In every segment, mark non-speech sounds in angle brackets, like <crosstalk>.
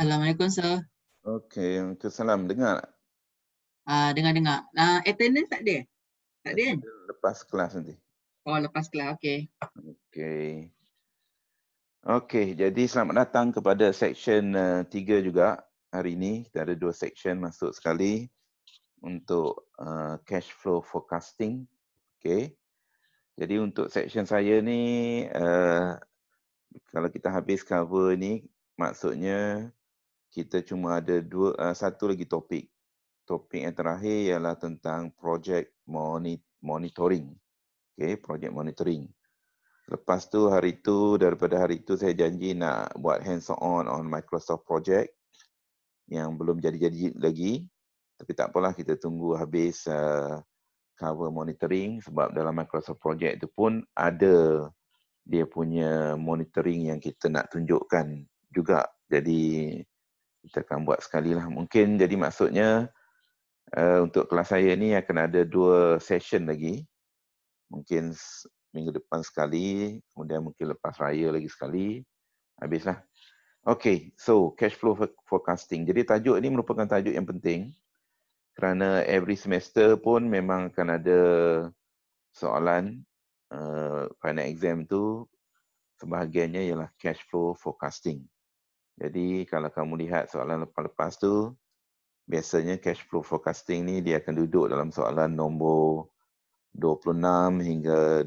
Assalamualaikum, sir. Okay, minta salam. Dengar tak? Dengar-dengar. Ah, uh, ah, attendance tak ada? Tak ada kan? Lepas kelas nanti. Oh, lepas kelas. Okay. Okay. Okay. jadi selamat datang kepada section eh, tiga juga hari ini. Kita ada dua section masuk sekali untuk uh, cash flow forecasting. Okay. Jadi untuk section saya ni, uh, kalau kita habis cover ni, maksudnya kita cuma ada dua uh, satu lagi topik. Topik yang terakhir ialah tentang project monit- monitoring. Okay, project monitoring. Lepas tu hari tu daripada hari tu saya janji nak buat hands on on Microsoft project yang belum jadi-jadi lagi. Tapi tak apalah kita tunggu habis uh, cover monitoring sebab dalam Microsoft project tu pun ada dia punya monitoring yang kita nak tunjukkan juga. Jadi kita akan buat sekali lah. Mungkin jadi maksudnya uh, untuk kelas saya ni akan ada dua session lagi. Mungkin minggu depan sekali, kemudian mungkin lepas raya lagi sekali. Habislah. Okay, so cash flow forecasting. Jadi tajuk ni merupakan tajuk yang penting kerana every semester pun memang akan ada soalan uh, final exam tu sebahagiannya ialah cash flow forecasting. Jadi kalau kamu lihat soalan lepas-lepas tu, biasanya cash flow forecasting ni dia akan duduk dalam soalan nombor 26 hingga 29.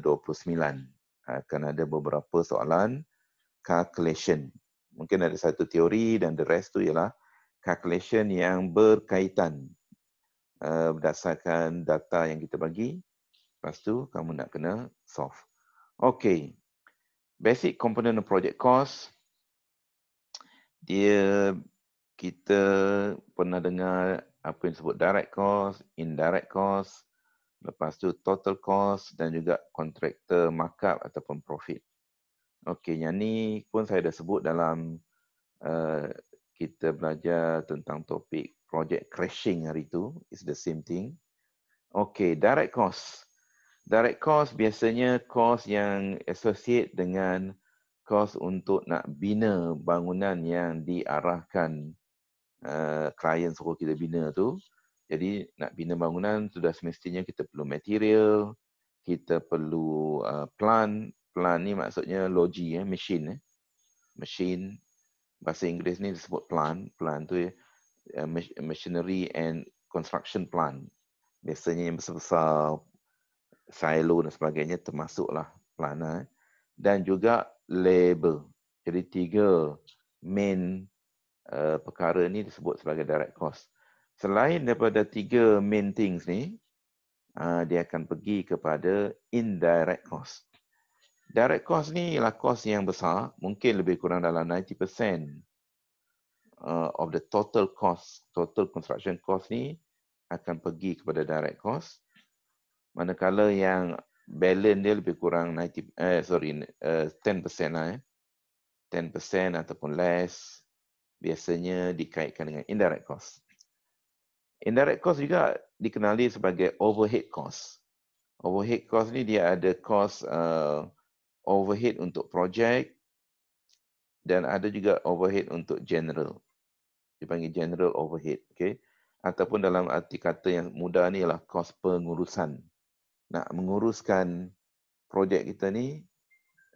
Ha, akan ada beberapa soalan calculation. Mungkin ada satu teori dan the rest tu ialah calculation yang berkaitan ha, berdasarkan data yang kita bagi. Lepas tu kamu nak kena solve. Okay. Basic component of project cost dia kita pernah dengar apa yang disebut direct cost, indirect cost, lepas tu total cost dan juga contractor markup ataupun profit. Okey, yang ni pun saya dah sebut dalam uh, kita belajar tentang topik project crashing hari tu. It's the same thing. Okey, direct cost. Direct cost biasanya cost yang associate dengan kos untuk nak bina bangunan yang diarahkan uh, klien suruh kita bina tu. Jadi nak bina bangunan sudah semestinya kita perlu material, kita perlu uh, plan. Plan ni maksudnya logi, eh, machine, Eh. Mesin, bahasa Inggeris ni disebut plan. Plan tu eh, machinery and construction plan. Biasanya yang besar-besar silo dan sebagainya termasuklah plan. Eh. Dan juga label. Jadi tiga main uh, perkara ni disebut sebagai direct cost. Selain daripada tiga main things ni, uh, dia akan pergi kepada indirect cost. Direct cost ni ialah cost yang besar, mungkin lebih kurang dalam 90% uh, of the total cost, total construction cost ni akan pergi kepada direct cost. Manakala yang balance dia lebih kurang 90 eh sorry uh, eh, 10% lah eh 10% ataupun less biasanya dikaitkan dengan indirect cost. Indirect cost juga dikenali sebagai overhead cost. Overhead cost ni dia ada cost uh, overhead untuk projek dan ada juga overhead untuk general. Dipanggil general overhead, okay? Ataupun dalam arti kata yang mudah ni ialah cost pengurusan nak menguruskan projek kita ni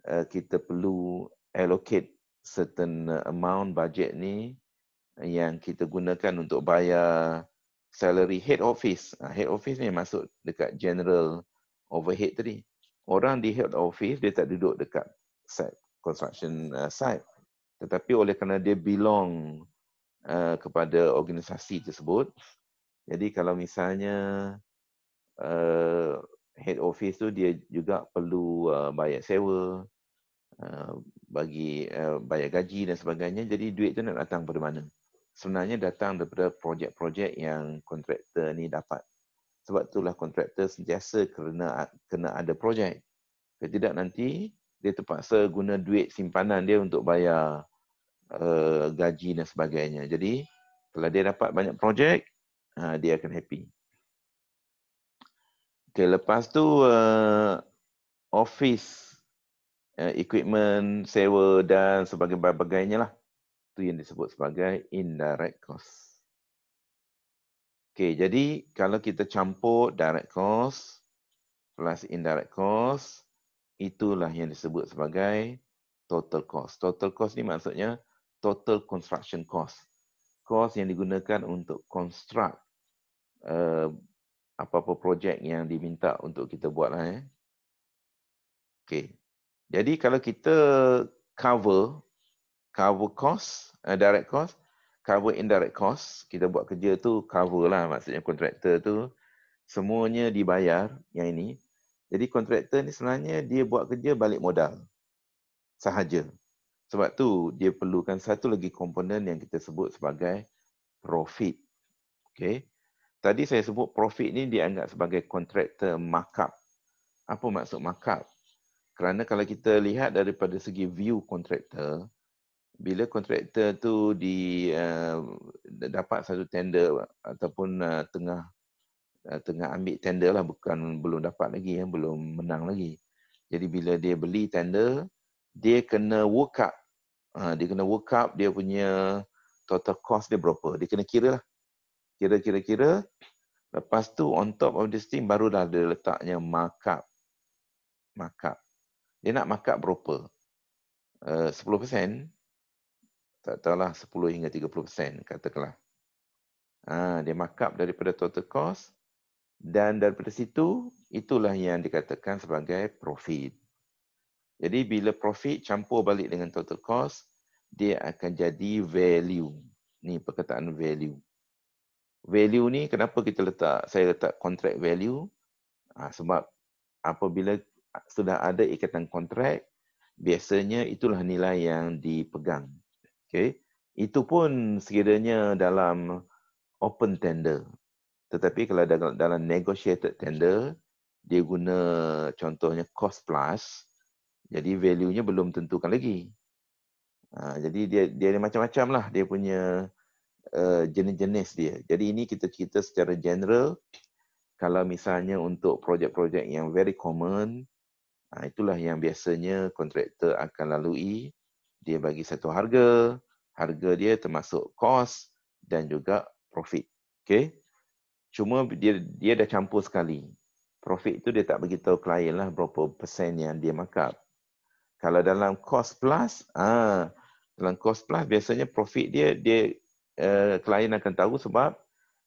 eh, kita perlu allocate certain eh, amount budget ni yang kita gunakan untuk bayar salary head office. Ah, head office ni masuk dekat general overhead tadi. Orang di head office dia tak duduk dekat site construction eh, site. Tetapi oleh kerana dia belong kepada organisasi tersebut. Jadi kalau misalnya head office tu dia juga perlu uh, bayar sewa uh, bagi uh, bayar gaji dan sebagainya jadi duit tu nak datang dari mana sebenarnya datang daripada projek-projek yang kontraktor ni dapat sebab itulah kontraktor sentiasa kena kena ada projek kalau tidak nanti dia terpaksa guna duit simpanan dia untuk bayar uh, gaji dan sebagainya jadi kalau dia dapat banyak projek uh, dia akan happy Okay, lepas tu uh, eh, office uh, equipment sewa dan sebagainya lah. Tu yang disebut sebagai indirect cost. Okay, jadi kalau kita campur direct cost plus indirect cost, itulah yang disebut sebagai total cost. Total cost ni maksudnya total construction cost. Cost yang digunakan untuk construct uh, apa-apa projek yang diminta untuk kita buat lah ya. Eh. Okay. Jadi kalau kita cover cover cost, uh, direct cost, cover indirect cost, kita buat kerja tu cover lah maksudnya kontraktor tu semuanya dibayar yang ini. Jadi kontraktor ni sebenarnya dia buat kerja balik modal sahaja. Sebab tu dia perlukan satu lagi komponen yang kita sebut sebagai profit. Okay. Tadi saya sebut profit ni dianggap sebagai contractor markup. Apa maksud markup? Kerana kalau kita lihat daripada segi view contractor, bila contractor tu di uh, dapat satu tender ataupun uh, tengah uh, tengah ambil tender lah bukan belum dapat lagi yang belum menang lagi. Jadi bila dia beli tender, dia kena work up. Uh, dia kena work up dia punya total cost dia berapa. Dia kena kira lah kira-kira-kira. Lepas tu on top of this thing baru dah ada letaknya markup. Markup. Dia nak markup berapa? Eh, uh, 10%? Tak tahu lah 10 hingga 30% katakanlah. Ha, dia markup daripada total cost. Dan daripada situ, itulah yang dikatakan sebagai profit. Jadi bila profit campur balik dengan total cost, dia akan jadi value. Ni perkataan value value ni kenapa kita letak saya letak contract value ha, sebab apabila sudah ada ikatan kontrak biasanya itulah nilai yang dipegang okey itu pun sekiranya dalam open tender tetapi kalau dalam dalam negotiated tender dia guna contohnya cost plus jadi value nya belum tentukan lagi ha, jadi dia dia ada macam-macam lah dia punya Eh, jenis-jenis dia. Jadi ini kita cerita secara general. Kalau misalnya untuk projek-projek yang very common, ha, itulah yang biasanya kontraktor akan lalui. Dia bagi satu harga, harga dia termasuk cost dan juga profit. Okay. Cuma dia dia dah campur sekali. Profit tu dia tak beritahu klien lah berapa persen yang dia makap. Kalau dalam cost plus, ah dalam cost plus biasanya profit dia dia Eh, klien akan tahu sebab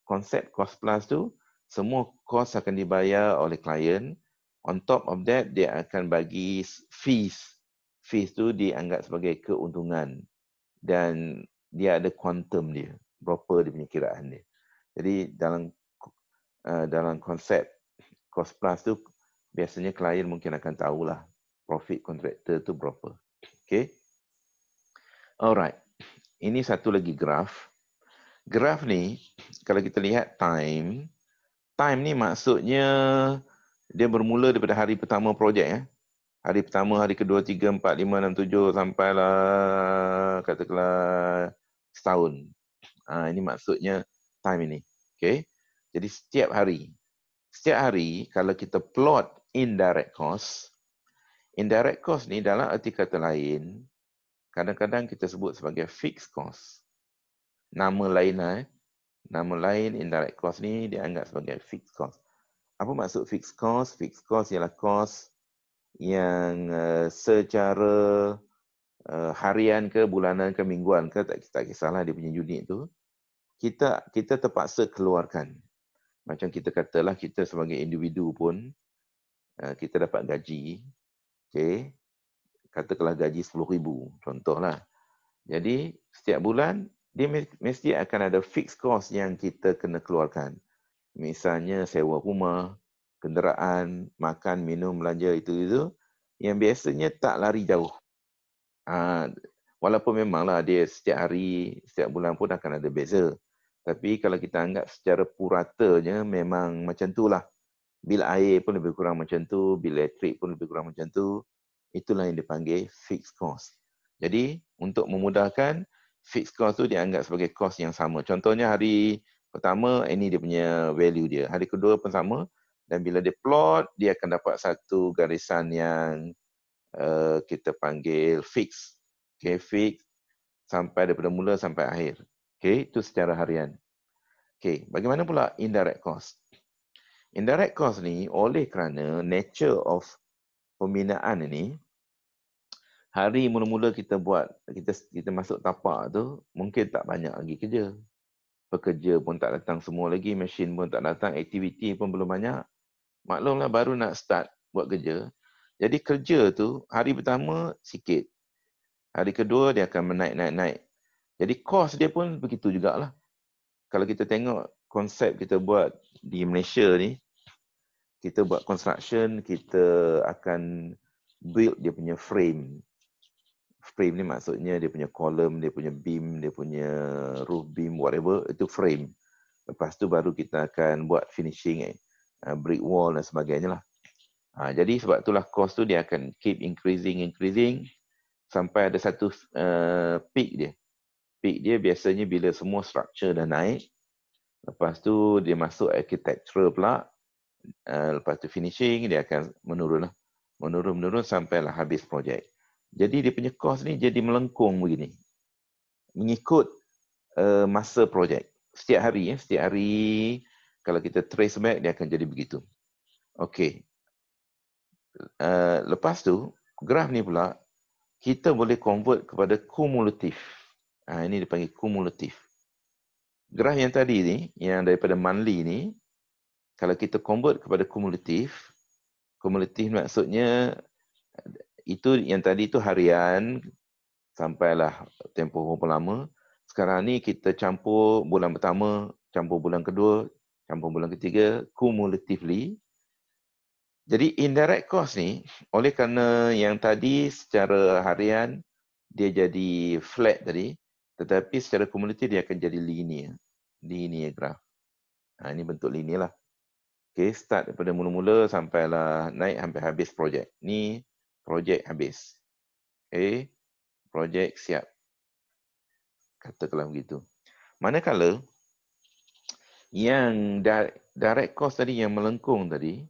konsep cost plus tu semua cost akan dibayar oleh klien. On top of that, dia akan bagi fees. Fees tu dianggap sebagai keuntungan dan dia ada quantum dia, berapa dia punya kiraan dia. Jadi dalam uh, dalam konsep cost plus tu biasanya klien mungkin akan tahulah profit contractor tu berapa. Okay. Alright. Ini satu lagi graf graf ni kalau kita lihat time time ni maksudnya dia bermula daripada hari pertama projek ya. Hari pertama, hari kedua, tiga, empat, lima, enam, tujuh sampailah katakanlah setahun. Ha, ini maksudnya time ini. Okay. Jadi setiap hari. Setiap hari kalau kita plot indirect cost. Indirect cost ni dalam arti kata lain kadang-kadang kita sebut sebagai fixed cost nama lain lah. Eh. Nama lain indirect cost ni dia anggap sebagai fixed cost. Apa maksud fixed cost? Fixed cost ialah cost yang uh, secara uh, harian ke bulanan ke mingguan ke tak kita kisahlah dia punya unit tu kita kita terpaksa keluarkan macam kita katalah kita sebagai individu pun uh, kita dapat gaji okey katakanlah gaji 10000 contohlah jadi setiap bulan dia mesti akan ada fixed cost yang kita kena keluarkan. Misalnya sewa rumah, kenderaan, makan, minum, belanja itu itu yang biasanya tak lari jauh. Ha, walaupun memanglah dia setiap hari, setiap bulan pun akan ada beza. Tapi kalau kita anggap secara puratanya memang macam tu lah. Bil air pun lebih kurang macam tu, bil elektrik pun lebih kurang macam tu. Itulah yang dipanggil fixed cost. Jadi untuk memudahkan, Fix cost tu dianggap sebagai cost yang sama. Contohnya hari pertama ini eh, dia punya value dia. Hari kedua pun sama dan bila dia plot dia akan dapat satu garisan yang uh, kita panggil fix. Okay, fix sampai daripada mula sampai akhir. Okay, itu secara harian. Okay, bagaimana pula indirect cost? Indirect cost ni oleh kerana nature of pembinaan ini, hari mula-mula kita buat kita kita masuk tapak tu mungkin tak banyak lagi kerja pekerja pun tak datang semua lagi mesin pun tak datang aktiviti pun belum banyak maklumlah baru nak start buat kerja jadi kerja tu hari pertama sikit hari kedua dia akan menaik naik naik jadi kos dia pun begitu jugalah kalau kita tengok konsep kita buat di Malaysia ni kita buat construction kita akan build dia punya frame frame ni maksudnya dia punya column, dia punya beam, dia punya roof beam, whatever, itu frame. Lepas tu baru kita akan buat finishing eh, ah, brick wall dan sebagainya lah. Ha, jadi sebab itulah cost tu dia akan keep increasing, increasing sampai ada satu uh, peak dia. Peak dia biasanya bila semua structure dah naik, lepas tu dia masuk architectural pula, uh, lepas tu finishing dia akan menurun lah. Menurun-menurun sampai lah habis projek. Jadi dia punya kos ni jadi melengkung begini. Mengikut uh, masa projek. Setiap hari ya, setiap hari kalau kita trace back dia akan jadi begitu. Okey. Uh, lepas tu graf ni pula kita boleh convert kepada kumulatif. Ha, ini dipanggil kumulatif. Graf yang tadi ni, yang daripada monthly ni, kalau kita convert kepada kumulatif, kumulatif maksudnya itu yang tadi tu harian sampailah tempoh berapa lama. Sekarang ni kita campur bulan pertama, campur bulan kedua, campur bulan ketiga cumulatively. Jadi indirect cost ni oleh kerana yang tadi secara harian dia jadi flat tadi tetapi secara kumulatif dia akan jadi linear. Linear graph. Ha, ini bentuk linear lah. Okay, start daripada mula-mula sampailah naik hampir habis projek. Ni projek habis. Okay. Eh, projek siap. Katakanlah begitu. Manakala yang direct cost tadi yang melengkung tadi,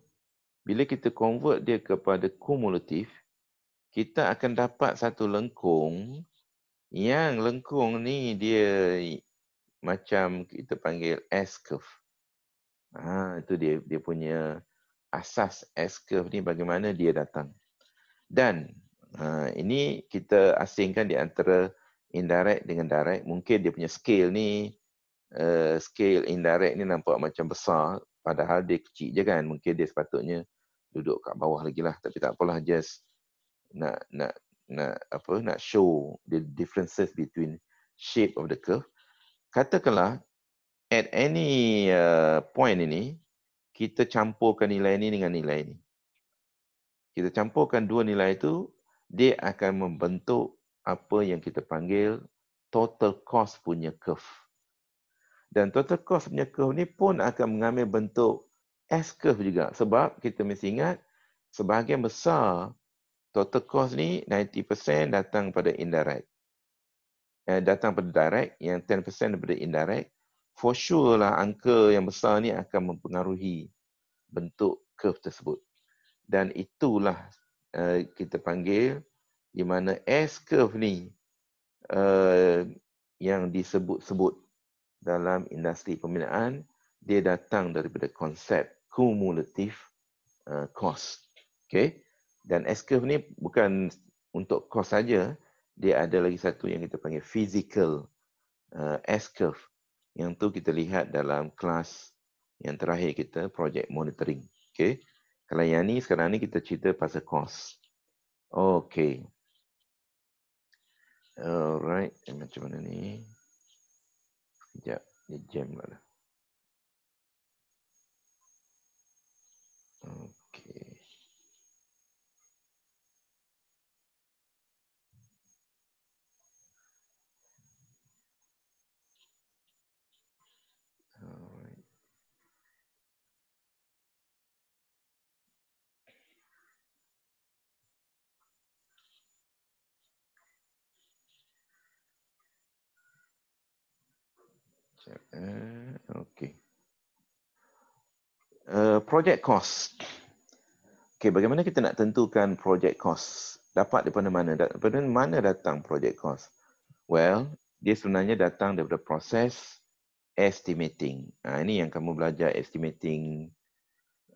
bila kita convert dia kepada kumulatif, kita akan dapat satu lengkung yang lengkung ni dia macam kita panggil S-curve. Ha, itu dia dia punya asas S-curve ni bagaimana dia datang. Dan uh, ini kita asingkan di antara indirect dengan direct. Mungkin dia punya scale ni, uh, scale indirect ni nampak macam besar. Padahal dia kecil je kan. Mungkin dia sepatutnya duduk kat bawah lagi lah. Tapi tak apalah just nak nak nak apa nak show the differences between shape of the curve. Katakanlah at any uh, point ini kita campurkan nilai ini dengan nilai ini kita campurkan dua nilai itu, dia akan membentuk apa yang kita panggil total cost punya curve. Dan total cost punya curve ni pun akan mengambil bentuk S curve juga. Sebab kita mesti ingat sebahagian besar total cost ni 90% datang pada indirect. Eh, datang pada direct yang 10% daripada indirect. For sure lah angka yang besar ni akan mempengaruhi bentuk curve tersebut dan itulah uh, kita panggil di mana S curve ni uh, yang disebut-sebut dalam industri pembinaan dia datang daripada konsep kumulatif uh, cost okey dan S curve ni bukan untuk cost saja dia ada lagi satu yang kita panggil physical uh, S curve yang tu kita lihat dalam kelas yang terakhir kita project monitoring okey kalau yang ni sekarang ni kita cerita pasal kos. Okay. Alright. Macam mana ni? Sekejap. Dia jam lah. Okay. Eh, okay. Uh, project cost. Okay, bagaimana kita nak tentukan project cost? Dapat daripada mana? Daripada mana datang project cost? Well, dia sebenarnya datang daripada proses estimating. Ha, ini yang kamu belajar estimating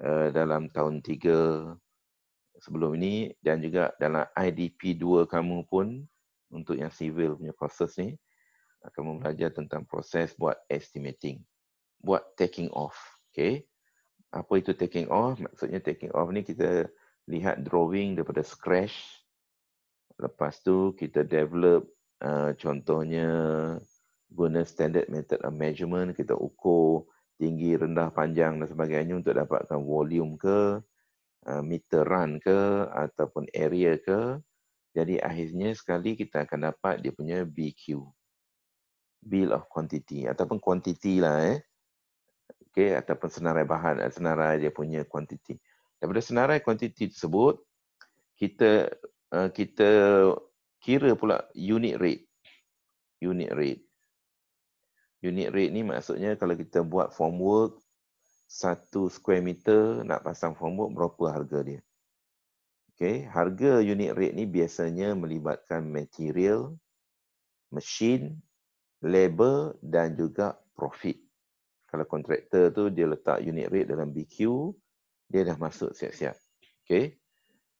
uh, dalam tahun 3 sebelum ini dan juga dalam IDP 2 kamu pun untuk yang civil punya courses ni akan belajar tentang proses buat estimating, buat taking off. Okay. Apa itu taking off? Maksudnya taking off ni kita lihat drawing daripada scratch. Lepas tu kita develop uh, contohnya guna standard method of measurement. Kita ukur tinggi, rendah, panjang dan sebagainya untuk dapatkan volume ke, uh, meter run ke ataupun area ke. Jadi akhirnya sekali kita akan dapat dia punya BQ bill of quantity ataupun quantity lah eh. Okay, ataupun senarai bahan, eh, senarai dia punya quantity. Daripada senarai quantity tersebut, kita uh, kita kira pula unit rate. Unit rate. Unit rate ni maksudnya kalau kita buat formwork, satu square meter nak pasang formwork, berapa harga dia. Okay, harga unit rate ni biasanya melibatkan material, machine labor dan juga profit. Kalau kontraktor tu dia letak unit rate dalam BQ, dia dah masuk siap-siap. Okay.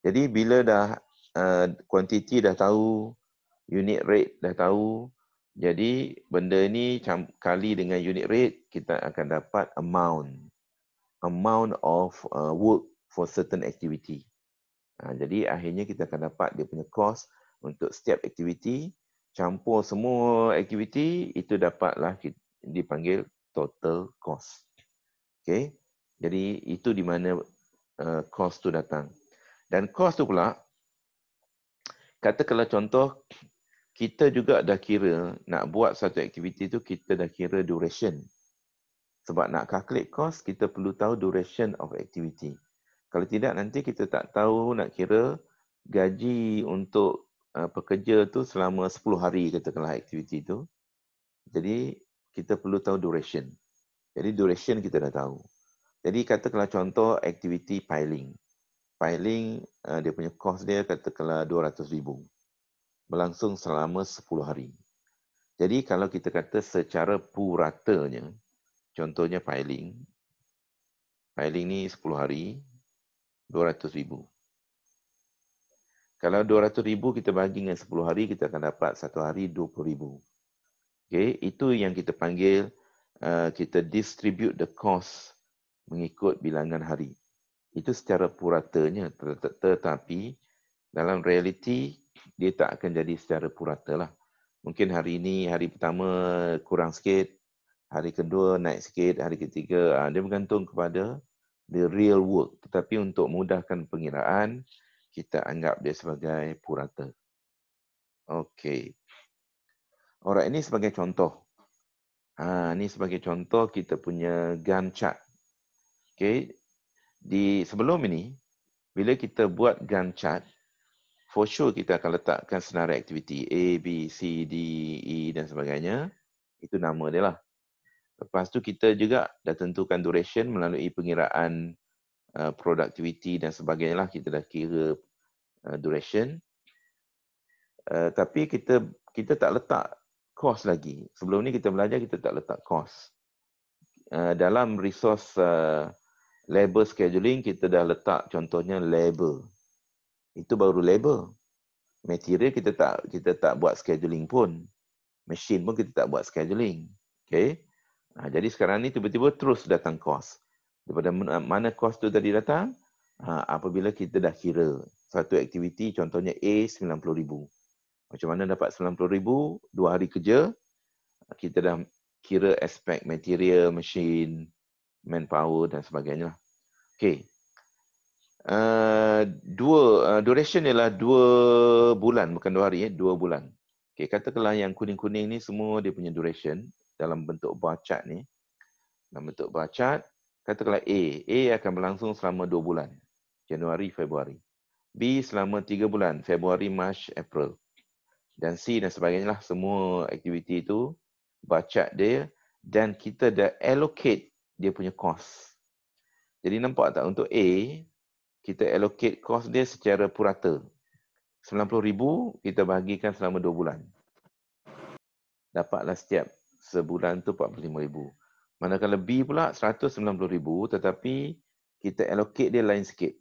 Jadi bila dah kuantiti eh, uh, dah tahu, unit rate dah tahu, jadi benda ni kali dengan unit rate, kita akan dapat amount. Amount of uh, work for certain activity. Uh, jadi akhirnya kita akan dapat dia punya cost untuk setiap activity campur semua aktiviti itu dapatlah dipanggil total cost. Okay. Jadi itu di mana uh, cost tu datang. Dan cost tu pula kata kalau contoh kita juga dah kira nak buat satu aktiviti tu kita dah kira duration. Sebab nak calculate cost kita perlu tahu duration of activity. Kalau tidak nanti kita tak tahu nak kira gaji untuk Ah, pekerja tu selama 10 hari katakanlah aktiviti tu. Jadi kita perlu tahu duration. Jadi duration kita dah tahu. Jadi katakanlah contoh aktiviti piling. Piling uh, dia punya cost dia katakanlah 200 ribu. Berlangsung selama 10 hari. Jadi kalau kita kata secara puratanya, contohnya piling. Piling ni 10 hari, 200 ribu. Kalau 200 ribu kita bagi dengan 10 hari, kita akan dapat satu hari 20 ribu. Okay, itu yang kita panggil, uh, kita distribute the cost mengikut bilangan hari. Itu secara puratanya, tetapi dalam realiti, dia tak akan jadi secara purata lah. Mungkin hari ini, hari pertama kurang sikit, hari kedua naik sikit, hari ketiga, uh, dia bergantung kepada the real work. Tetapi untuk mudahkan pengiraan, kita anggap dia sebagai purata. Okey. Alright, ini sebagai contoh. Ha, ini sebagai contoh kita punya gun chart. Okey. Di sebelum ini, bila kita buat gun chart, for sure kita akan letakkan senarai aktiviti A, B, C, D, E dan sebagainya. Itu nama dia lah. Lepas tu kita juga dah tentukan duration melalui pengiraan uh, produktiviti dan sebagainya lah. Kita dah kira Uh, duration. Uh, tapi kita kita tak letak cost lagi. Sebelum ni kita belajar kita tak letak cost. Uh, dalam resource uh, labor scheduling kita dah letak contohnya labor. Itu baru labor. Material kita tak kita tak buat scheduling pun. Machine pun kita tak buat scheduling. Okay. Uh, jadi sekarang ni tiba-tiba terus datang cost. Daripada mana cost tu tadi datang? ha, apabila kita dah kira satu aktiviti contohnya A RM90,000. Macam mana dapat RM90,000? Dua hari kerja, kita dah kira aspek material, mesin, manpower dan sebagainya. Lah. Okay. Uh, eh, dua, uh, duration ialah dua bulan, bukan dua hari, eh? dua bulan. Okay, katakanlah yang kuning-kuning ni semua dia punya duration dalam bentuk baca ni. Dalam bentuk baca. chart, katakanlah A. A akan berlangsung selama dua bulan. Januari, Februari. B selama 3 bulan, Februari, Mac, April. Dan C dan sebagainya lah semua aktiviti itu baca dia dan kita dah allocate dia punya cost. Jadi nampak tak untuk A, kita allocate cost dia secara purata. RM90,000 kita bahagikan selama 2 bulan. Dapatlah setiap sebulan tu RM45,000. Manakala B pula RM190,000 tetapi kita allocate dia lain sikit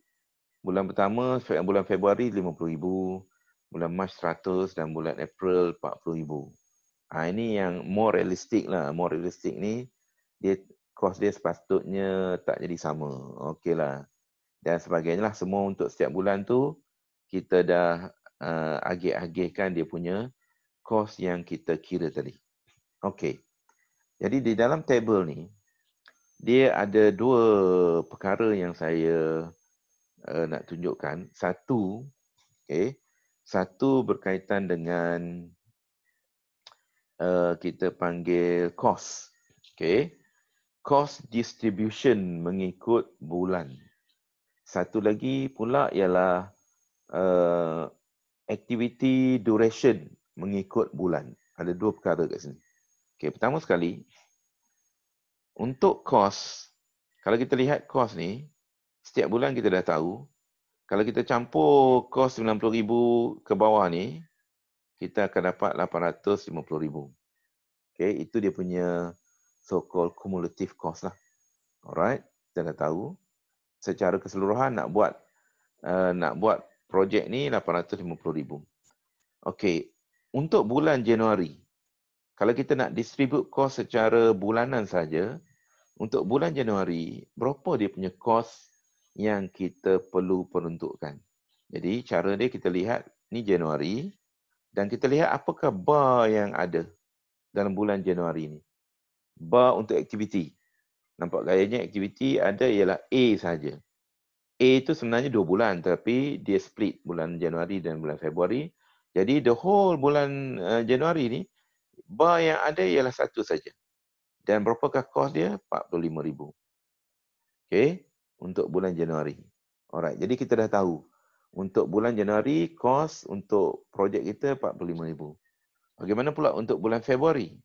bulan pertama bulan Februari 50,000, bulan Mac 100 dan bulan April 40,000. Ha, ini yang more realistic lah, more realistic ni dia kos dia sepatutnya tak jadi sama. Okey lah. Dan sebagainya lah semua untuk setiap bulan tu kita dah uh, agih-agihkan dia punya kos yang kita kira tadi. Okey. Jadi di dalam table ni dia ada dua perkara yang saya uh, nak tunjukkan satu okay satu berkaitan dengan uh, kita panggil cost okay cost distribution mengikut bulan satu lagi pula ialah uh, activity duration mengikut bulan ada dua perkara kat sini okey pertama sekali untuk cost kalau kita lihat cost ni setiap bulan kita dah tahu kalau kita campur kos RM90,000 ke bawah ni kita akan dapat RM850,000 okay, itu dia punya so-called cumulative cost lah alright, kita dah tahu secara keseluruhan nak buat uh, nak buat projek ni RM850,000 okay, untuk bulan Januari kalau kita nak distribute cost secara bulanan saja untuk bulan Januari, berapa dia punya cost yang kita perlu peruntukkan. Jadi cara dia kita lihat ni Januari dan kita lihat apakah bar yang ada dalam bulan Januari ni. Bar untuk aktiviti. Nampak gayanya aktiviti ada ialah A saja. A itu sebenarnya dua bulan tapi dia split bulan Januari dan bulan Februari. Jadi the whole bulan eh, Januari ni bar yang ada ialah satu saja. Dan berapakah kos dia? RM45,000. Okay untuk bulan Januari. Alright, jadi kita dah tahu untuk bulan Januari kos untuk projek kita 45,000. Bagaimana pula untuk bulan Februari?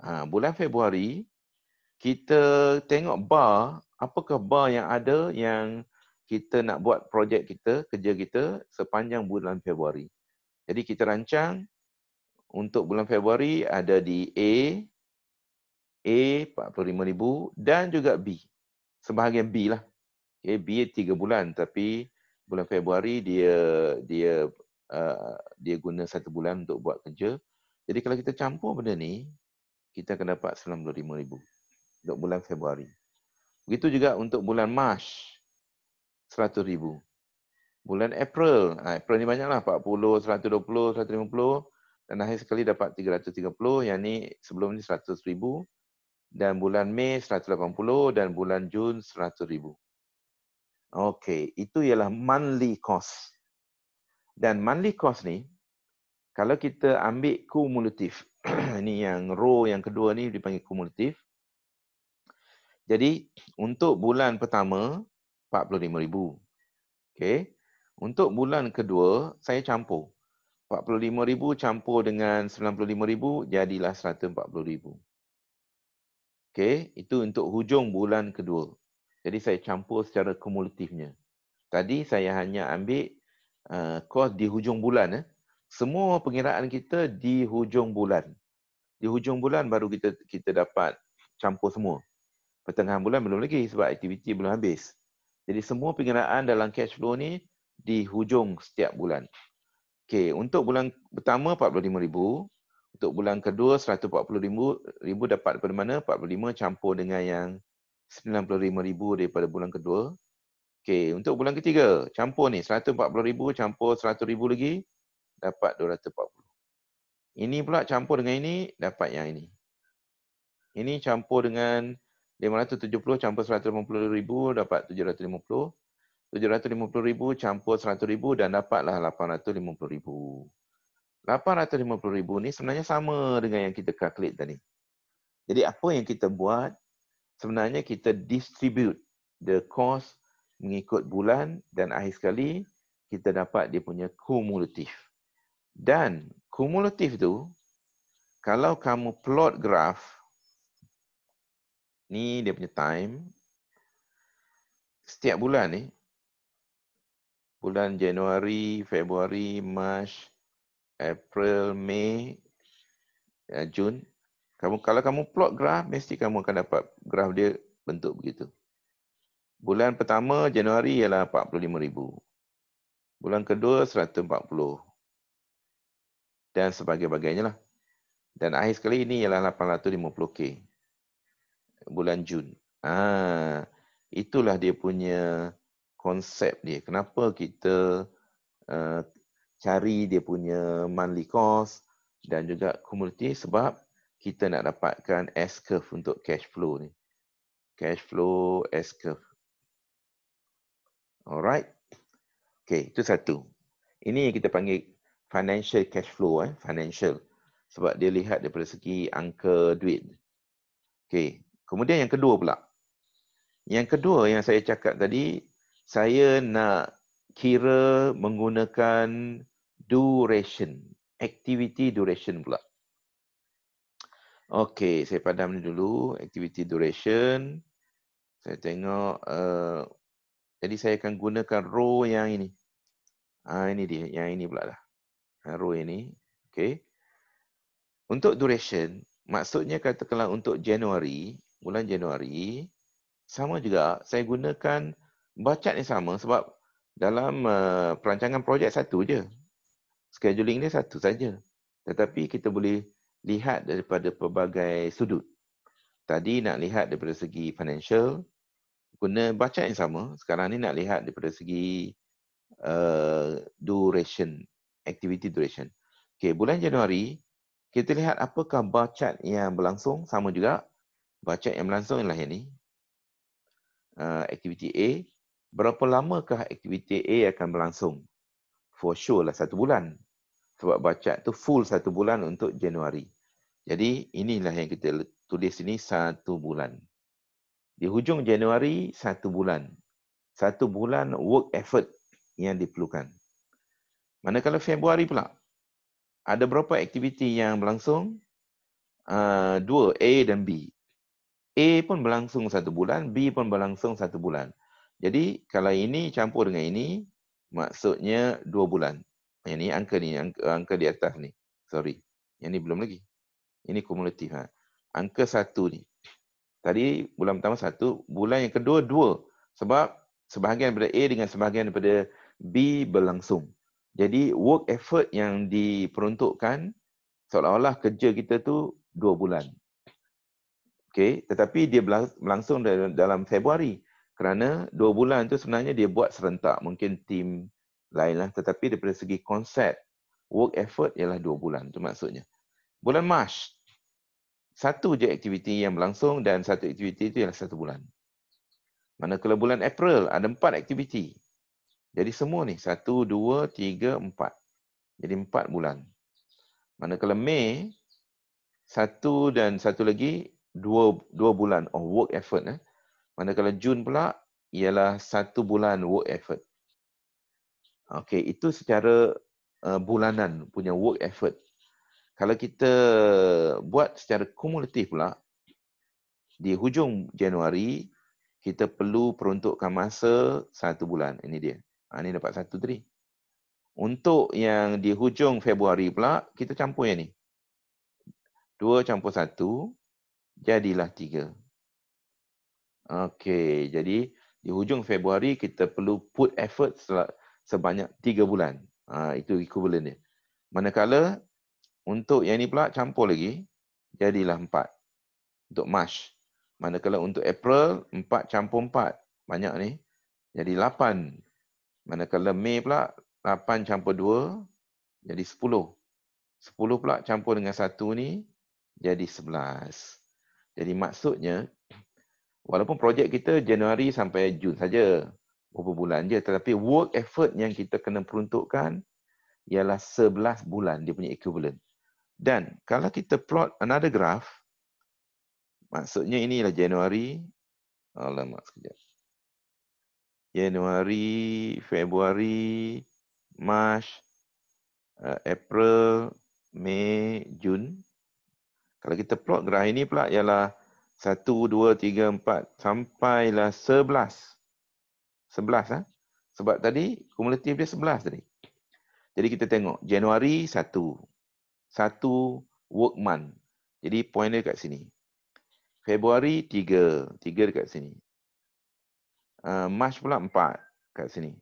Ha, bulan Februari kita tengok bar, apakah bar yang ada yang kita nak buat projek kita, kerja kita sepanjang bulan Februari. Jadi kita rancang untuk bulan Februari ada di A, A 45,000 dan juga B sebahagian B lah. Okay, B tiga bulan tapi bulan Februari dia dia uh, dia guna satu bulan untuk buat kerja. Jadi kalau kita campur benda ni, kita akan dapat RM95,000 untuk bulan Februari. Begitu juga untuk bulan Mac, RM100,000. Bulan April, ha, April ni banyak banyaklah, RM40,000, RM120,000, RM150,000 dan akhir sekali dapat RM330,000, yang ni sebelum ni RM100,000, dan bulan Mei 180 dan bulan Jun 100,000. Okey, itu ialah monthly cost. Dan monthly cost ni kalau kita ambil kumulatif, <clears throat> ini yang row yang kedua ni dipanggil kumulatif. Jadi untuk bulan pertama 45,000. Okey. Untuk bulan kedua saya campur 45,000 campur dengan 95,000 jadilah 140,000. Okay, itu untuk hujung bulan kedua. Jadi saya campur secara kumulatifnya. Tadi saya hanya ambil uh, eh, kos di hujung bulan. Eh. Semua pengiraan kita di hujung bulan. Di hujung bulan baru kita kita dapat campur semua. Pertengahan bulan belum lagi sebab aktiviti belum habis. Jadi semua pengiraan dalam cash flow ni di hujung setiap bulan. Okay, untuk bulan pertama 45,000, untuk bulan kedua 140 ribu, ribu dapat daripada mana? 45 campur dengan yang 95 ribu daripada bulan kedua. Okay, untuk bulan ketiga, campur ni 140 ribu campur 100 ribu lagi dapat 240. Ini pula campur dengan ini dapat yang ini. Ini campur dengan 570 campur 150 ribu dapat 750. 750 ribu campur 100 ribu dan dapatlah 850 ribu. 850,000 ni sebenarnya sama dengan yang kita calculate tadi. Jadi apa yang kita buat sebenarnya kita distribute the cost mengikut bulan dan akhir sekali kita dapat dia punya kumulatif. Dan kumulatif tu kalau kamu plot graf ni dia punya time setiap bulan ni bulan Januari, Februari, Mac, April, May, uh, June. Kamu kalau kamu plot graf mesti kamu akan dapat graf dia bentuk begitu. Bulan pertama Januari ialah 45,000. Bulan kedua 140. Dan sebagainya lah. Dan akhir sekali ini ialah 850k. Bulan Jun. Ah, itulah dia punya konsep dia. Kenapa kita uh, cari dia punya monthly cost dan juga cumulative sebab kita nak dapatkan S curve untuk cash flow ni. Cash flow S curve. Alright. Okay, itu satu. Ini yang kita panggil financial cash flow eh, financial. Sebab dia lihat daripada segi angka duit. Okay, kemudian yang kedua pula. Yang kedua yang saya cakap tadi, saya nak kira menggunakan duration. Activity duration pula. Okey, saya padam ni dulu. Activity duration. Saya tengok. Uh, jadi saya akan gunakan row yang ini. Ah Ini dia, yang ini pula dah. Ah, row ini. Okey. Untuk duration, maksudnya katakanlah untuk Januari, bulan Januari, sama juga saya gunakan bacaan yang sama sebab dalam uh, perancangan projek satu je scheduling dia satu saja. Tetapi kita boleh lihat daripada pelbagai sudut. Tadi nak lihat daripada segi financial, guna baca yang sama. Sekarang ni nak lihat daripada segi uh, duration, activity duration. Okay, bulan Januari, kita lihat apakah baca yang berlangsung, sama juga. Baca yang berlangsung ialah yang ni. Uh, eh, aktiviti A. Berapa lamakah aktiviti A akan berlangsung? for sure lah satu bulan. Sebab baca tu full satu bulan untuk Januari. Jadi inilah yang kita tulis ini satu bulan. Di hujung Januari, satu bulan. Satu bulan work effort yang diperlukan. Manakala Februari pula, ada berapa aktiviti yang berlangsung? Uh, dua, A dan B. A pun berlangsung satu bulan, B pun berlangsung satu bulan. Jadi kalau ini campur dengan ini, maksudnya dua bulan. Yang ni angka ni, angka, angka di atas ni. Sorry. Yang ni belum lagi. Ini kumulatif. Ha. Angka satu ni. Tadi bulan pertama satu, bulan yang kedua dua. Sebab sebahagian daripada A dengan sebahagian daripada B berlangsung. Jadi work effort yang diperuntukkan seolah-olah kerja kita tu dua bulan. Okay. Tetapi dia berlangsung dalam Februari kerana dua bulan tu sebenarnya dia buat serentak mungkin tim lain lah tetapi daripada segi konsep work effort ialah dua bulan tu maksudnya bulan March satu je aktiviti yang berlangsung dan satu aktiviti itu ialah satu bulan Mana kalau bulan April ada empat aktiviti jadi semua ni satu dua tiga empat jadi empat bulan Mana manakala Mei satu dan satu lagi dua dua bulan of work effort eh. Manakala Jun pula ialah satu bulan work effort. Okey, itu secara uh, bulanan punya work effort. Kalau kita buat secara kumulatif pula, di hujung Januari, kita perlu peruntukkan masa satu bulan. Ini dia. Ha, ini dapat satu tadi. Untuk yang di hujung Februari pula, kita campur yang ni. Dua campur satu, jadilah tiga. Okey, jadi di hujung Februari kita perlu put effort sebanyak 3 bulan. Ha, itu equivalent dia. Manakala untuk yang ni pula campur lagi, jadilah 4. Untuk March. Manakala untuk April, 4 campur 4. Banyak ni. Jadi 8. Manakala Mei pula, 8 campur 2. Jadi 10. 10 pula campur dengan 1 ni, jadi 11. Jadi maksudnya Walaupun projek kita Januari sampai Jun saja. Beberapa bulan je. Tetapi work effort yang kita kena peruntukkan ialah 11 bulan dia punya equivalent. Dan kalau kita plot another graph, maksudnya inilah Januari. Alamak sekejap. Januari, Februari, Mac, eh, April, Mei, Jun. Kalau kita plot graf ini pula ialah satu, dua, tiga, empat. Sampailah sebelas. Sebelas. Ha? Sebab tadi kumulatif dia sebelas tadi. Jadi kita tengok. Januari satu. Satu work month. Jadi point dia dekat sini. Februari tiga. Tiga dekat sini. Uh, March pula empat kat sini.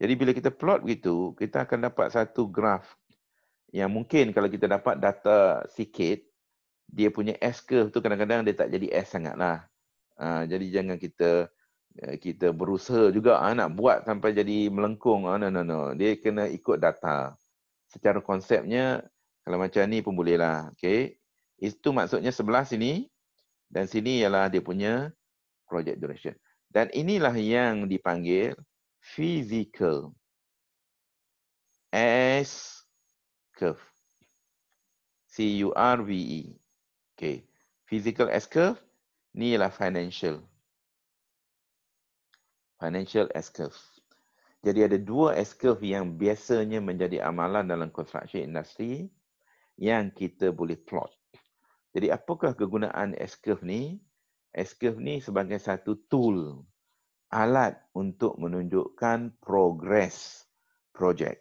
Jadi bila kita plot begitu, kita akan dapat satu graf yang mungkin kalau kita dapat data sikit, dia punya S curve tu kadang-kadang dia tak jadi S sangatlah. Ha, jadi jangan kita eh, kita berusaha juga ha, nak buat sampai jadi melengkung. Ha, no, no, no. Dia kena ikut data. Secara konsepnya, kalau macam ni pun boleh lah. Okay. Itu maksudnya sebelah sini dan sini ialah dia punya project duration. Dan inilah yang dipanggil physical S curve. C-U-R-V-E. Okay. Physical S-curve. Ni ialah financial. Financial S-curve. Jadi ada dua S-curve yang biasanya menjadi amalan dalam konstruksi industri yang kita boleh plot. Jadi apakah kegunaan S-curve ni? S-curve ni sebagai satu tool, alat untuk menunjukkan progress project.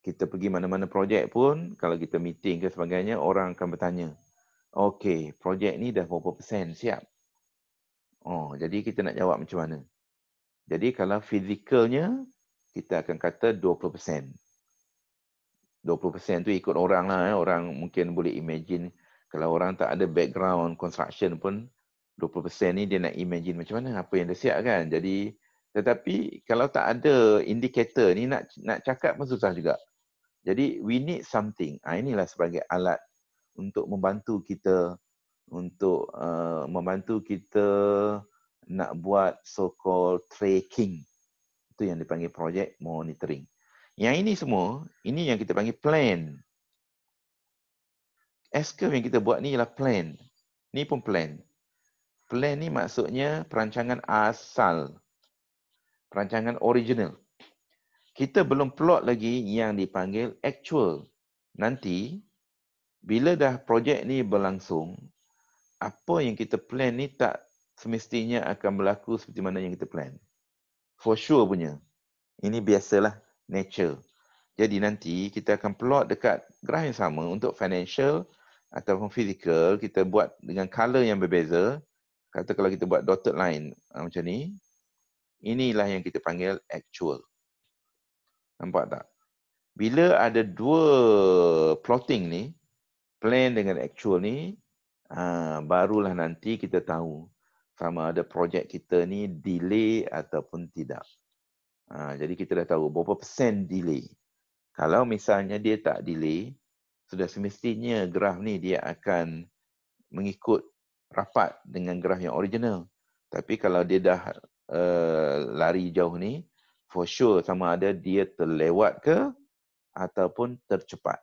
Kita pergi mana-mana projek pun, kalau kita meeting ke sebagainya, orang akan bertanya, Okey, projek ni dah berapa persen siap? Oh, jadi kita nak jawab macam mana? Jadi kalau fizikalnya, kita akan kata 20%. 20% tu ikut orang lah. Eh. Orang mungkin boleh imagine kalau orang tak ada background construction pun 20% ni dia nak imagine macam mana apa yang dia siap kan. Jadi tetapi kalau tak ada indikator ni nak nak cakap pun susah juga. Jadi we need something. Ah ha, inilah sebagai alat untuk membantu kita untuk uh, membantu kita nak buat so-called tracking. Itu yang dipanggil project monitoring. Yang ini semua, ini yang kita panggil plan. s yang kita buat ni ialah plan. Ni pun plan. Plan ni maksudnya perancangan asal. Perancangan original. Kita belum plot lagi yang dipanggil actual. Nanti bila dah projek ni berlangsung, apa yang kita plan ni tak semestinya akan berlaku seperti mana yang kita plan. For sure punya. Ini biasalah nature. Jadi nanti kita akan plot dekat graf yang sama untuk financial ataupun physical kita buat dengan color yang berbeza. Kata kalau kita buat dotted line ah, macam ni, inilah yang kita panggil actual. Nampak tak? Bila ada dua plotting ni, plan dengan actual ni ha, barulah nanti kita tahu sama ada projek kita ni delay ataupun tidak. Ha, jadi kita dah tahu berapa persen delay. Kalau misalnya dia tak delay, sudah semestinya graf ni dia akan mengikut rapat dengan graf yang original. Tapi kalau dia dah uh, lari jauh ni, for sure sama ada dia terlewat ke ataupun tercepat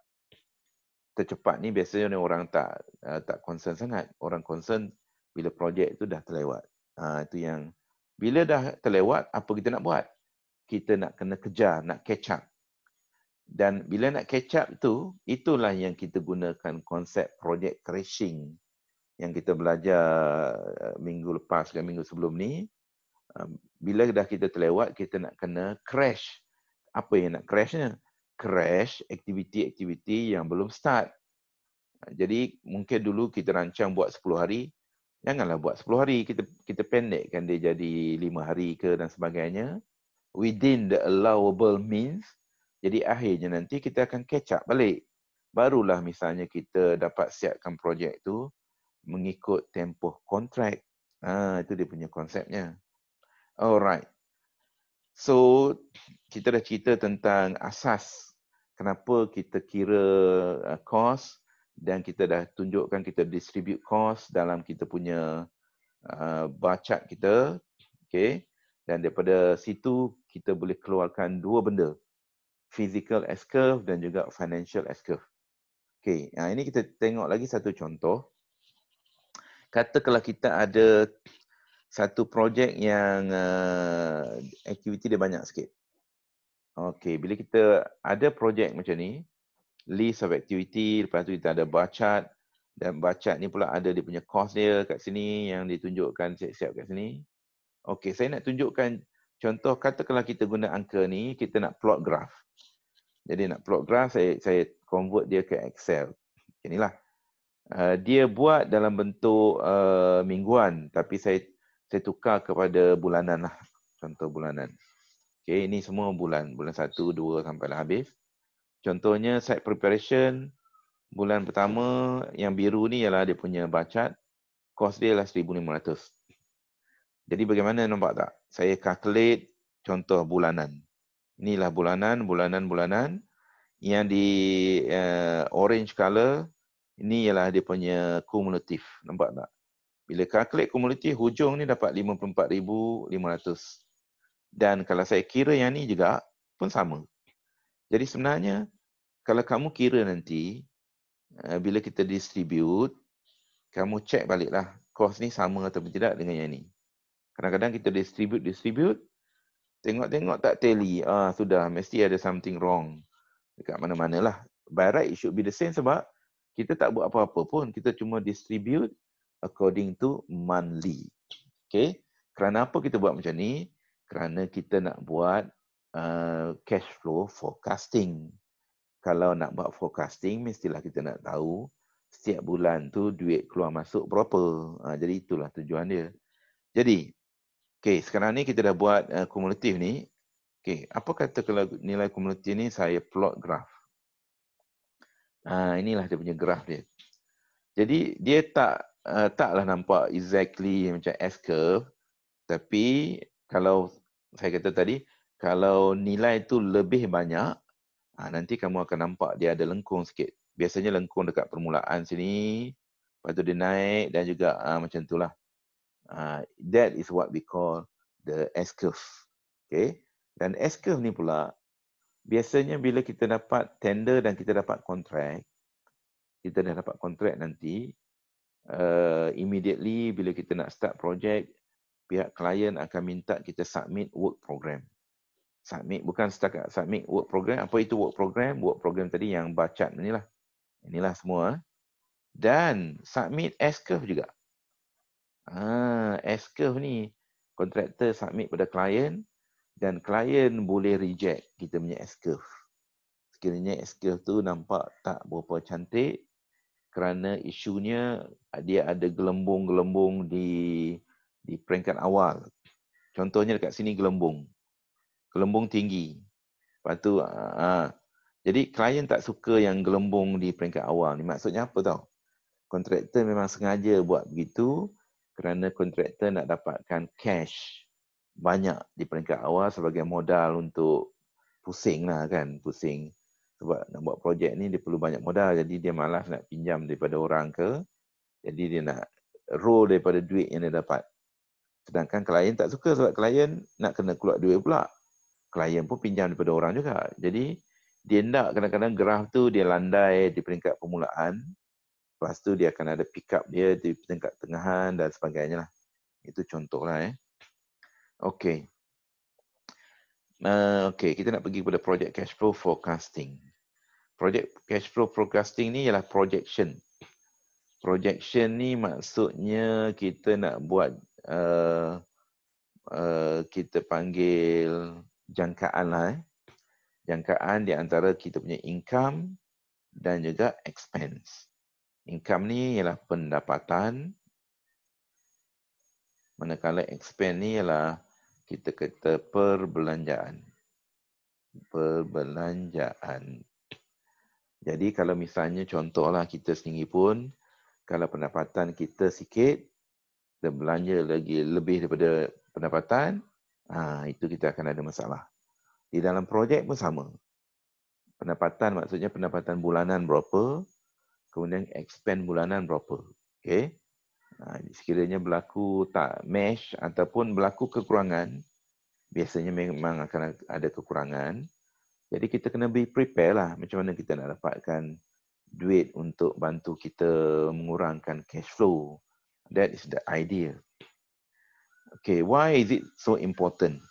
tercepat ni biasanya ni orang tak uh, tak concern sangat. Orang concern bila projek tu dah terlewat. Uh, itu yang bila dah terlewat, apa kita nak buat? Kita nak kena kejar, nak catch up. Dan bila nak catch up tu, itulah yang kita gunakan konsep projek crashing yang kita belajar eh, minggu lepas dan minggu sebelum ni. Ah, bila dah kita terlewat, kita nak kena crash. Apa yang nak crashnya? crash aktiviti-aktiviti yang belum start. Jadi mungkin dulu kita rancang buat 10 hari, janganlah buat 10 hari, kita kita pendekkan dia jadi 5 hari ke dan sebagainya. Within the allowable means, jadi akhirnya nanti kita akan catch up balik. Barulah misalnya kita dapat siapkan projek tu mengikut tempoh kontrak. Ha, itu dia punya konsepnya. Alright. So, kita dah cerita tentang asas kenapa kita kira uh, cost dan kita dah tunjukkan kita distribute cost dalam kita punya uh, bacaan kita okay? dan daripada situ kita boleh keluarkan dua benda physical S curve dan juga financial S curve Okay? nah, ini kita tengok lagi satu contoh Kata kalau kita ada satu projek yang uh, aktiviti dia banyak sikit Okay, bila kita ada projek macam ni, list of activity, lepas tu kita ada bacat, dan bacat ni pula ada dia punya cost dia kat sini, yang ditunjukkan siap-siap kat sini. Okay, saya nak tunjukkan contoh, katakanlah kita guna angka ni, kita nak plot graph. Jadi nak plot graph, saya saya convert dia ke Excel. Inilah. Uh, eh, dia buat dalam bentuk uh, mingguan, tapi saya saya tukar kepada bulanan lah. Contoh bulanan. Okay, ini semua bulan. Bulan satu, dua sampai dah habis. Contohnya site preparation, bulan pertama yang biru ni ialah dia punya bacat. Cost dia ialah RM1,500. Jadi bagaimana nampak tak? Saya calculate contoh bulanan. Inilah bulanan, bulanan, bulanan. Yang di uh, orange color, ini ialah dia punya kumulatif. Nampak tak? Bila calculate kumulatif, hujung ni dapat 54,500. Dan kalau saya kira yang ni juga pun sama. Jadi sebenarnya kalau kamu kira nanti eh, bila kita distribute kamu check baliklah kos ni sama atau tidak dengan yang ni. Kadang-kadang kita distribute distribute tengok-tengok tak tally ah sudah mesti ada something wrong dekat mana-mana lah. By right it should be the same sebab kita tak buat apa-apa pun. Kita cuma distribute according to monthly. Okay. Kerana apa kita buat macam ni? kerana kita nak buat uh, cash flow forecasting. Kalau nak buat forecasting, mestilah kita nak tahu setiap bulan tu duit keluar masuk berapa. Uh, jadi itulah tujuan dia. Jadi, okay, sekarang ni kita dah buat uh, kumulatif ni. Okay, apa kata kalau nilai kumulatif ni saya plot graf. Uh, ah, inilah dia punya graf dia. Jadi dia tak uh, taklah nampak exactly macam S curve tapi kalau saya kata tadi, kalau nilai tu lebih banyak, ha, nanti kamu akan nampak dia ada lengkung sikit. Biasanya lengkung dekat permulaan sini, lepas tu dia naik dan juga uh, macam itulah. Uh, ha, that is what we call the S-curve. Okay? Dan S-curve ni pula, biasanya bila kita dapat tender dan kita dapat kontrak, kita dah dapat kontrak nanti, uh, immediately bila kita nak start project, pihak klien akan minta kita submit work program. Submit bukan setakat submit work program. Apa itu work program? Work program tadi yang bacat inilah. Inilah semua. Dan submit S-curve juga. Ah, ha, S-curve ni kontraktor submit pada klien dan klien boleh reject kita punya S-curve. Sekiranya S-curve tu nampak tak berapa cantik kerana isunya dia ada gelembung-gelembung di di peringkat awal. Contohnya dekat sini gelembung. Gelembung tinggi. Lepas tu, ha. jadi klien tak suka yang gelembung di peringkat awal. Ni maksudnya apa tau? Kontraktor memang sengaja buat begitu kerana kontraktor nak dapatkan cash banyak di peringkat awal sebagai modal untuk pusing lah kan, pusing. Sebab nak buat projek ni dia perlu banyak modal. Jadi dia malas nak pinjam daripada orang ke. Jadi dia nak roll daripada duit yang dia dapat Sedangkan klien tak suka sebab klien nak kena keluar duit pula. Klien pun pinjam daripada orang juga. Jadi dia nak kadang-kadang graf tu dia landai di peringkat permulaan. Lepas tu dia akan ada pick up dia di peringkat tengahan dan sebagainya lah. Itu contoh lah eh. Okay. Uh, eh, okay, kita nak pergi kepada projek cash flow forecasting. projek cash flow forecasting ni ialah projection. Projection ni maksudnya kita nak buat uh, uh, kita panggil jangkaan lah eh. Jangkaan di antara kita punya income dan juga expense. Income ni ialah pendapatan. Manakala expense ni ialah kita kata perbelanjaan. Perbelanjaan. Jadi kalau misalnya contohlah kita sendiri pun kalau pendapatan kita sikit kita belanja lagi lebih daripada pendapatan, ha, itu kita akan ada masalah. Di dalam projek pun sama. Pendapatan maksudnya pendapatan bulanan berapa, kemudian expand bulanan berapa. Okay. Ha, sekiranya berlaku tak mesh ataupun berlaku kekurangan, biasanya memang akan ada kekurangan. Jadi kita kena be prepare lah macam mana kita nak dapatkan duit untuk bantu kita mengurangkan cash flow. That is the idea. Okay, why is it so important?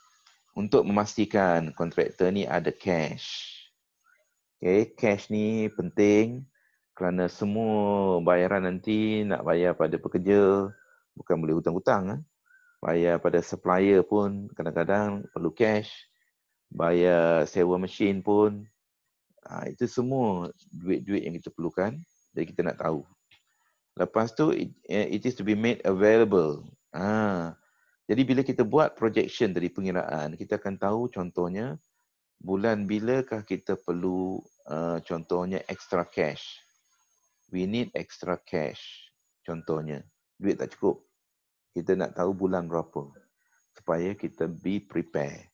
Untuk memastikan kontraktor ni ada cash. Okay, cash ni penting kerana semua bayaran nanti nak bayar pada pekerja bukan boleh hutang-hutang. Eh? Bayar pada supplier pun kadang-kadang perlu cash. Bayar sewa mesin pun. Ha, itu semua duit-duit yang kita perlukan dan kita nak tahu. Lepas tu eh, it is to be made available. Ah. Jadi bila kita buat projection dari pengiraan, kita akan tahu contohnya bulan bilakah kita perlu uh, contohnya extra cash. We need extra cash contohnya. Duit tak cukup. Kita nak tahu bulan berapa supaya kita be prepare.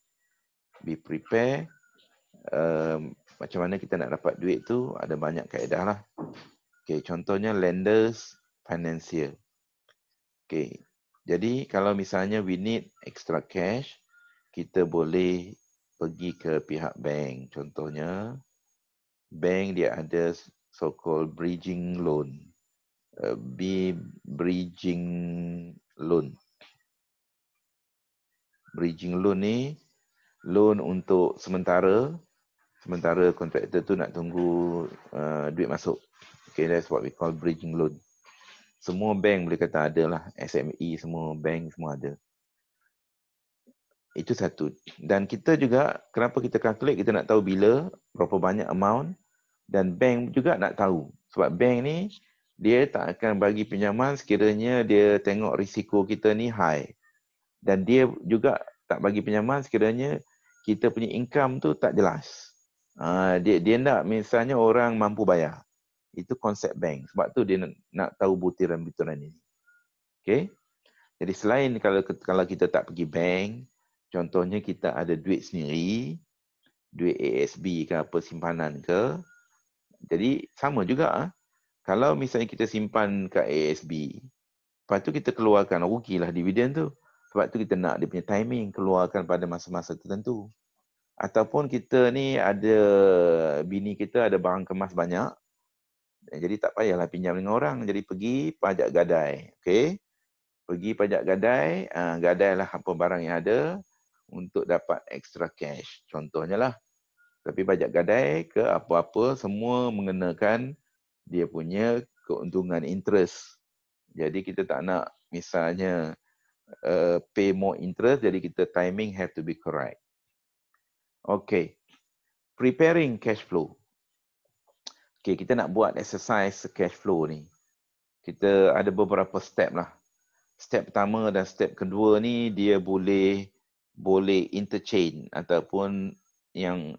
Be prepare um, macam mana kita nak dapat duit tu ada banyak kaedah lah. Okay, contohnya lenders financial. Okay, jadi kalau misalnya we need extra cash, kita boleh pergi ke pihak bank. Contohnya, bank dia ada so-called bridging loan. B bridging loan. Bridging loan ni loan untuk sementara sementara kontraktor tu nak tunggu uh, duit masuk. Okay, that's what we call bridging loan. Semua bank boleh kata ada lah. SME, semua bank semua ada. Itu satu. Dan kita juga, kenapa kita calculate, kita nak tahu bila, berapa banyak amount, dan bank juga nak tahu. Sebab bank ni, dia tak akan bagi pinjaman sekiranya dia tengok risiko kita ni high. Dan dia juga tak bagi pinjaman sekiranya kita punya income tu tak jelas. Ah, dia, dia nak misalnya orang mampu bayar. Itu konsep bank. Sebab tu dia nak, nak tahu butiran-butiran ini. Okay. Jadi selain kalau kalau kita tak pergi bank, contohnya kita ada duit sendiri, duit ASB ke apa simpanan ke. Jadi sama juga ah. Kalau misalnya kita simpan kat ASB, lepas tu kita keluarkan rugilah dividen tu. Sebab tu kita nak dia punya timing keluarkan pada masa-masa tertentu. Ataupun kita ni ada bini kita ada barang kemas banyak. Eh, jadi tak payahlah pinjam dengan orang. Jadi pergi pajak gadai. Okay. Pergi pajak gadai, uh, gadailah apa barang yang ada untuk dapat extra cash. Contohnya lah. Tapi pajak gadai ke apa-apa semua mengenakan dia punya keuntungan interest. Jadi kita tak nak misalnya uh, pay more interest, jadi kita timing have to be correct. Okay. Preparing cash flow. Okay, kita nak buat exercise cash flow ni. Kita ada beberapa step lah. Step pertama dan step kedua ni dia boleh boleh interchange ataupun yang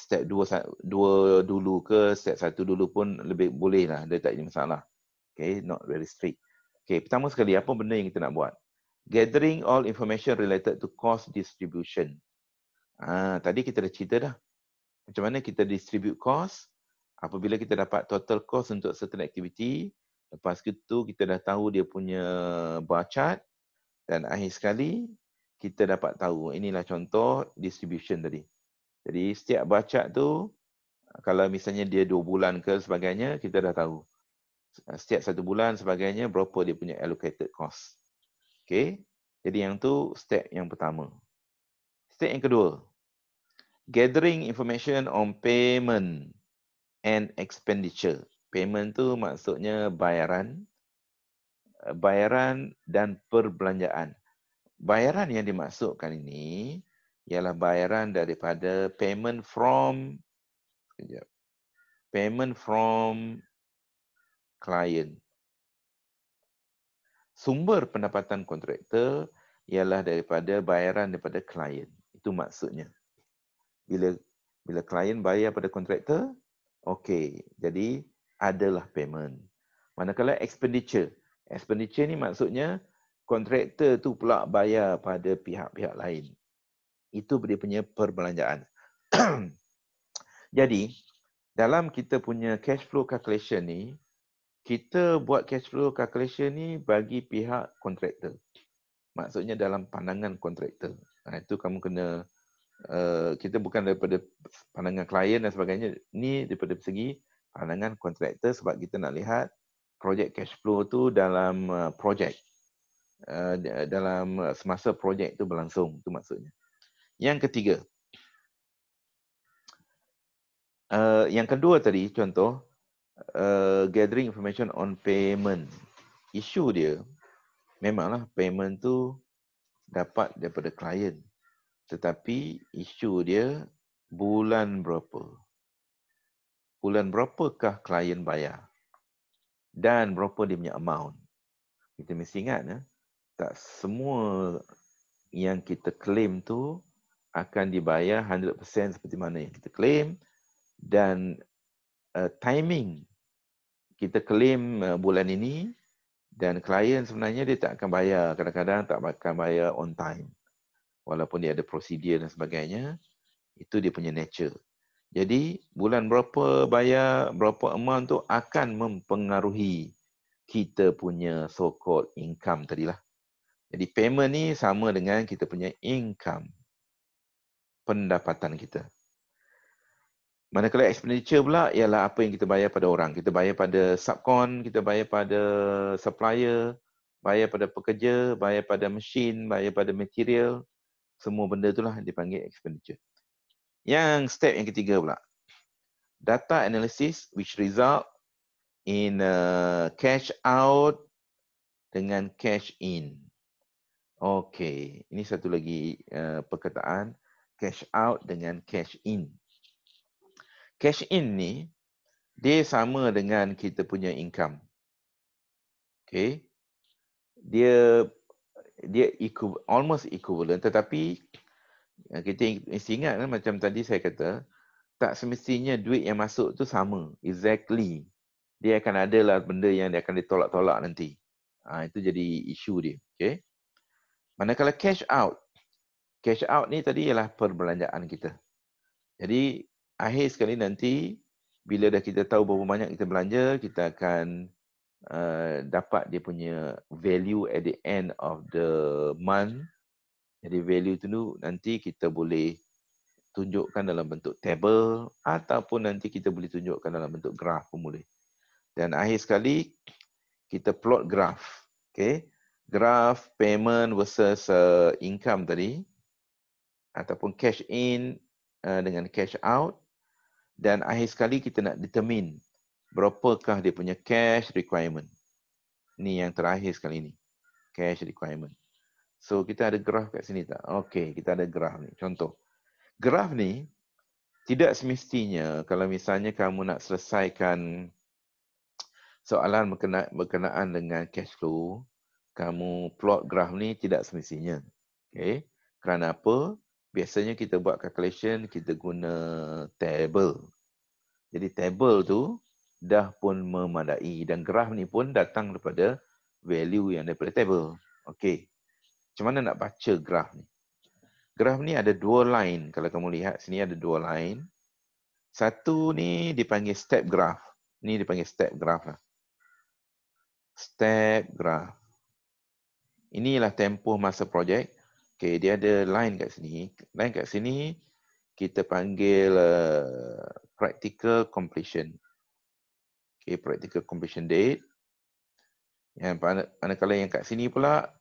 step dua, dua dulu ke step satu dulu pun lebih boleh lah. Dia tak ada masalah. Okay, not very strict. Okay, pertama sekali apa benda yang kita nak buat? Gathering all information related to cost distribution. Ah, tadi kita dah cerita dah. Macam mana kita distribute cost, Apabila kita dapat total cost untuk certain activity, lepas itu kita dah tahu dia punya bar chart dan akhir sekali kita dapat tahu. Inilah contoh distribution tadi. Jadi setiap bar chart tu kalau misalnya dia 2 bulan ke sebagainya, kita dah tahu. Setiap 1 bulan sebagainya berapa dia punya allocated cost. Okay. Jadi yang tu step yang pertama. Step yang kedua. Gathering information on payment and expenditure. Payment tu maksudnya bayaran, eh, bayaran dan perbelanjaan. Bayaran yang dimaksudkan ini ialah bayaran daripada payment from sekejap, payment from client. Sumber pendapatan kontraktor ialah daripada bayaran daripada client. Itu maksudnya. Bila bila client bayar pada kontraktor, Okey, jadi adalah payment. Manakala expenditure. Expenditure ni maksudnya kontraktor tu pula bayar pada pihak-pihak lain. Itu dia punya perbelanjaan. <clears throat> jadi, dalam kita punya cash flow calculation ni, kita buat cash flow calculation ni bagi pihak kontraktor. Maksudnya dalam pandangan kontraktor. Nah, ha, itu kamu kena Eh, kita bukan daripada pandangan klien dan sebagainya. Ni daripada segi pandangan kontraktor sebab kita nak lihat projek cash flow tu dalam eh, projek eh, dalam semasa projek tu berlangsung itu maksudnya. Yang ketiga. yang kedua tadi contoh gathering information on payment. Isu dia memanglah payment tu dapat daripada klien. Tetapi isu dia bulan berapa? Bulan berapakah klien bayar? Dan berapa dia punya amount? Kita mesti ingat ya, tak semua yang kita claim tu akan dibayar 100% seperti mana yang kita claim dan uh, timing kita claim uh, bulan ini dan klien sebenarnya dia tak akan bayar kadang-kadang tak akan bayar on time walaupun dia ada prosedur dan sebagainya itu dia punya nature jadi bulan berapa bayar berapa amount tu akan mempengaruhi kita punya so called income tadi lah. jadi payment ni sama dengan kita punya income pendapatan kita Manakala expenditure pula ialah apa yang kita bayar pada orang. Kita bayar pada subcon, kita bayar pada supplier, bayar pada pekerja, bayar pada mesin, bayar pada material, semua benda itulah dipanggil expenditure. Yang step yang ketiga pula. Data analysis which result in uh, cash out dengan cash in. Okay, ini satu lagi uh, perkataan cash out dengan cash in. Cash in ni dia sama dengan kita punya income. Okay, dia dia almost equivalent tetapi eh, kita mesti ingat kan, macam tadi saya kata tak semestinya duit yang masuk tu sama exactly dia akan ada lah benda yang dia akan ditolak-tolak nanti ha, itu jadi isu dia okay. manakala cash out cash out ni tadi ialah perbelanjaan kita jadi akhir sekali nanti bila dah kita tahu berapa banyak kita belanja kita akan uh, dapat dia punya value at the end of the month. Jadi value tu nanti kita boleh tunjukkan dalam bentuk table ataupun nanti kita boleh tunjukkan dalam bentuk graf pun boleh. Dan akhir sekali kita plot graf. Okay. Graf payment versus uh, income tadi ataupun cash in uh, dengan cash out dan akhir sekali kita nak determine berapakah dia punya cash requirement. Ni yang terakhir sekali ni. Cash requirement. So kita ada graf kat sini tak? Okey, kita ada graf ni. Contoh. Graf ni tidak semestinya kalau misalnya kamu nak selesaikan soalan berkenaan dengan cash flow, kamu plot graf ni tidak semestinya. Okey. Kerana apa? Biasanya kita buat calculation kita guna table. Jadi table tu dah pun memadai dan graf ni pun datang daripada value yang daripada table. Okey. Macam mana nak baca graf ni? Graf ni ada dua line. Kalau kamu lihat sini ada dua line. Satu ni dipanggil step graph. Ni dipanggil step graph lah. Step graph. Inilah tempoh masa projek. Okey, dia ada line kat sini. Line kat sini kita panggil uh, practical completion okay, practical completion date. Yang manakala yang kat sini pula,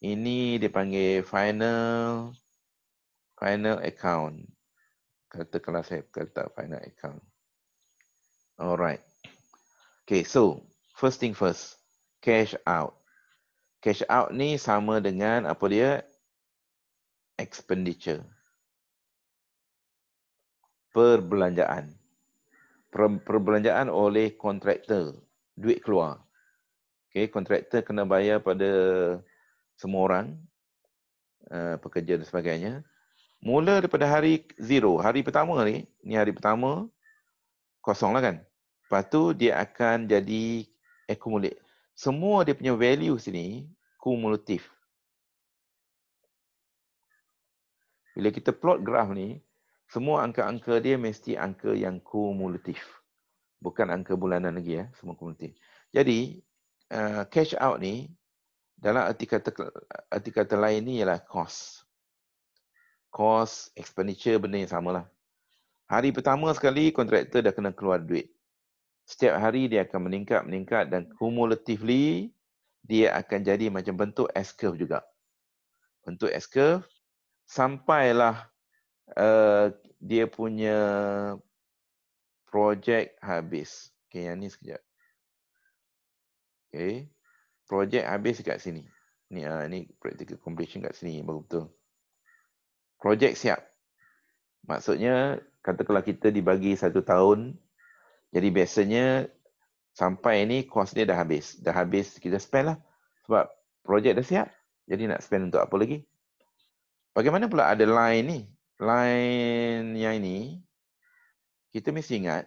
ini dia panggil final final account. Kata kelas saya kata final account. Alright. Okay, so first thing first, cash out. Cash out ni sama dengan apa dia? Expenditure. Perbelanjaan perbelanjaan oleh kontraktor duit keluar okey kontraktor kena bayar pada semua orang eh, pekerja dan sebagainya mula daripada hari zero hari pertama ni ni hari pertama kosong lah kan lepas tu dia akan jadi accumulate semua dia punya value sini kumulatif bila kita plot graf ni semua angka-angka dia mesti angka yang kumulatif. Bukan angka bulanan lagi ya, semua kumulatif. Jadi, uh, cash out ni dalam arti kata arti kata lain ni ialah cost. Cost expenditure benda yang samalah. Hari pertama sekali kontraktor dah kena keluar duit. Setiap hari dia akan meningkat meningkat dan kumulatifly dia akan jadi macam bentuk S curve juga. Bentuk S curve sampailah uh, dia punya projek habis. Okay, yang ni sekejap. Okay. Projek habis kat sini. Ni, uh, ni practical completion kat sini. Baru betul. Projek siap. Maksudnya, kalau kita dibagi satu tahun. Jadi biasanya sampai ni kos dia dah habis. Dah habis kita spend lah. Sebab projek dah siap. Jadi nak spend untuk apa lagi? Bagaimana pula ada line ni? line yang ini, kita mesti ingat,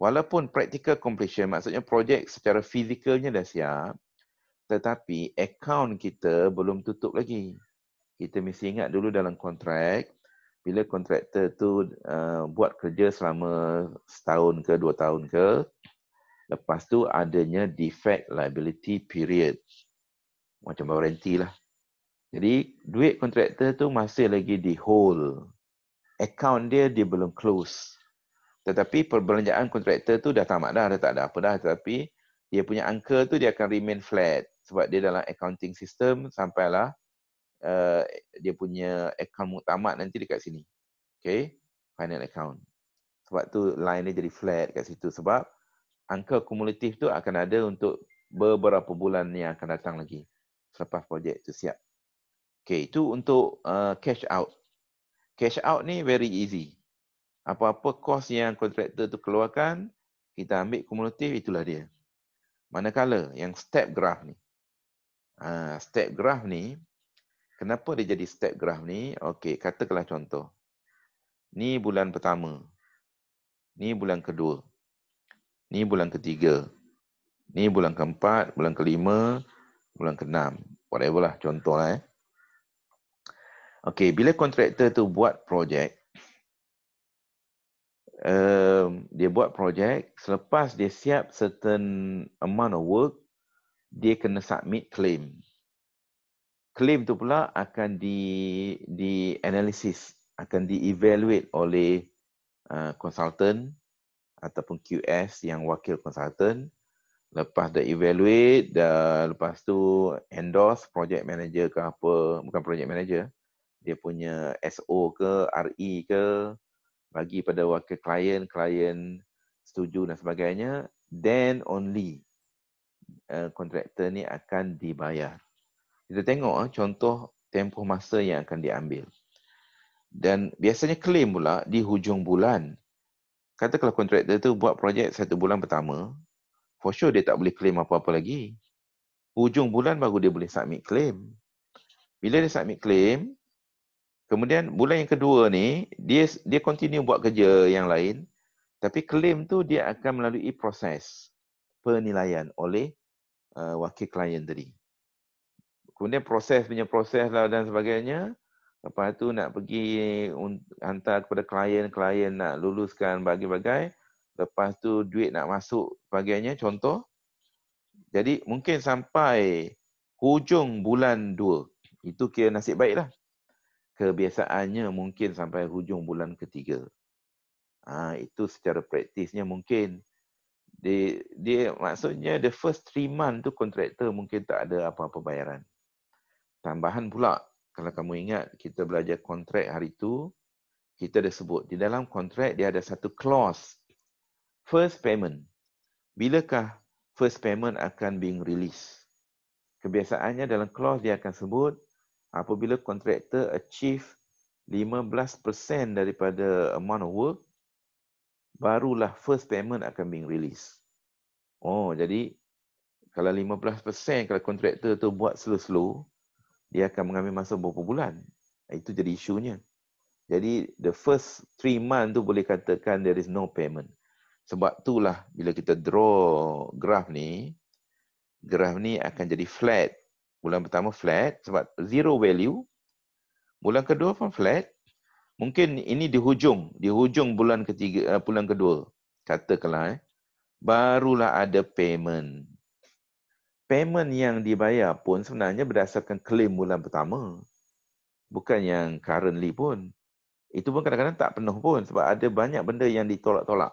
walaupun practical completion, maksudnya projek secara fizikalnya dah siap, tetapi account kita belum tutup lagi. Kita mesti ingat dulu dalam kontrak, bila kontraktor tu uh, buat kerja selama setahun ke dua tahun ke, lepas tu adanya defect liability period. Macam warranty lah. Jadi duit kontraktor tu masih lagi di hold. Account dia dia belum close. Tetapi perbelanjaan kontraktor tu dah tamat dah, dah tak ada apa dah. Tetapi dia punya angka tu dia akan remain flat sebab dia dalam accounting system sampailah uh, dia punya account muktamad nanti dekat sini. Okay, final account. Sebab tu line dia jadi flat kat situ sebab angka kumulatif tu akan ada untuk beberapa bulan yang akan datang lagi selepas projek tu siap. Okay, itu untuk uh, cash out. Cash out ni very easy. Apa-apa kos yang kontraktor tu keluarkan, kita ambil kumulatif itulah dia. Manakala yang step graph ni. Uh, step graph ni, kenapa dia jadi step graph ni? Okay, katakanlah contoh. Ni bulan pertama. Ni bulan kedua. Ni bulan ketiga. Ni bulan keempat, bulan kelima, bulan keenam. Whatever lah contoh lah eh. Okay, bila kontraktor tu buat projek, um, dia buat projek, selepas dia siap certain amount of work, dia kena submit claim. Claim tu pula akan di di analisis, akan di evaluate oleh uh, consultant ataupun QS yang wakil consultant. Lepas dah evaluate, dah lepas tu endorse project manager ke apa, bukan project manager, dia punya SO ke RE ke bagi pada wakil klien, klien setuju dan sebagainya, then only eh, kontraktor uh, ni akan dibayar. Kita tengok uh, contoh tempoh masa yang akan diambil. Dan biasanya claim pula di hujung bulan. Kata kalau kontraktor tu buat projek satu bulan pertama, for sure dia tak boleh claim apa-apa lagi. Hujung bulan baru dia boleh submit claim. Bila dia submit claim, Kemudian bulan yang kedua ni dia dia continue buat kerja yang lain tapi claim tu dia akan melalui proses penilaian oleh uh, wakil klien tadi. Kemudian proses punya proses lah dan sebagainya. Lepas tu nak pergi hantar kepada klien, klien nak luluskan bagi-bagai. Lepas tu duit nak masuk sebagainya contoh. Jadi mungkin sampai hujung bulan dua Itu kira nasib baik lah kebiasaannya mungkin sampai hujung bulan ketiga. Ha, itu secara praktisnya mungkin. Dia, dia maksudnya the first three month tu kontraktor mungkin tak ada apa-apa bayaran. Tambahan pula, kalau kamu ingat kita belajar kontrak hari tu, kita ada sebut di dalam kontrak dia ada satu clause. First payment. Bilakah first payment akan being released? Kebiasaannya dalam clause dia akan sebut apabila kontraktor achieve 15% daripada amount of work, barulah first payment akan being released. Oh, jadi kalau 15% kalau kontraktor tu buat slow-slow, dia akan mengambil masa beberapa bulan. Itu jadi isunya. Jadi the first three month tu boleh katakan there is no payment. Sebab itulah bila kita draw graf ni, graf ni akan jadi flat. Bulan pertama flat sebab zero value. Bulan kedua pun flat. Mungkin ini di hujung, di hujung bulan ketiga uh, bulan kedua. Katakanlah eh barulah ada payment. Payment yang dibayar pun sebenarnya berdasarkan claim bulan pertama. Bukan yang currently pun. Itu pun kadang-kadang tak penuh pun sebab ada banyak benda yang ditolak-tolak.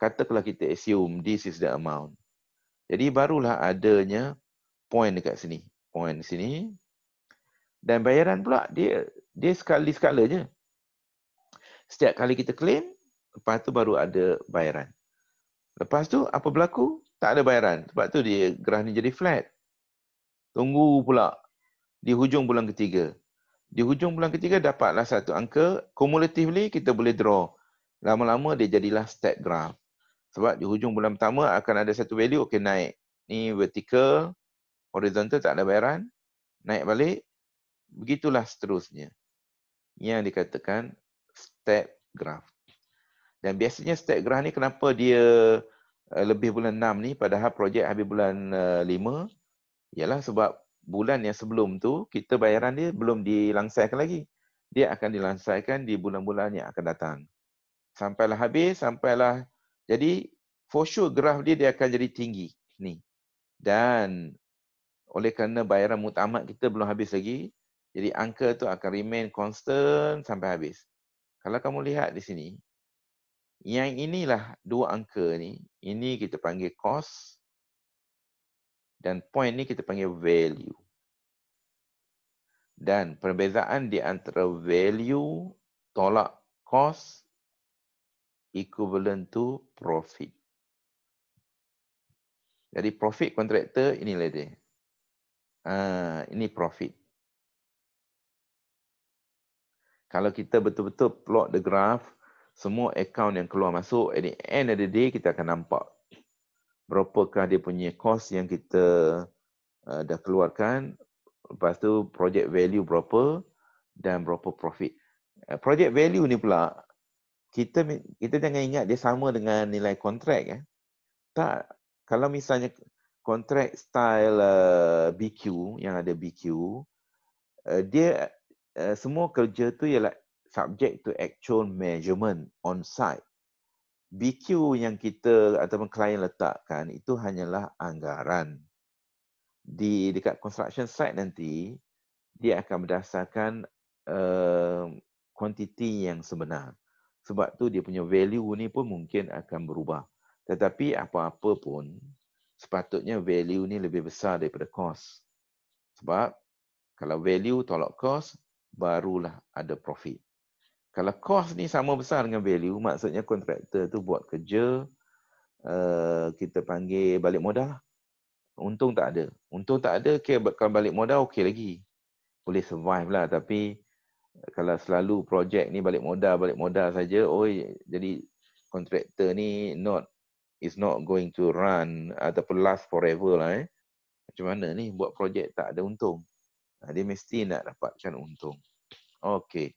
Katakanlah kita assume this is the amount. Jadi barulah adanya point dekat sini poin sini. Dan bayaran pula dia dia sekali sekala je. Setiap kali kita claim, lepas tu baru ada bayaran. Lepas tu apa berlaku? Tak ada bayaran. Sebab tu dia graf ni jadi flat. Tunggu pula di hujung bulan ketiga. Di hujung bulan ketiga dapatlah satu angka. Cumulatively kita boleh draw. Lama-lama dia jadilah stat graph. Sebab di hujung bulan pertama akan ada satu value. Okey naik. Ni vertical horizontal tak ada bayaran, naik balik, begitulah seterusnya. Yang dikatakan step graph. Dan biasanya step graph ni kenapa dia eh, lebih bulan 6 ni padahal projek habis bulan 5 eh, ialah sebab bulan yang sebelum tu kita bayaran dia belum dilangsaikan lagi. Dia akan dilangsaikan di bulan-bulan yang akan datang. Sampailah habis, sampailah jadi for sure graph dia dia akan jadi tinggi ni. Dan oleh kerana bayaran mutamat kita belum habis lagi. Jadi angka tu akan remain constant sampai habis. Kalau kamu lihat di sini, yang inilah dua angka ni, ini kita panggil cost dan point ni kita panggil value. Dan perbezaan di antara value tolak cost equivalent to profit. Jadi profit kontraktor inilah dia. Ah, ini profit. Kalau kita betul-betul plot the graph, semua account yang keluar masuk, at the end of the day kita akan nampak berapakah dia punya cost yang kita uh, dah keluarkan, lepas tu project value berapa dan berapa profit. Uh, project value ni pula, kita kita jangan ingat dia sama dengan nilai kontrak. Eh. Tak, kalau misalnya kontrak style uh, eh, BQ yang ada BQ uh, eh, dia uh, semua kerja tu ialah subject to actual measurement on site BQ yang kita ataupun klien letakkan itu hanyalah anggaran di dekat construction site nanti dia akan berdasarkan kuantiti uh, yang sebenar sebab tu dia punya value ni pun mungkin akan berubah tetapi apa-apa pun sepatutnya value ni lebih besar daripada cost. Sebab kalau value tolak cost, barulah ada profit. Kalau cost ni sama besar dengan value, maksudnya kontraktor tu buat kerja, eh, kita panggil balik modal lah. Untung tak ada. Untung tak ada, okay, kalau balik modal, okey lagi. Boleh survive lah. Tapi kalau selalu projek ni balik modal, balik modal saja, oh jadi kontraktor ni not is not going to run ataupun last forever lah eh. Macam mana ni buat projek tak ada untung. Ha, dia mesti nak dapatkan untung. Okay.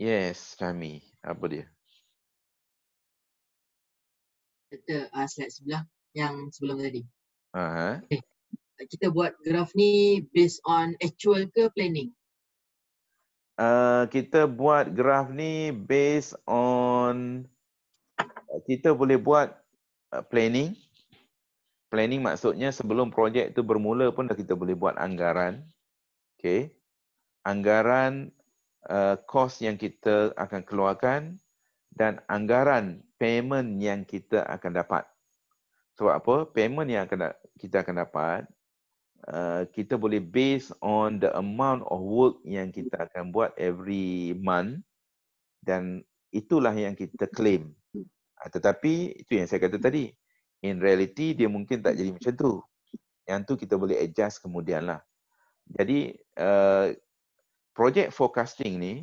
Yes, Fahmi. Apa dia? Kita uh, ah, slide sebelah yang sebelum tadi. Uh-huh. Eh, okay. Kita buat graf ni based on actual ke planning? Uh, kita buat graf ni based on kita boleh buat uh, planning. Planning maksudnya sebelum projek itu bermula pun dah kita boleh buat anggaran. Okay. Anggaran uh, kos yang kita akan keluarkan dan anggaran payment yang kita akan dapat. Sebab apa? Payment yang kita akan dapat, uh, kita boleh based on the amount of work yang kita akan buat every month dan itulah yang kita claim. Ah, tetapi itu yang saya kata tadi. In reality dia mungkin tak jadi macam tu. Yang tu kita boleh adjust kemudian lah. Jadi uh, eh, project forecasting ni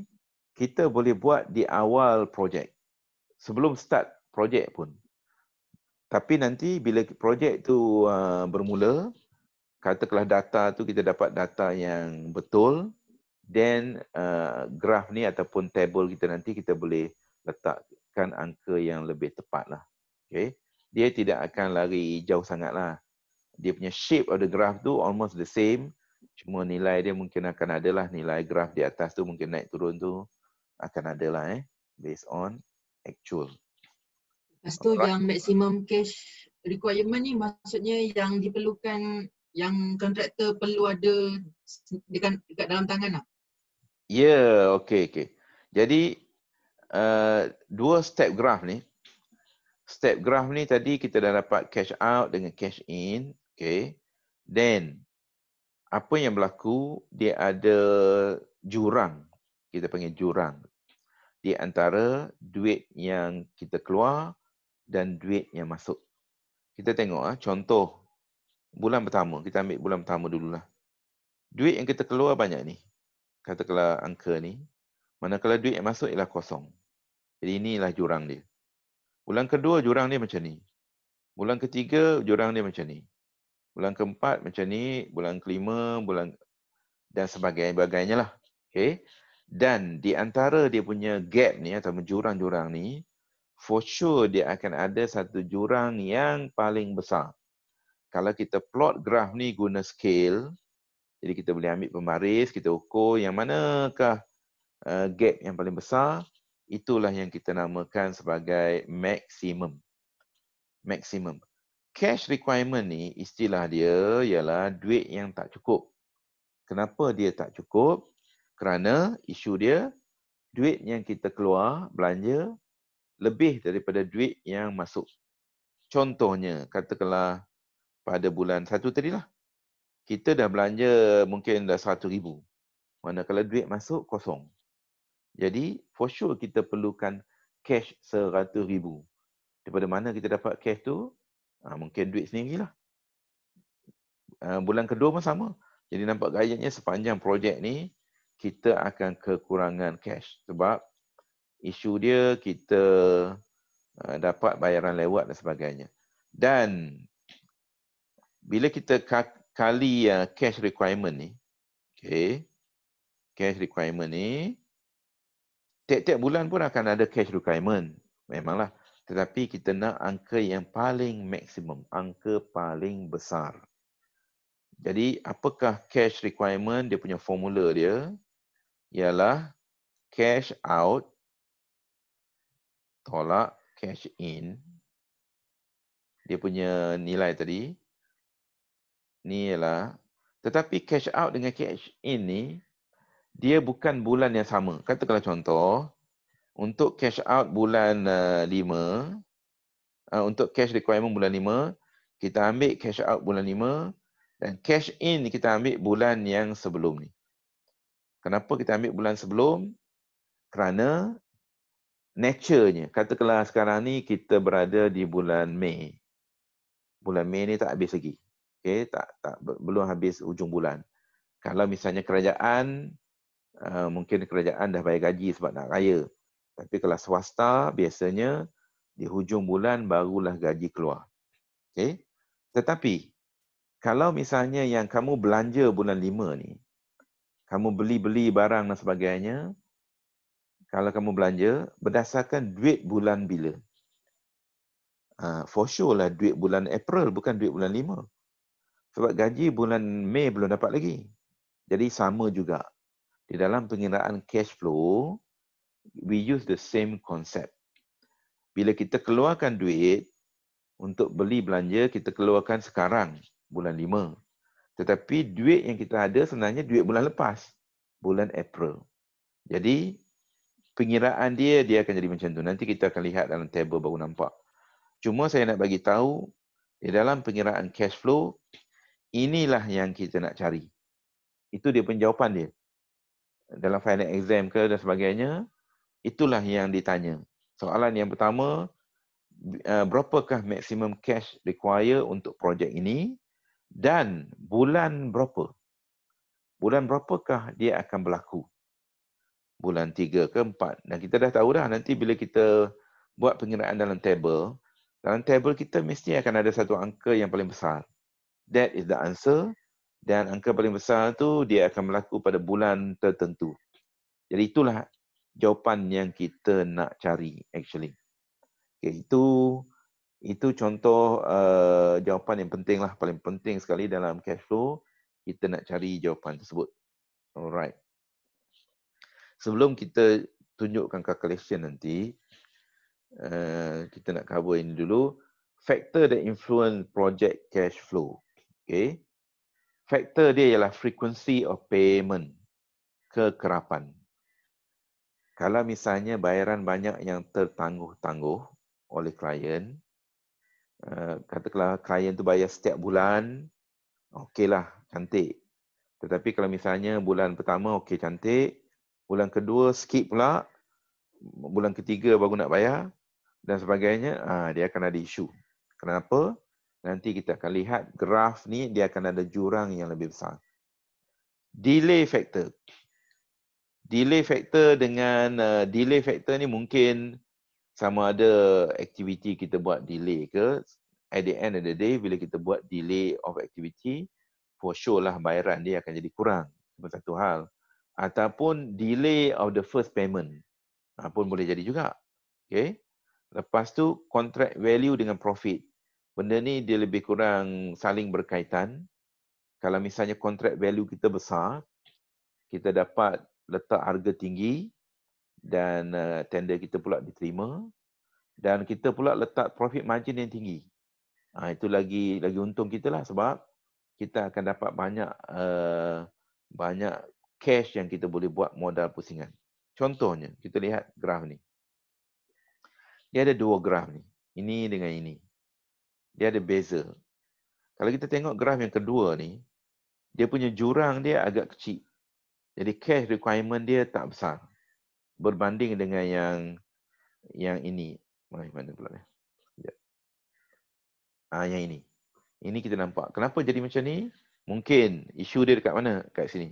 kita boleh buat di awal project. Sebelum start project pun. Tapi nanti bila projek tu uh, bermula, katakanlah data tu kita dapat data yang betul, then uh, graf ni ataupun table kita nanti kita boleh letak menggunakan angka yang lebih tepat lah. Okay. Dia tidak akan lari jauh sangat lah. Dia punya shape of the graph tu almost the same. Cuma nilai dia mungkin akan adalah nilai graph di atas tu mungkin naik turun tu akan adalah eh. Based on actual. Lepas tu okay. yang maximum cash requirement ni maksudnya yang diperlukan yang kontraktor perlu ada dekat, dekat dalam tangan lah. Ya, yeah, okay, okay. Jadi Eh, dua step graph ni. Step graph ni tadi kita dah dapat cash out dengan cash in. Okay. Then apa yang berlaku dia ada jurang. Kita panggil jurang. Di antara duit yang kita keluar dan duit yang masuk. Kita tengok ah, contoh bulan pertama. Kita ambil bulan pertama dululah. Duit yang kita keluar banyak ni. Katakanlah angka ni. Manakala duit yang masuk ialah kosong. Jadi inilah jurang dia. Bulan kedua jurang dia macam ni. Bulan ketiga jurang dia macam ni. Bulan keempat macam ni, bulan kelima, bulan dan sebagainya-bagainya lah. Okay. Dan di antara dia punya gap ni atau jurang-jurang ni, for sure dia akan ada satu jurang yang paling besar. Kalau kita plot graf ni guna scale, jadi kita boleh ambil pembaris, kita ukur yang manakah uh, gap yang paling besar, Itulah yang kita namakan sebagai maximum. Maximum. Cash requirement ni istilah dia ialah duit yang tak cukup. Kenapa dia tak cukup? Kerana isu dia duit yang kita keluar belanja lebih daripada duit yang masuk. Contohnya katakanlah pada bulan satu tadi lah. Kita dah belanja mungkin dah RM100,000. Manakala duit masuk kosong. Jadi for sure kita perlukan cash seratus ribu. Daripada mana kita dapat cash tu? Ha, mungkin duit sendiri lah. Ha, ah, bulan kedua pun sama. Jadi nampak gayanya sepanjang projek ni kita akan kekurangan cash sebab isu dia kita ha, dapat bayaran lewat dan sebagainya. Dan bila kita kali uh, cash requirement ni, okay, cash requirement ni, tiap-tiap bulan pun akan ada cash requirement. Memanglah. Tetapi kita nak angka yang paling maksimum. Angka paling besar. Jadi apakah cash requirement dia punya formula dia? Ialah cash out tolak cash in. Dia punya nilai tadi. Ni ialah. Tetapi cash out dengan cash in ni dia bukan bulan yang sama. Katakanlah contoh, untuk cash out bulan eh, lima, uh, uh, untuk cash requirement bulan lima, kita ambil cash out bulan lima, dan cash in kita ambil bulan yang sebelum ni. Kenapa kita ambil bulan sebelum? Kerana naturenya, katakanlah sekarang ni kita berada di bulan Mei. Bulan Mei ni tak habis lagi. Okay, tak, tak, belum habis ujung bulan. Kalau misalnya kerajaan Ah, mungkin kerajaan dah bayar gaji sebab nak raya. Tapi kalau swasta biasanya di hujung bulan barulah gaji keluar. Okay? Tetapi kalau misalnya yang kamu belanja bulan lima ni, kamu beli-beli barang dan sebagainya, kalau kamu belanja berdasarkan duit bulan bila? Uh, for sure lah duit bulan April bukan duit bulan lima. Sebab gaji bulan Mei belum dapat lagi. Jadi sama juga di dalam pengiraan cash flow, we use the same concept. Bila kita keluarkan duit untuk beli belanja, kita keluarkan sekarang, bulan 5. Tetapi duit yang kita ada sebenarnya duit bulan lepas, bulan April. Jadi, pengiraan dia, dia akan jadi macam tu. Nanti kita akan lihat dalam table baru nampak. Cuma saya nak bagi tahu, di dalam pengiraan cash flow, inilah yang kita nak cari. Itu dia penjawapan dia dalam final exam ke dan sebagainya itulah yang ditanya soalan yang pertama eh, berapakah maksimum cash require untuk projek ini dan bulan berapa bulan berapakah dia akan berlaku bulan tiga ke 4 dan kita dah tahu dah nanti bila kita buat pengiraan dalam table dalam table kita mesti akan ada satu angka yang paling besar that is the answer dan angka paling besar tu dia akan berlaku pada bulan tertentu. Jadi itulah jawapan yang kita nak cari actually. Okay, itu itu contoh uh, jawapan yang penting lah. Paling penting sekali dalam cash flow. Kita nak cari jawapan tersebut. Alright. Sebelum kita tunjukkan calculation nanti, uh, kita nak cover ini dulu. Factor that influence project cash flow. Okay. Faktor dia ialah frequency of payment. Kekerapan. Kalau misalnya bayaran banyak yang tertangguh-tangguh oleh klien, eh, katakanlah klien tu bayar setiap bulan, okeylah, cantik. Tetapi kalau misalnya bulan pertama okey cantik, bulan kedua skip pula, bulan ketiga baru nak bayar dan sebagainya, ah, dia akan ada isu. Kenapa? nanti kita akan lihat graf ni dia akan ada jurang yang lebih besar. Delay factor. Delay factor dengan uh, delay factor ni mungkin sama ada aktiviti kita buat delay ke at the end of the day bila kita buat delay of activity for sure lah bayaran dia akan jadi kurang. Cuma satu hal. Ataupun delay of the first payment ha, boleh jadi juga. Okay. Lepas tu contract value dengan profit benda ni dia lebih kurang saling berkaitan. Kalau misalnya kontrak value kita besar, kita dapat letak harga tinggi dan eh, tender kita pula diterima dan kita pula letak profit margin yang tinggi. Ha, itu lagi lagi untung kita lah sebab kita akan dapat banyak uh, banyak cash yang kita boleh buat modal pusingan. Contohnya, kita lihat graf ni. Dia ada dua graf ni. Ini dengan ini dia ada beza. Kalau kita tengok graf yang kedua ni, dia punya jurang dia agak kecil. Jadi cash requirement dia tak besar. Berbanding dengan yang yang ini. Mari mana pula ni. Ah, yang ini. Ini kita nampak. Kenapa jadi macam ni? Mungkin isu dia dekat mana? Kat sini.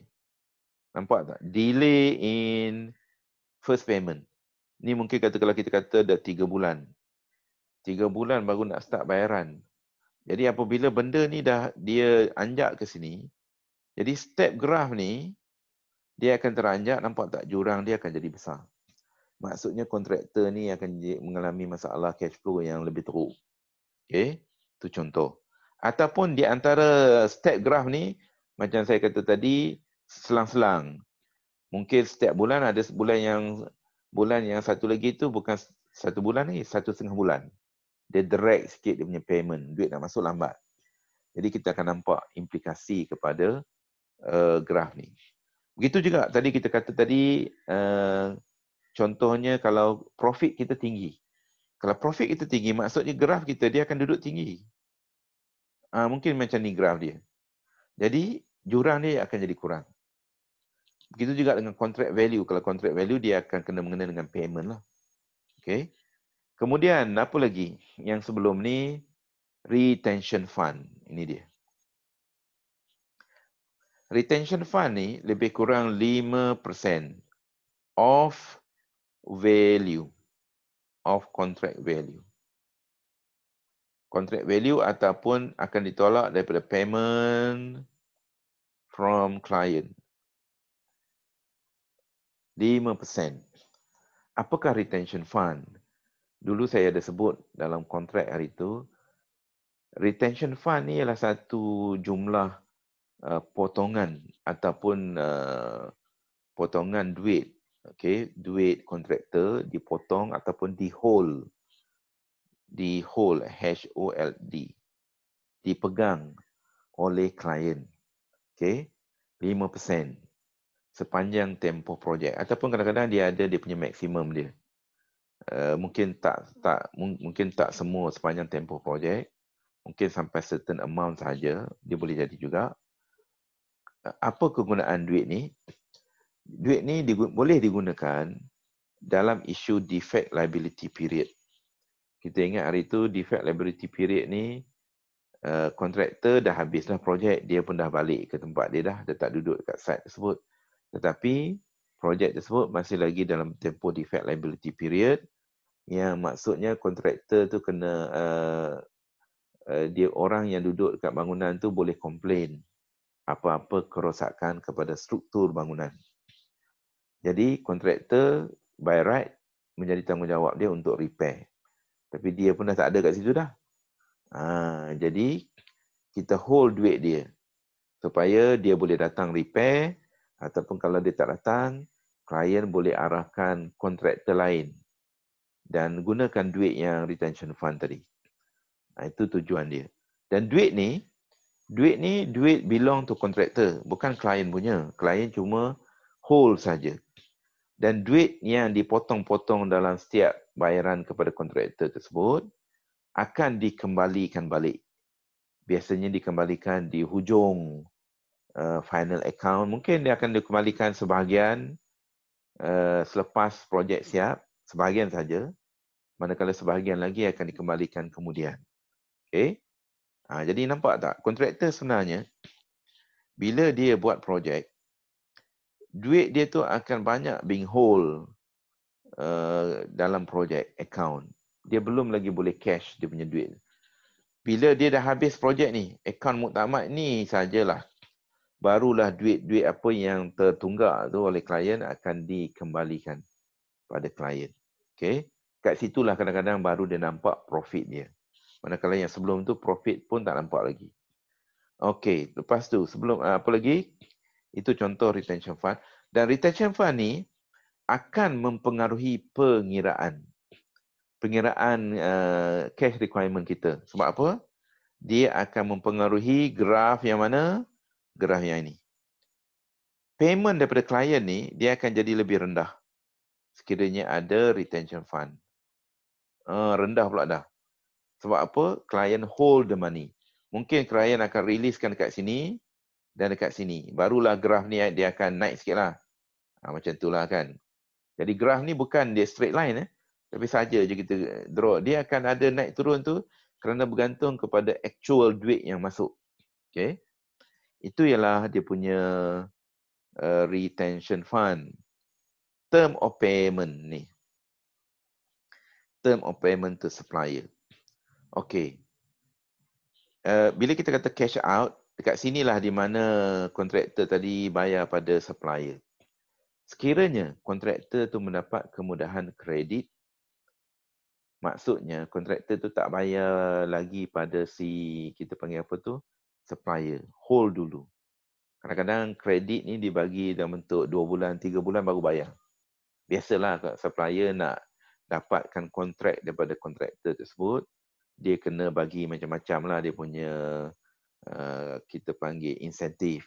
Nampak tak? Delay in first payment. Ni mungkin kata kalau kita kata dah 3 bulan tiga bulan baru nak start bayaran. Jadi apabila benda ni dah dia anjak ke sini, jadi step graf ni dia akan teranjak, nampak tak jurang dia akan jadi besar. Maksudnya kontraktor ni akan mengalami masalah cash flow yang lebih teruk. Okay, tu contoh. Ataupun di antara step graf ni, macam saya kata tadi, selang-selang. Mungkin setiap bulan ada bulan yang bulan yang satu lagi tu bukan satu bulan ni, satu setengah bulan dia drag sikit dia punya payment. Duit nak masuk lambat. Jadi kita akan nampak implikasi kepada uh, eh, graf ni. Begitu juga tadi kita kata tadi uh, contohnya kalau profit kita tinggi. Kalau profit kita tinggi maksudnya graf kita dia akan duduk tinggi. Uh, mungkin macam ni graf dia. Jadi jurang dia akan jadi kurang. Begitu juga dengan contract value. Kalau contract value dia akan kena mengenai dengan payment lah. Okay. Kemudian apa lagi yang sebelum ni retention fund ini dia. Retention fund ni lebih kurang 5% of value of contract value. Contract value ataupun akan ditolak daripada payment from client. 5%. Apakah retention fund? dulu saya ada sebut dalam kontrak hari itu retention fund ni ialah satu jumlah uh, potongan ataupun uh, potongan duit okay, duit kontraktor dipotong ataupun di hold di hold h o l d dipegang oleh klien okey 5% sepanjang tempoh projek ataupun kadang-kadang dia ada dia punya maksimum dia Eh, mungkin tak tak mungkin tak semua sepanjang tempoh projek mungkin sampai certain amount saja dia boleh jadi juga eh, apa kegunaan duit ni duit ni digu- boleh digunakan dalam isu defect liability period kita ingat hari tu defect liability period ni eh, kontraktor uh, dah habislah projek dia pun dah balik ke tempat dia dah dia tak duduk dekat site tersebut tetapi projek tersebut masih lagi dalam tempoh defect liability period Ya, maksudnya kontraktor tu kena uh, uh, dia orang yang duduk dekat bangunan tu boleh komplain apa-apa kerosakan kepada struktur bangunan. Jadi kontraktor by right menjadi tanggungjawab dia untuk repair. Tapi dia pun dah tak ada kat situ dah. Ha, jadi kita hold duit dia supaya dia boleh datang repair ataupun kalau dia tak datang, klien boleh arahkan kontraktor lain dan gunakan duit yang retention fund tadi. Nah, ha, itu tujuan dia. Dan duit ni, duit ni duit belong to contractor, bukan klien punya. Klien cuma hold saja. Dan duit yang dipotong-potong dalam setiap bayaran kepada kontraktor tersebut akan dikembalikan balik. Biasanya dikembalikan di hujung uh, final account. Mungkin dia akan dikembalikan sebahagian uh, selepas projek siap, sebahagian saja manakala sebahagian lagi akan dikembalikan kemudian. okay? Ha, jadi nampak tak kontraktor sebenarnya bila dia buat projek duit dia tu akan banyak being hold uh, dalam projek account. Dia belum lagi boleh cash dia punya duit. Bila dia dah habis projek ni, account muktamad ni sajalah barulah duit-duit apa yang tertunggak tu oleh klien akan dikembalikan pada klien. Okay kat situlah kadang-kadang baru dia nampak profit dia. Manakala yang sebelum tu profit pun tak nampak lagi. Okey, lepas tu sebelum ah, apa lagi? Itu contoh retention fund dan retention fund ni akan mempengaruhi pengiraan pengiraan uh, cash requirement kita. Sebab apa? Dia akan mempengaruhi graf yang mana? Graf yang ini. Payment daripada klien ni dia akan jadi lebih rendah sekiranya ada retention fund. Ha, rendah pula dah. Sebab apa? Client hold the money. Mungkin client akan releasekan dekat sini dan dekat sini. Barulah graf ni eh, dia akan naik sikit lah. Ha, macam itulah kan. Jadi graf ni bukan dia straight line eh. Tapi saja je kita draw. Dia akan ada naik turun tu kerana bergantung kepada actual duit yang masuk. Okay. Itu ialah dia punya uh, retention fund. Term of payment ni term of payment to supplier. Okay. Uh, bila kita kata cash out, dekat sinilah di mana kontraktor tadi bayar pada supplier. Sekiranya kontraktor tu mendapat kemudahan kredit, maksudnya kontraktor tu tak bayar lagi pada si kita panggil apa tu supplier hold dulu kadang-kadang kredit ni dibagi dalam bentuk 2 bulan 3 bulan baru bayar biasalah supplier nak dapatkan kontrak daripada kontraktor tersebut dia kena bagi macam-macam lah dia punya uh, kita panggil insentif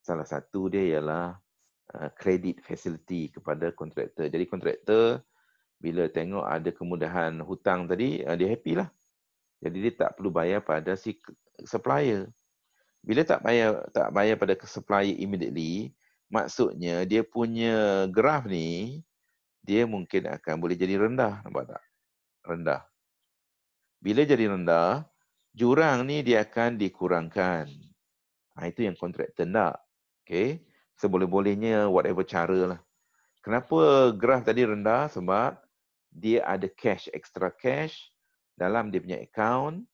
salah satu dia ialah uh, kredit uh, facility kepada kontraktor jadi kontraktor bila tengok ada kemudahan hutang tadi uh, dia happy lah jadi dia tak perlu bayar pada si supplier bila tak bayar tak bayar pada supplier immediately maksudnya dia punya graf ni dia mungkin akan boleh jadi rendah. Nampak tak? Rendah. Bila jadi rendah, jurang ni dia akan dikurangkan. Ha, itu yang kontrak nak. Okay. Seboleh-bolehnya whatever cara lah. Kenapa graf tadi rendah? Sebab dia ada cash, extra cash dalam dia punya account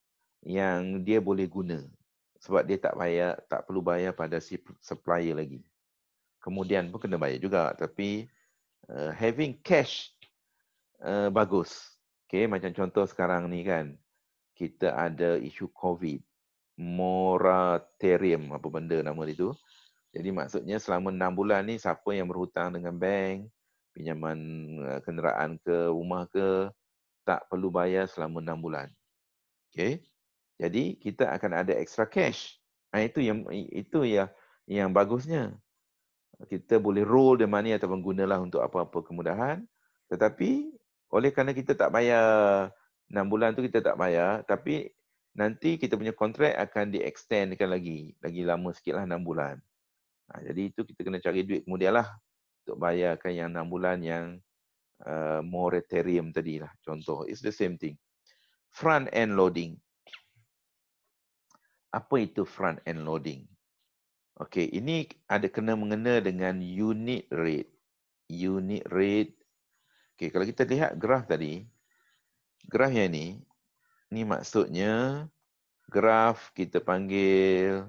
yang dia boleh guna. Sebab dia tak bayar, tak perlu bayar pada si supplier lagi. Kemudian pun kena bayar juga. Tapi uh, having cash uh, bagus. Okay, macam contoh sekarang ni kan, kita ada isu COVID. Moratorium, apa benda nama dia tu. Jadi maksudnya selama enam bulan ni, siapa yang berhutang dengan bank, pinjaman uh, kenderaan ke rumah ke, tak perlu bayar selama enam bulan. Okay. Jadi kita akan ada extra cash. Nah, itu yang itu ya yang, yang bagusnya kita boleh roll the money ataupun gunalah untuk apa-apa kemudahan. Tetapi oleh kerana kita tak bayar 6 bulan tu kita tak bayar tapi nanti kita punya kontrak akan di-extendkan lagi. Lagi lama sikit lah 6 bulan. Ha, jadi itu kita kena cari duit kemudian lah untuk bayarkan yang 6 bulan yang uh, moratorium tadi lah contoh. It's the same thing. Front end loading. Apa itu front end loading? Okey, ini ada kena mengena dengan unit rate. Unit rate. Okey, kalau kita lihat graf tadi, graf yang ni ni maksudnya graf kita panggil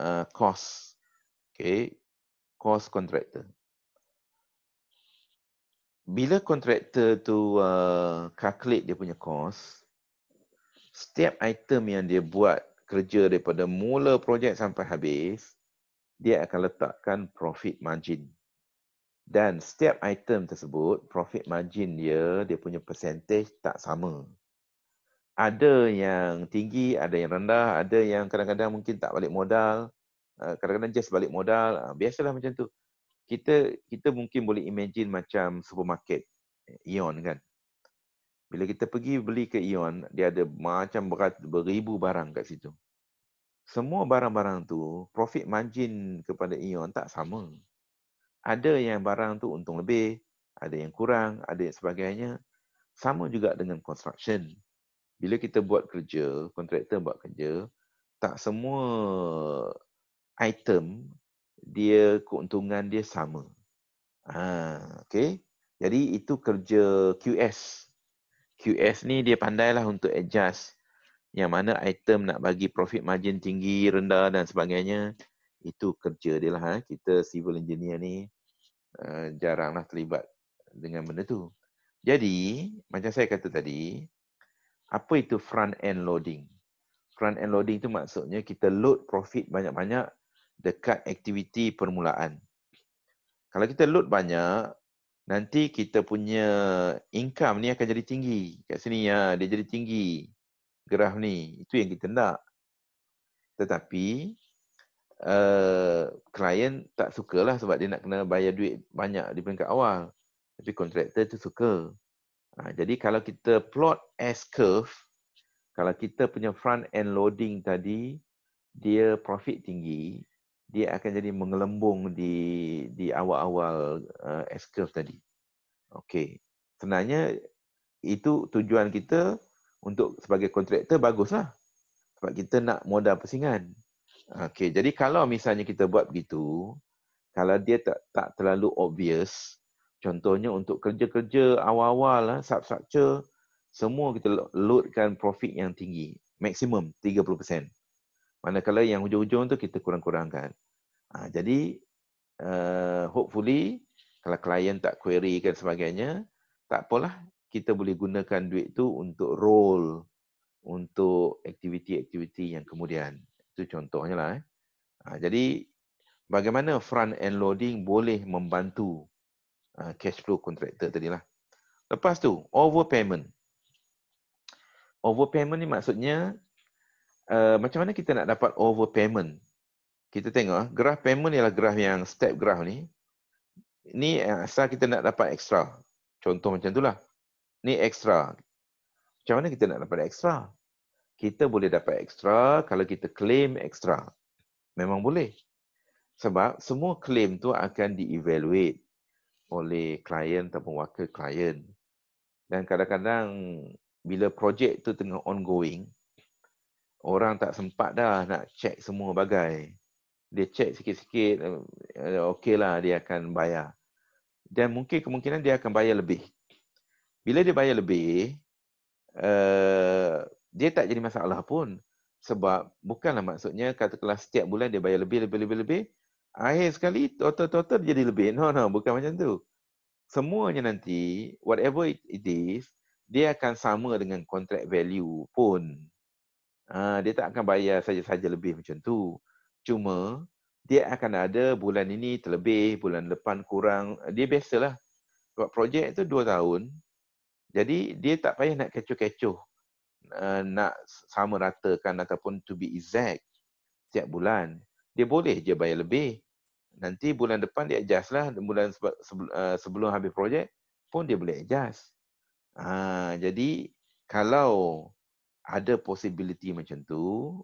uh, cost. Okey, cost contractor. Bila contractor tu uh, calculate dia punya cost, setiap item yang dia buat kerja daripada mula projek sampai habis dia akan letakkan profit margin. Dan setiap item tersebut, profit margin dia, dia punya percentage tak sama. Ada yang tinggi, ada yang rendah, ada yang kadang-kadang mungkin tak balik modal, eh, kadang-kadang just balik modal, ah, biasalah macam tu. Kita kita mungkin boleh imagine macam supermarket, Ion eh, kan. Bila kita pergi beli ke Ion, dia ada macam beribu barang kat situ semua barang-barang tu profit margin kepada Aeon tak sama. Ada yang barang tu untung lebih, ada yang kurang, ada yang sebagainya. Sama juga dengan construction. Bila kita buat kerja, kontraktor buat kerja, tak semua item dia keuntungan dia sama. Ha, okay. Jadi itu kerja QS. QS ni dia pandailah untuk adjust yang mana item nak bagi profit margin tinggi, rendah dan sebagainya itu kerja dia lah. Ha. Kita civil engineer ni eh, jaranglah terlibat dengan benda tu. Jadi, macam saya kata tadi, apa itu front end loading? Front end loading tu maksudnya kita load profit banyak-banyak dekat aktiviti permulaan. Kalau kita load banyak, nanti kita punya income ni akan jadi tinggi. Kat sini ya, dia jadi tinggi geraf ni. Itu yang kita nak. Tetapi uh, klien tak sukalah sebab dia nak kena bayar duit banyak di peringkat awal. Tapi kontraktor tu suka. Ha, jadi kalau kita plot S curve, kalau kita punya front end loading tadi, dia profit tinggi, dia akan jadi mengelembung di di awal-awal uh, S curve tadi. Okey. Sebenarnya itu tujuan kita untuk sebagai kontraktor baguslah. Sebab kita nak modal pusingan. Okey, jadi kalau misalnya kita buat begitu, kalau dia tak tak terlalu obvious, contohnya untuk kerja-kerja awal-awal lah, substructure, semua kita loadkan profit yang tinggi, maksimum 30%. Manakala yang hujung-hujung tu kita kurang-kurangkan. Ha, jadi, uh, hopefully, kalau klien tak query kan sebagainya, tak apalah, kita boleh gunakan duit tu untuk role untuk aktiviti-aktiviti yang kemudian. Itu contohnya lah. Eh. Ha, jadi bagaimana front end loading boleh membantu uh, cash flow contractor tadi lah. Lepas tu, overpayment. Overpayment ni maksudnya uh, macam mana kita nak dapat overpayment? Kita tengok, eh, graf payment ialah graf yang step graf ni. Ni asal kita nak dapat extra. Contoh macam tu lah ni ekstra. Macam mana kita nak dapat ekstra? Kita boleh dapat ekstra kalau kita claim ekstra. Memang boleh. Sebab semua claim tu akan di-evaluate oleh klien ataupun wakil klien. Dan kadang-kadang bila projek tu tengah ongoing, orang tak sempat dah nak check semua bagai. Dia check sikit-sikit, eh, okey lah dia akan bayar. Dan mungkin kemungkinan dia akan bayar lebih bila dia bayar lebih, uh, dia tak jadi masalah pun. Sebab bukanlah maksudnya katakanlah setiap bulan dia bayar lebih, lebih, lebih, lebih. Akhir sekali total-total jadi lebih. <laughs> No, no, bukan macam tu. Semuanya nanti, whatever it, is, dia akan sama dengan contract value pun. Uh, dia tak akan bayar saja-saja lebih macam tu. Cuma, dia akan ada bulan ini terlebih, bulan depan kurang. Dia biasalah. Sebab projek tu dua tahun, jadi dia tak payah nak kecoh-kecoh uh, nak sama ratakan ataupun to be exact setiap bulan. Dia boleh je bayar lebih. Nanti bulan depan dia adjust lah. Bulan sebe- sebelum, uh, eh, sebelum habis projek pun dia boleh adjust. Uh, jadi kalau ada possibility macam tu,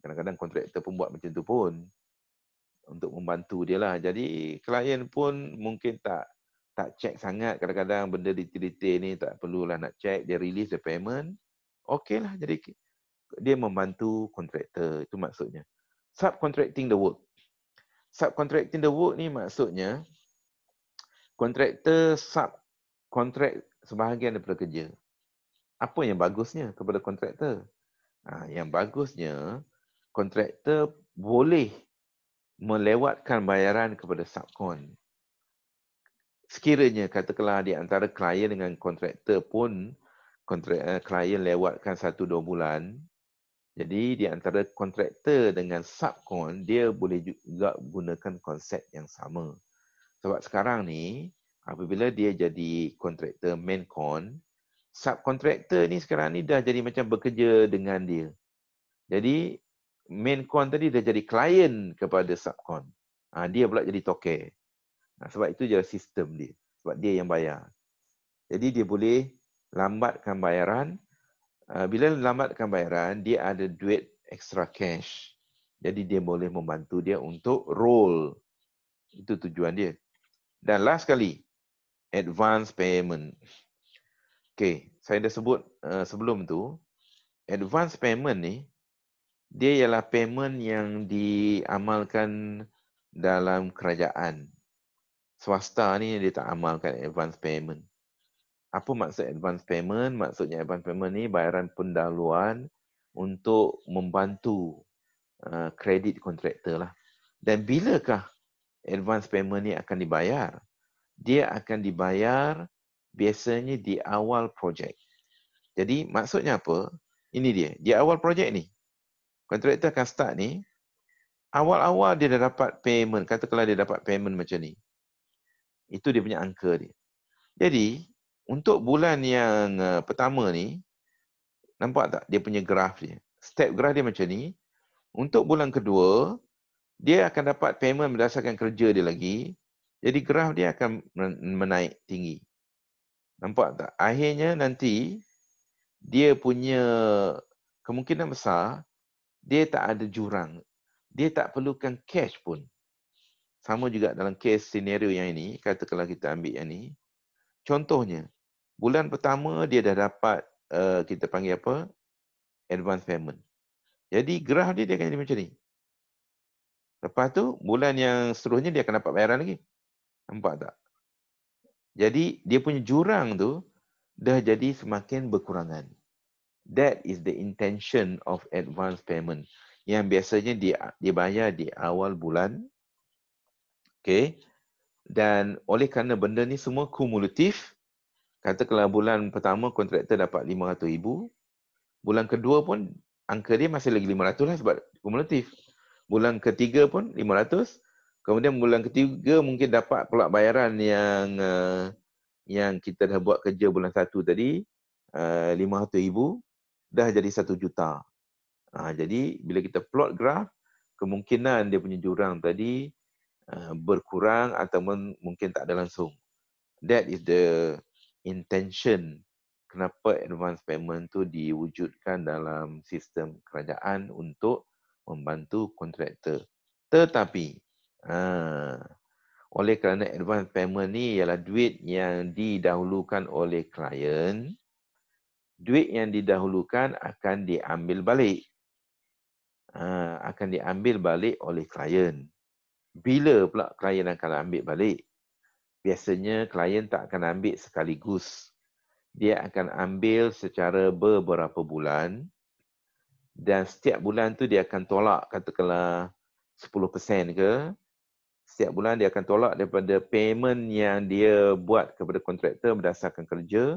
kadang-kadang kontraktor pun buat macam tu pun untuk membantu dia lah. Jadi klien pun mungkin tak tak check sangat kadang-kadang benda detail-detail ni tak perlulah nak check dia release the payment okey lah jadi dia membantu kontraktor itu maksudnya subcontracting the work subcontracting the work ni maksudnya kontraktor sub contract sebahagian daripada kerja apa yang bagusnya kepada kontraktor ha, yang bagusnya kontraktor boleh melewatkan bayaran kepada subcon sekiranya katakanlah di antara klien dengan kontraktor pun kontrak eh, klien lewatkan satu dua bulan jadi di antara kontraktor dengan subcon dia boleh juga gunakan konsep yang sama sebab sekarang ni apabila dia jadi kontraktor main con subcontractor ni sekarang ni dah jadi macam bekerja dengan dia jadi main con tadi dah jadi klien kepada subcon ah, dia pula jadi toker Nah Sebab itu je sistem dia. Sebab dia yang bayar. Jadi dia boleh lambatkan bayaran. Ah, bila lambatkan bayaran, dia ada duit extra cash. Jadi dia boleh membantu dia untuk roll. Itu tujuan dia. Dan last sekali, advance payment. Okay, saya dah sebut ah, sebelum tu, advance payment ni, dia ialah payment yang diamalkan dalam kerajaan swasta ni dia tak amalkan advance payment. Apa maksud advance payment? Maksudnya advance payment ni bayaran pendahuluan untuk membantu uh, kredit uh, kontraktor lah. Dan bilakah advance payment ni akan dibayar? Dia akan dibayar biasanya di awal projek. Jadi maksudnya apa? Ini dia. Di awal projek ni, kontraktor akan start ni, awal-awal dia dah dapat payment. Katakanlah dia dapat payment macam ni. Itu dia punya angka dia. Jadi, untuk bulan yang uh, pertama ni, nampak tak dia punya graf dia? Step graf dia macam ni. Untuk bulan kedua, dia akan dapat payment berdasarkan kerja dia lagi. Jadi graf dia akan menaik tinggi. Nampak tak? Akhirnya nanti dia punya kemungkinan besar dia tak ada jurang. Dia tak perlukan cash pun. Sama juga dalam kes senario yang ini, kata kalau kita ambil yang ini. Contohnya, bulan pertama dia dah dapat uh, kita panggil apa? Advance payment. Jadi graf dia, dia akan jadi macam ni. Lepas tu, bulan yang seterusnya dia akan dapat bayaran lagi. Nampak tak? Jadi dia punya jurang tu dah jadi semakin berkurangan. That is the intention of advance payment. Yang biasanya dia dibayar di awal bulan Okay. Dan oleh kerana benda ni semua kumulatif, kata kalau bulan pertama kontraktor dapat RM500,000, bulan kedua pun angka dia masih lagi RM500 lah sebab kumulatif. Bulan ketiga pun RM500, kemudian bulan ketiga mungkin dapat pula bayaran yang uh, yang kita dah buat kerja bulan satu tadi, RM500,000, uh, eh, dah jadi RM1 juta. Ah, jadi bila kita plot graf, kemungkinan dia punya jurang tadi, Uh, berkurang ataupun mungkin tak ada langsung. That is the intention kenapa advance payment tu diwujudkan dalam sistem kerajaan untuk membantu kontraktor. Tetapi ah, oleh kerana advance payment ni ialah duit yang didahulukan oleh klien, duit yang didahulukan akan diambil balik. Ah, akan diambil balik oleh klien. Bila pula klien akan ambil balik? Biasanya klien tak akan ambil sekaligus. Dia akan ambil secara beberapa bulan dan setiap bulan tu dia akan tolak katakanlah 10% ke setiap bulan dia akan tolak daripada payment yang dia buat kepada kontraktor berdasarkan kerja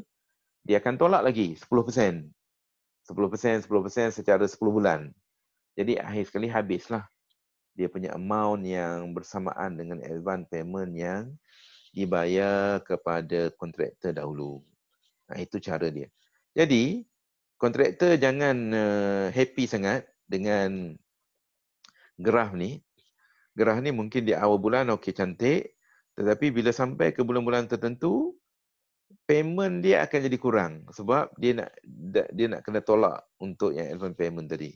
dia akan tolak lagi 10%. 10%, 10% secara 10 bulan. Jadi akhir sekali habislah dia punya amount yang bersamaan dengan advance payment yang dibayar kepada kontraktor dahulu. Nah, ha, itu cara dia. Jadi, kontraktor jangan uh, happy sangat dengan graf ni. Graf ni mungkin di awal bulan okey cantik, tetapi bila sampai ke bulan-bulan tertentu, payment dia akan jadi kurang sebab dia nak dia nak kena tolak untuk yang advance payment tadi.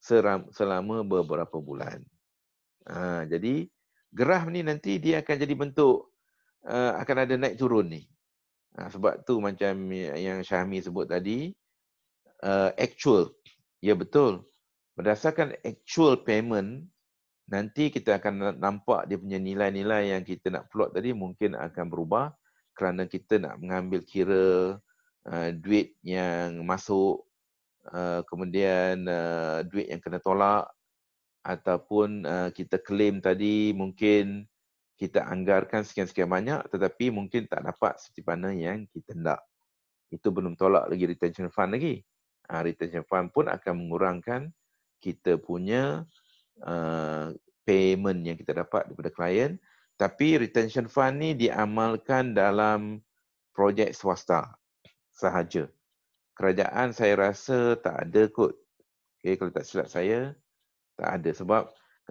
Seram, selama beberapa bulan. Ha, jadi gerah ni nanti dia akan jadi bentuk uh, akan ada naik turun ni. Ha, sebab tu macam yang Syahmi sebut tadi uh, actual. Ya betul. Berdasarkan actual payment nanti kita akan nampak dia punya nilai-nilai yang kita nak plot tadi mungkin akan berubah kerana kita nak mengambil kira uh, duit yang masuk uh, kemudian uh, duit yang kena tolak ataupun uh, kita claim tadi mungkin kita anggarkan sekian-sekian banyak tetapi mungkin tak dapat seperti mana yang kita nak. Itu belum tolak lagi retention fund lagi. Uh, retention fund pun akan mengurangkan kita punya uh, payment yang kita dapat daripada klien tapi retention fund ni diamalkan dalam projek swasta sahaja. Kerajaan saya rasa tak ada kot. Okay, kalau tak silap saya, tak ada sebab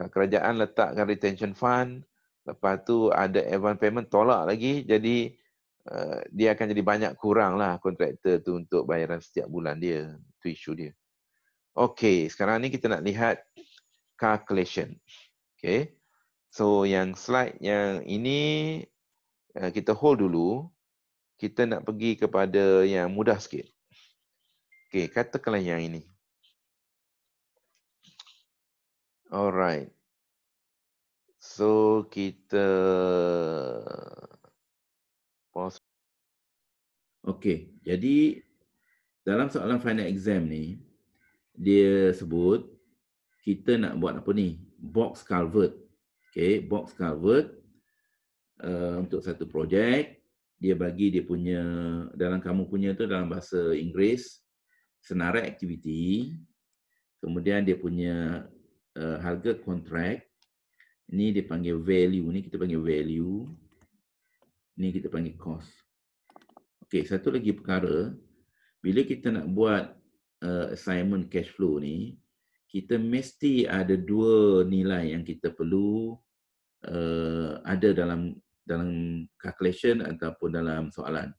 kerajaan letakkan retention fund lepas tu ada event payment tolak lagi jadi uh, dia akan jadi banyak kurang lah kontraktor tu untuk bayaran setiap bulan dia tu isu dia Okay, sekarang ni kita nak lihat calculation Okay, so yang slide yang ini uh, kita hold dulu kita nak pergi kepada yang mudah sikit Okay, katakanlah yang ini Alright. So kita pause. Okay, jadi dalam soalan final exam ni dia sebut kita nak buat apa ni? Box culvert. Okay, box culvert uh, untuk satu projek dia bagi dia punya dalam kamu punya tu dalam bahasa Inggeris senarai aktiviti kemudian dia punya uh, harga kontrak ni dipanggil value ni kita panggil value ni kita panggil cost okey satu lagi perkara bila kita nak buat uh, assignment cash flow ni kita mesti ada dua nilai yang kita perlu uh, ada dalam dalam calculation ataupun dalam soalan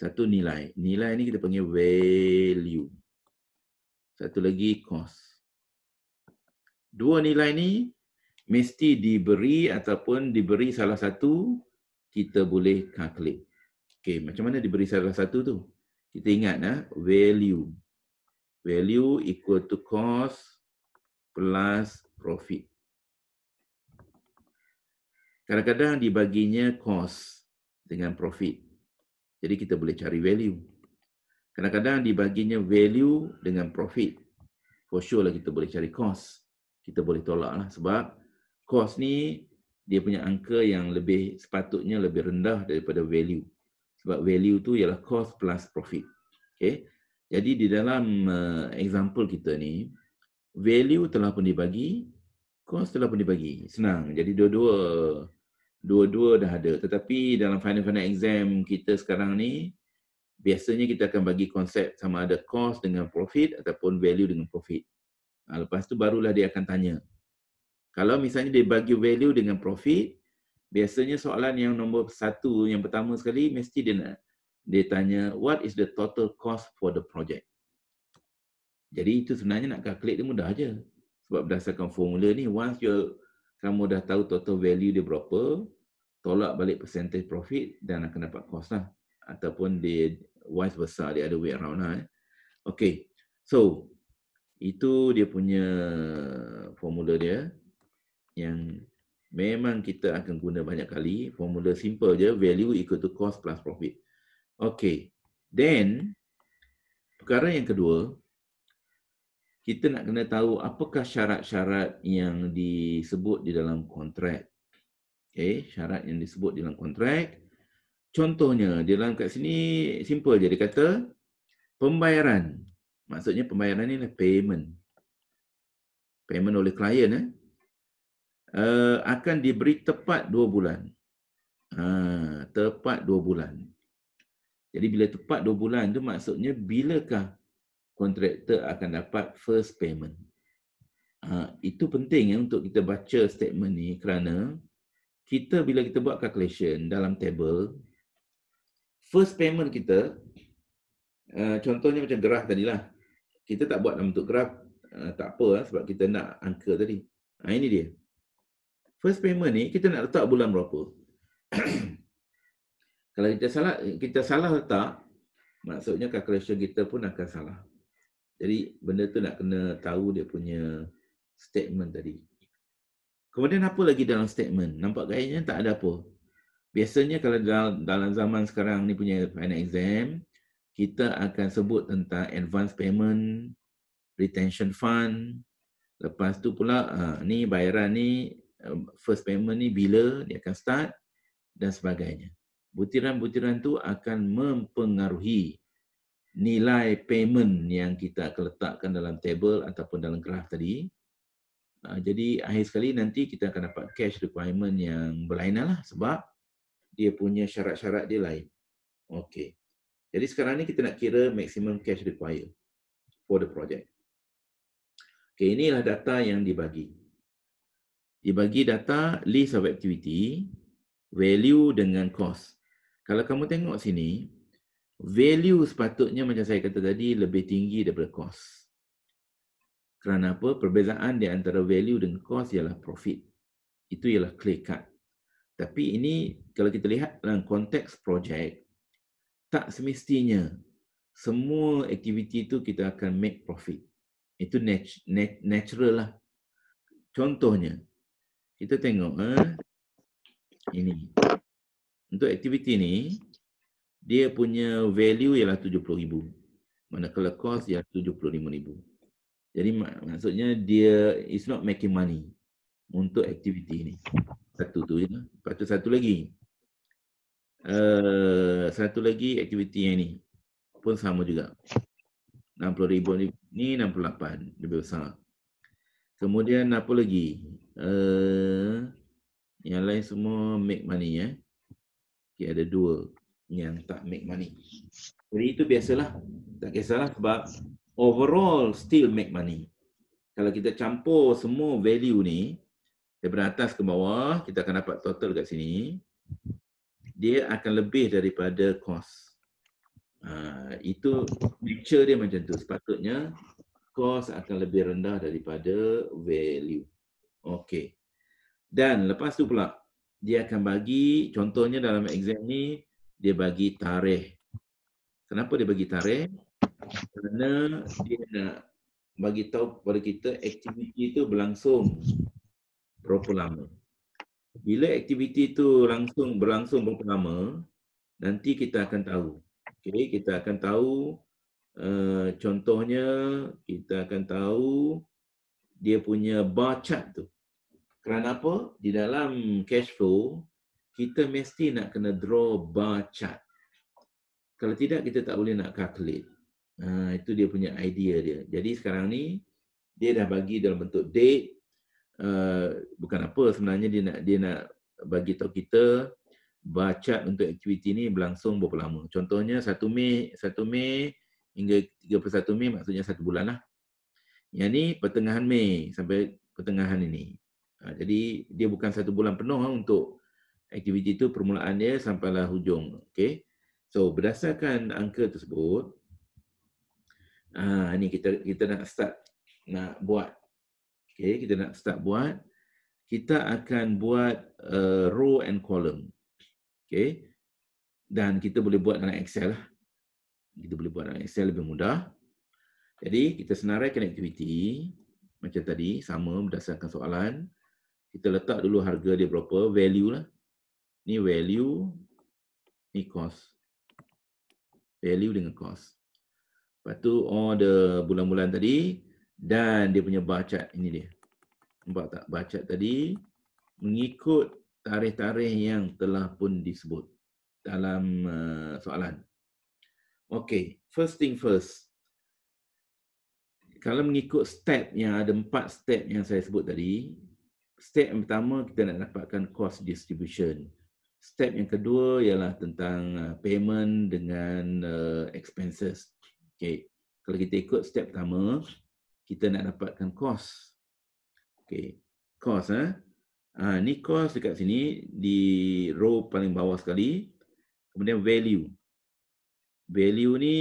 satu nilai nilai ni kita panggil value satu lagi cost Dua nilai ni mesti diberi ataupun diberi salah satu kita boleh calculate. Okey, macam mana diberi salah satu tu? Kita ingat lah, value. Value equal to cost plus profit. Kadang-kadang dibaginya cost dengan profit. Jadi kita boleh cari value. Kadang-kadang dibaginya value dengan profit. For sure lah kita boleh cari cost kita boleh tolak lah sebab cost ni dia punya angka yang lebih sepatutnya lebih rendah daripada value. Sebab value tu ialah cost plus profit. Okay. Jadi di dalam uh, example kita ni, value telah pun dibagi, cost telah pun dibagi. Senang. Jadi dua-dua dua-dua dah ada. Tetapi dalam final-final exam kita sekarang ni, biasanya kita akan bagi konsep sama ada cost dengan profit ataupun value dengan profit. Ha, lepas tu barulah dia akan tanya. Kalau misalnya dia bagi value dengan profit, biasanya soalan yang nombor satu, yang pertama sekali, mesti dia nak dia tanya, what is the total cost for the project? Jadi itu sebenarnya nak calculate dia mudah aja. Sebab berdasarkan formula ni, once you kamu dah tahu total value dia berapa, tolak balik percentage profit dan akan dapat cost lah. Ataupun dia wise besar, dia ada way around lah. Eh. Okay, so itu dia punya formula dia yang memang kita akan guna banyak kali. Formula simple je, value equal to cost plus profit. Okay, then perkara yang kedua, kita nak kena tahu apakah syarat-syarat yang disebut di dalam kontrak. Okay, syarat yang disebut di dalam kontrak. Contohnya, di dalam kat sini simple je dia kata, pembayaran Maksudnya pembayaran ni lah payment. Payment oleh klien eh. Uh, akan diberi tepat dua bulan. Ha, tepat dua bulan. Jadi bila tepat dua bulan tu maksudnya bilakah kontraktor akan dapat first payment. Ha, itu penting ya untuk kita baca statement ni kerana kita bila kita buat calculation dalam table first payment kita uh, contohnya macam gerah tadilah kita tak buat dalam bentuk graf uh, eh, tak apa lah, sebab kita nak angka tadi. Ha, ini dia. First payment ni kita nak letak bulan berapa? <clears throat> Kalau kita salah eh, kita salah letak maksudnya calculation kita pun akan salah. Jadi benda tu nak kena tahu dia punya statement tadi. Kemudian apa lagi dalam statement? Nampak gayanya tak ada apa. Biasanya kalau dalam, dalam zaman sekarang ni punya final exam, kita akan sebut tentang advance payment, retention fund. Lepas tu pula uh, ni bayaran ni uh, first payment ni bila dia akan start dan sebagainya. Butiran-butiran tu akan mempengaruhi nilai payment yang kita akan letakkan dalam table ataupun dalam graf tadi. Uh, jadi akhir sekali nanti kita akan dapat cash requirement yang berlainan lah sebab dia punya syarat-syarat dia lain. Okey. Jadi sekarang ni kita nak kira maximum cash required for the project. Okay, inilah data yang dibagi. Dibagi data list of activity, value dengan cost. Kalau kamu tengok sini, value sepatutnya macam saya kata tadi lebih tinggi daripada cost. Kerana apa? Perbezaan di antara value dengan cost ialah profit. Itu ialah clear cut. Tapi ini kalau kita lihat dalam konteks project, tak semestinya semua aktiviti itu kita akan make profit. Itu nat- nat- natural lah. Contohnya, kita tengok ha? ini. Untuk aktiviti ni, dia punya value ialah RM70,000. Manakala cost ialah RM75,000. Jadi mak- maksudnya dia is not making money untuk aktiviti ini Satu tu je. Lepas tu satu lagi. Eh, satu lagi aktiviti yang ni pun sama juga. 60 ribu ni, ni 68 lebih besar. Kemudian apa lagi? Uh, yang lain semua make money Eh? Ya. Okay, ada dua yang tak make money. Jadi itu biasalah. Tak kisahlah sebab overall still make money. Kalau kita campur semua value ni daripada atas ke bawah, kita akan dapat total kat sini dia akan lebih daripada kos. Uh, itu picture dia macam tu. Sepatutnya kos akan lebih rendah daripada value. Okey. Dan lepas tu pula dia akan bagi contohnya dalam exam ni dia bagi tarikh. Kenapa dia bagi tarikh? Kerana dia nak bagi tahu kepada kita aktiviti itu berlangsung berapa lama bila aktiviti itu langsung berlangsung berapa lama nanti kita akan tahu Okay, kita akan tahu uh, contohnya kita akan tahu dia punya bar chart tu kerana apa di dalam cash flow kita mesti nak kena draw bar chart kalau tidak kita tak boleh nak calculate uh, itu dia punya idea dia jadi sekarang ni dia dah bagi dalam bentuk date Eh, bukan apa sebenarnya dia nak dia nak bagi tahu kita baca untuk aktiviti ni berlangsung berapa lama. Contohnya 1 Mei, 1 Mei hingga 31 Mei maksudnya satu bulan lah. Yang ni pertengahan Mei sampai pertengahan ini. Ha, jadi dia bukan satu bulan penuh eh, untuk aktiviti tu permulaan dia sampailah hujung. Okay. So berdasarkan angka tersebut, ah ni kita kita nak start nak buat okay, kita nak start buat, kita akan buat uh, row and column. Okay. Dan kita boleh buat dalam Excel lah. Kita boleh buat dalam Excel lebih mudah. Jadi, kita senarai aktiviti macam tadi, sama berdasarkan soalan. Kita letak dulu harga dia berapa, value lah. Ni value, ni cost. Value dengan cost. Lepas tu, all the bulan-bulan tadi, dan dia punya bacat ini dia nampak tak bacat tadi mengikut tarikh-tarikh yang telah pun disebut dalam uh, soalan okey first thing first kalau mengikut step yang ada empat step yang saya sebut tadi step yang pertama kita nak dapatkan cost distribution step yang kedua ialah tentang uh, payment dengan uh, expenses okey kalau kita ikut step pertama kita nak dapatkan kos. Okey, kos eh. Ah ni kos dekat sini di row paling bawah sekali. Kemudian value. Value ni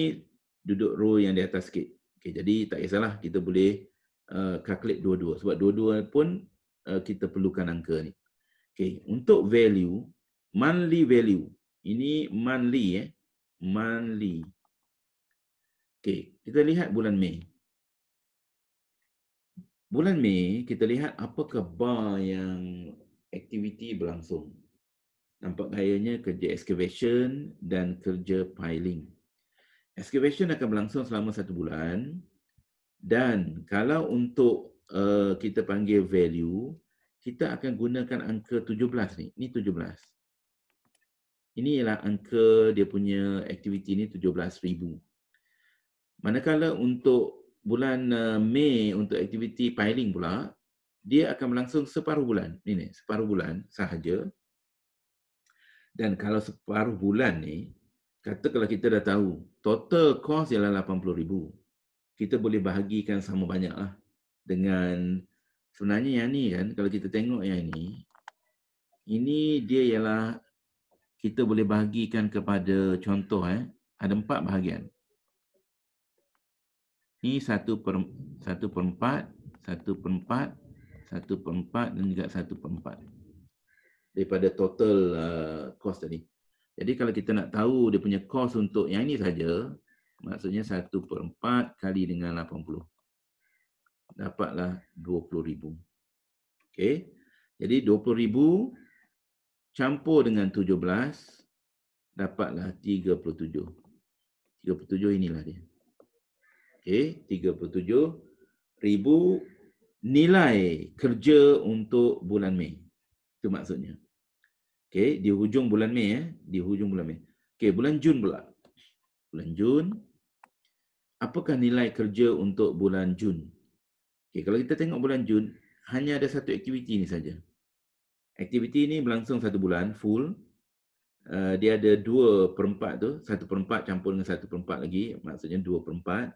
duduk row yang di atas sikit. Okey, jadi tak kisahlah kita boleh uh, calculate dua-dua sebab dua-dua pun uh, kita perlukan angka ni. Okey, untuk value monthly value. Ini monthly eh. Monthly. Okey, kita lihat bulan Mei. Bulan Mei, kita lihat apa kabar yang aktiviti berlangsung. Nampak gayanya kerja excavation dan kerja piling. Excavation akan berlangsung selama satu bulan dan kalau untuk uh, kita panggil value, kita akan gunakan angka 17 ni. Ni 17. Ini ialah angka dia punya aktiviti ni 17,000. Manakala untuk bulan uh, Mei untuk aktiviti piling pula dia akan berlangsung separuh bulan ini separuh bulan sahaja dan kalau separuh bulan ni kata kalau kita dah tahu total cost ialah 80000 kita boleh bahagikan sama banyaklah dengan sebenarnya yang ni kan kalau kita tengok yang ni ini dia ialah kita boleh bahagikan kepada contoh eh ada empat bahagian ini 1 per, 1 per 4, 1 per 4, 1 per 4 dan juga 1 per 4 daripada total uh, cost tadi. Jadi kalau kita nak tahu dia punya cost untuk yang ini saja, maksudnya 1 per 4 kali dengan 80. Dapatlah ribu. Okay. Jadi ribu campur dengan 17, dapatlah 37. 37 inilah dia okay, 37 ribu nilai kerja untuk bulan Mei. Itu maksudnya. Okay, di hujung bulan Mei. Eh, di hujung bulan Mei. Okay, bulan Jun pula. Bulan Jun. Apakah nilai kerja untuk bulan Jun? Okay, kalau kita tengok bulan Jun, hanya ada satu aktiviti ini saja. Aktiviti ini berlangsung satu bulan, full. Uh, dia ada dua perempat tu, satu perempat campur dengan satu perempat lagi, maksudnya dua perempat.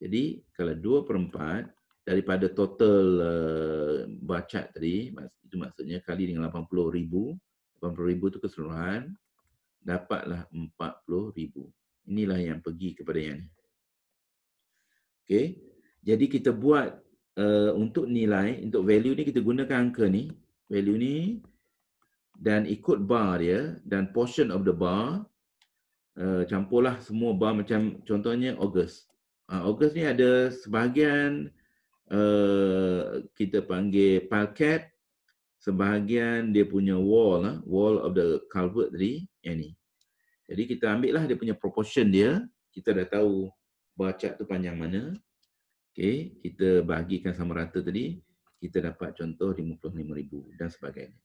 Jadi kalau dua perempat daripada total uh, eh, baca tadi, itu maksudnya kali dengan 80 ribu, 80 ribu itu keseluruhan, dapatlah 40 ribu. Inilah yang pergi kepada yang ni. Okay. Jadi kita buat uh, untuk nilai, untuk value ni kita gunakan angka ni. Value ni dan ikut bar dia dan portion of the bar. Uh, campurlah semua bar macam contohnya August uh, ah, Ogos ni ada sebahagian uh, kita panggil parket sebahagian dia punya wall uh, wall of the culvert tadi yang ni jadi kita ambil lah dia punya proportion dia kita dah tahu bacak tu panjang mana okay, kita bahagikan sama rata tadi kita dapat contoh 55,000 dan sebagainya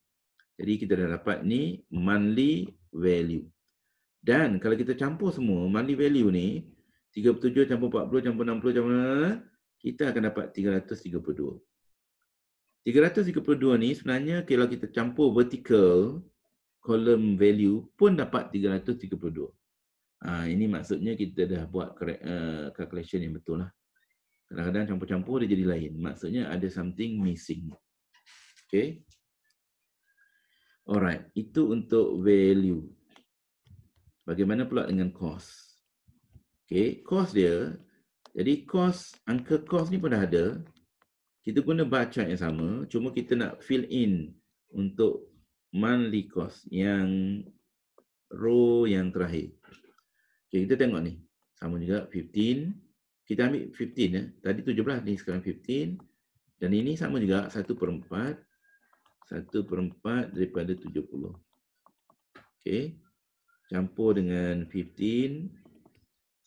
jadi kita dah dapat ni monthly value dan kalau kita campur semua monthly value ni 37 campur 40 campur 60 campur eh? kita akan dapat 332. 332 ni sebenarnya kalau kita campur vertical column value pun dapat 332. Ah ha, ini maksudnya kita dah buat eh, calculation yang betul lah. Kadang-kadang campur-campur dia jadi lain. Maksudnya ada something missing. Okay. Alright. Itu untuk value. Bagaimana pula dengan cost? Okay, cost dia, jadi cost, angka cost ni pun dah ada. Kita guna baca yang sama, cuma kita nak fill in untuk monthly cost yang row yang terakhir. Okay, kita tengok ni. Sama juga 15. Kita ambil 15 ya. Tadi 17 ni sekarang 15. Dan ini sama juga 1 per 4. 1 per 4 daripada 70. Okay. Campur dengan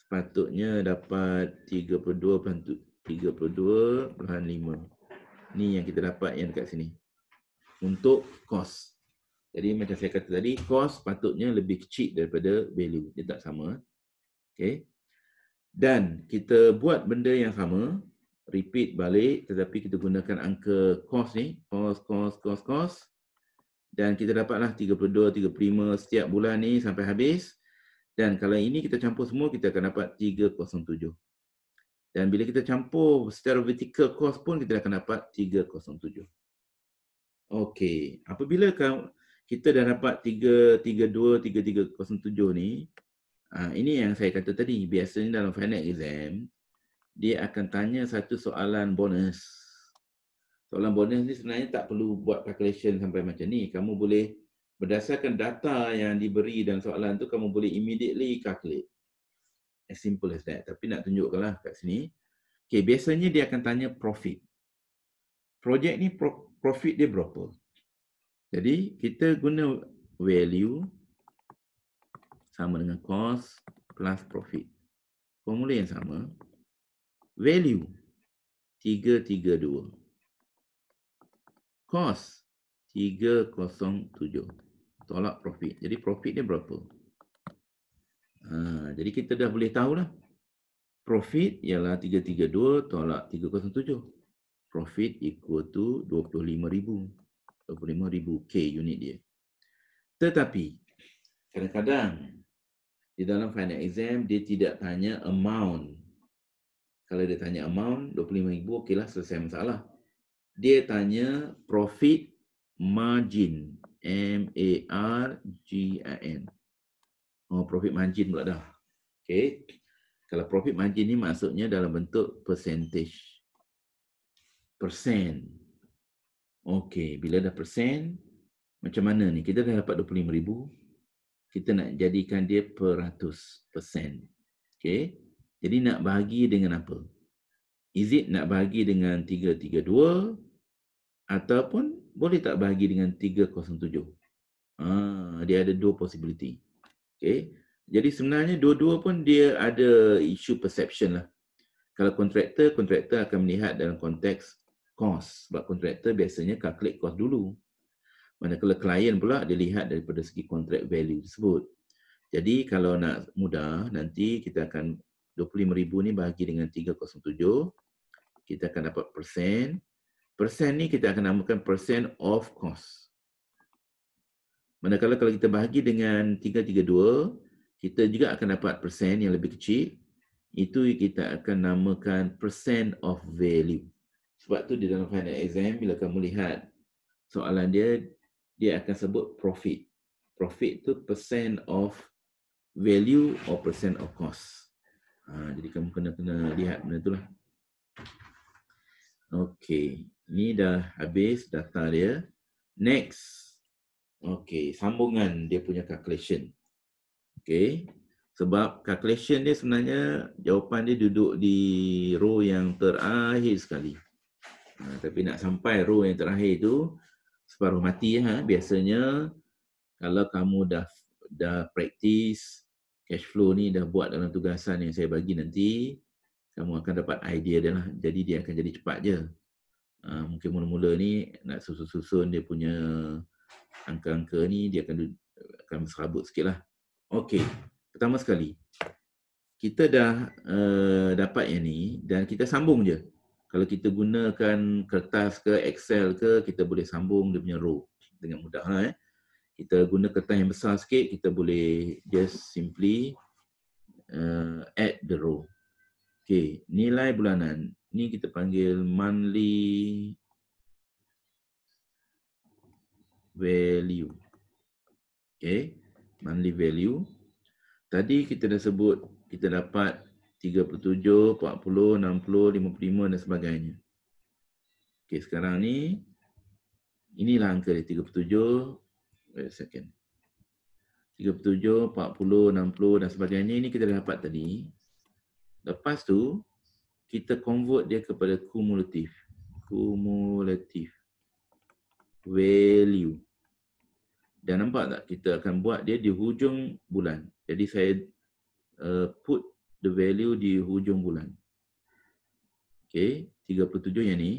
Patutnya dapat 32.5 Ni yang kita dapat yang dekat sini Untuk kos Jadi macam saya kata tadi Kos patutnya lebih kecil daripada value Dia tak sama okay. Dan kita buat benda yang sama Repeat balik Tetapi kita gunakan angka kos ni Kos, kos, kos, kos Dan kita dapatlah 32, 35 setiap bulan ni sampai habis dan kalau ini kita campur semua, kita akan dapat 307. Dan bila kita campur secara vertical cost pun, kita akan dapat 307. Okey. Apabila kita dah dapat 332-3307 ni, ah, ini yang saya kata tadi. Biasanya dalam final exam, dia akan tanya satu soalan bonus. Soalan bonus ni sebenarnya tak perlu buat calculation sampai macam ni. Kamu boleh berdasarkan data yang diberi dan soalan tu kamu boleh immediately calculate. As simple as that. Tapi nak tunjukkanlah kat sini. Okay, biasanya dia akan tanya profit. Projek ni pro- profit dia berapa? Jadi kita guna value sama dengan cost plus profit. Formula yang sama. Value 332. Cost 307 tolak profit. Jadi profit dia berapa? Ha, jadi kita dah boleh tahulah. Profit ialah 332 tolak 307. Profit equal to 25,000. 25,000 K unit dia. Tetapi kadang-kadang di dalam final exam dia tidak tanya amount. Kalau dia tanya amount, 25,000 okeylah selesai masalah. Dia tanya profit margin. M A R G I N. Oh, profit margin pula dah. Okay. Kalau profit margin ni maksudnya dalam bentuk percentage. Persen. Okay. Bila dah persen, macam mana ni? Kita dah dapat RM25,000. Kita nak jadikan dia peratus persen. Okay. Jadi nak bagi dengan apa? Is it nak bagi dengan 332 ataupun boleh tak bahagi dengan 307? Ha, dia ada dua possibility. Okay. Jadi sebenarnya dua-dua pun dia ada isu perception lah. Kalau kontraktor, kontraktor akan melihat dalam konteks cost. Sebab kontraktor biasanya calculate cost dulu. Manakala klien pula dia lihat daripada segi contract value tersebut. Jadi kalau nak mudah, nanti kita akan 25,000 ni bahagi dengan 307. Kita akan dapat persen. Persen ni kita akan namakan persen of cost. Manakala kalau kita bahagi dengan 332, kita juga akan dapat persen yang lebih kecil. Itu kita akan namakan persen of value. Sebab tu di dalam final exam, bila kamu lihat soalan dia, dia akan sebut profit. Profit tu persen of value or persen of cost. Ha, jadi kamu kena-kena lihat benda tu lah. Okay ni dah habis data dia. Next. Okay, sambungan dia punya calculation. Okay. Sebab calculation dia sebenarnya jawapan dia duduk di row yang terakhir sekali. Ha, tapi nak sampai row yang terakhir tu separuh mati. Ha. Biasanya kalau kamu dah dah praktis cash flow ni dah buat dalam tugasan yang saya bagi nanti kamu akan dapat idea dia lah. Jadi dia akan jadi cepat je. Ah, mungkin mula-mula ni nak susun-susun dia punya angka-angka ni dia akan akan serabut sikit lah. Okey, pertama sekali kita dah uh, dapat yang ni dan kita sambung je. Kalau kita gunakan kertas ke Excel ke, kita boleh sambung dia punya row dengan mudah lah eh. Kita guna kertas yang besar sikit, kita boleh just simply uh, add the row. Okey, nilai bulanan. Ini kita panggil monthly value. Okay. Monthly value. Tadi kita dah sebut kita dapat 37, 40, 60, 55 dan sebagainya. Okay sekarang ni inilah angka dia 37. Wait a second. 37, 40, 60 dan sebagainya ni kita dah dapat tadi. Lepas tu kita convert dia kepada cumulative cumulative value dan nampak tak kita akan buat dia di hujung bulan jadi saya uh, put the value di hujung bulan okey 37 yang ni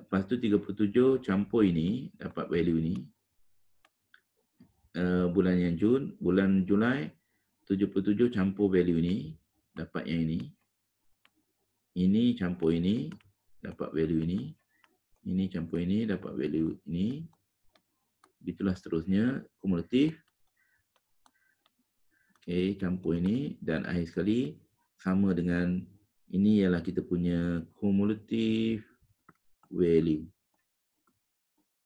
lepas tu 37 campur ini dapat value ni uh, bulan yang Jun bulan Julai 77 campur value ni dapat yang ini ini campur ini dapat value ini ini campur ini dapat value ini gitulah seterusnya kumulatif okey campur ini dan akhir sekali sama dengan ini ialah kita punya kumulatif value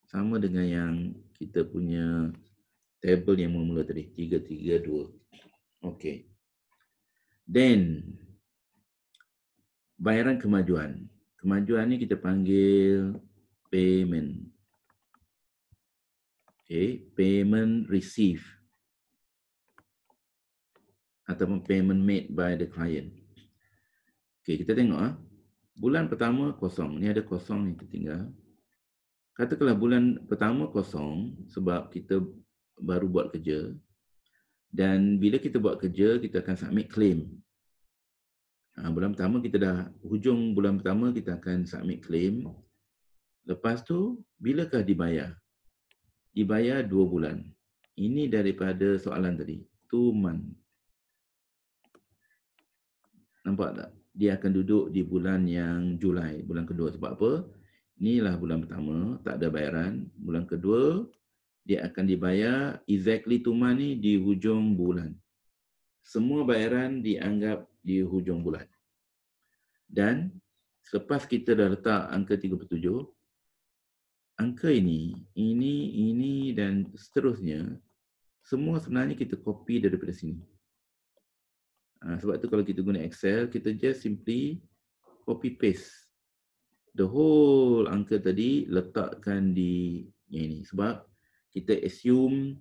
sama dengan yang kita punya table yang mula-mula tadi 332 okey then bayaran kemajuan. Kemajuan ni kita panggil payment. Okay, payment received atau payment made by the client. Okay, kita tengok ah. Bulan pertama kosong. Ni ada kosong yang tertinggal. Katakanlah bulan pertama kosong sebab kita baru buat kerja. Dan bila kita buat kerja, kita akan submit claim. Ah, bulan pertama kita dah hujung bulan pertama kita akan submit claim lepas tu bilakah dibayar dibayar dua bulan ini daripada soalan tadi 2 month nampak tak dia akan duduk di bulan yang Julai bulan kedua sebab apa inilah bulan pertama tak ada bayaran bulan kedua dia akan dibayar exactly 2 month ni di hujung bulan semua bayaran dianggap di hujung bulan. Dan selepas kita dah letak angka 37, angka ini, ini, ini dan seterusnya, semua sebenarnya kita copy daripada sini. Ah, sebab tu kalau kita guna Excel, kita just simply copy paste. The whole angka tadi letakkan di yang ini. Sebab kita assume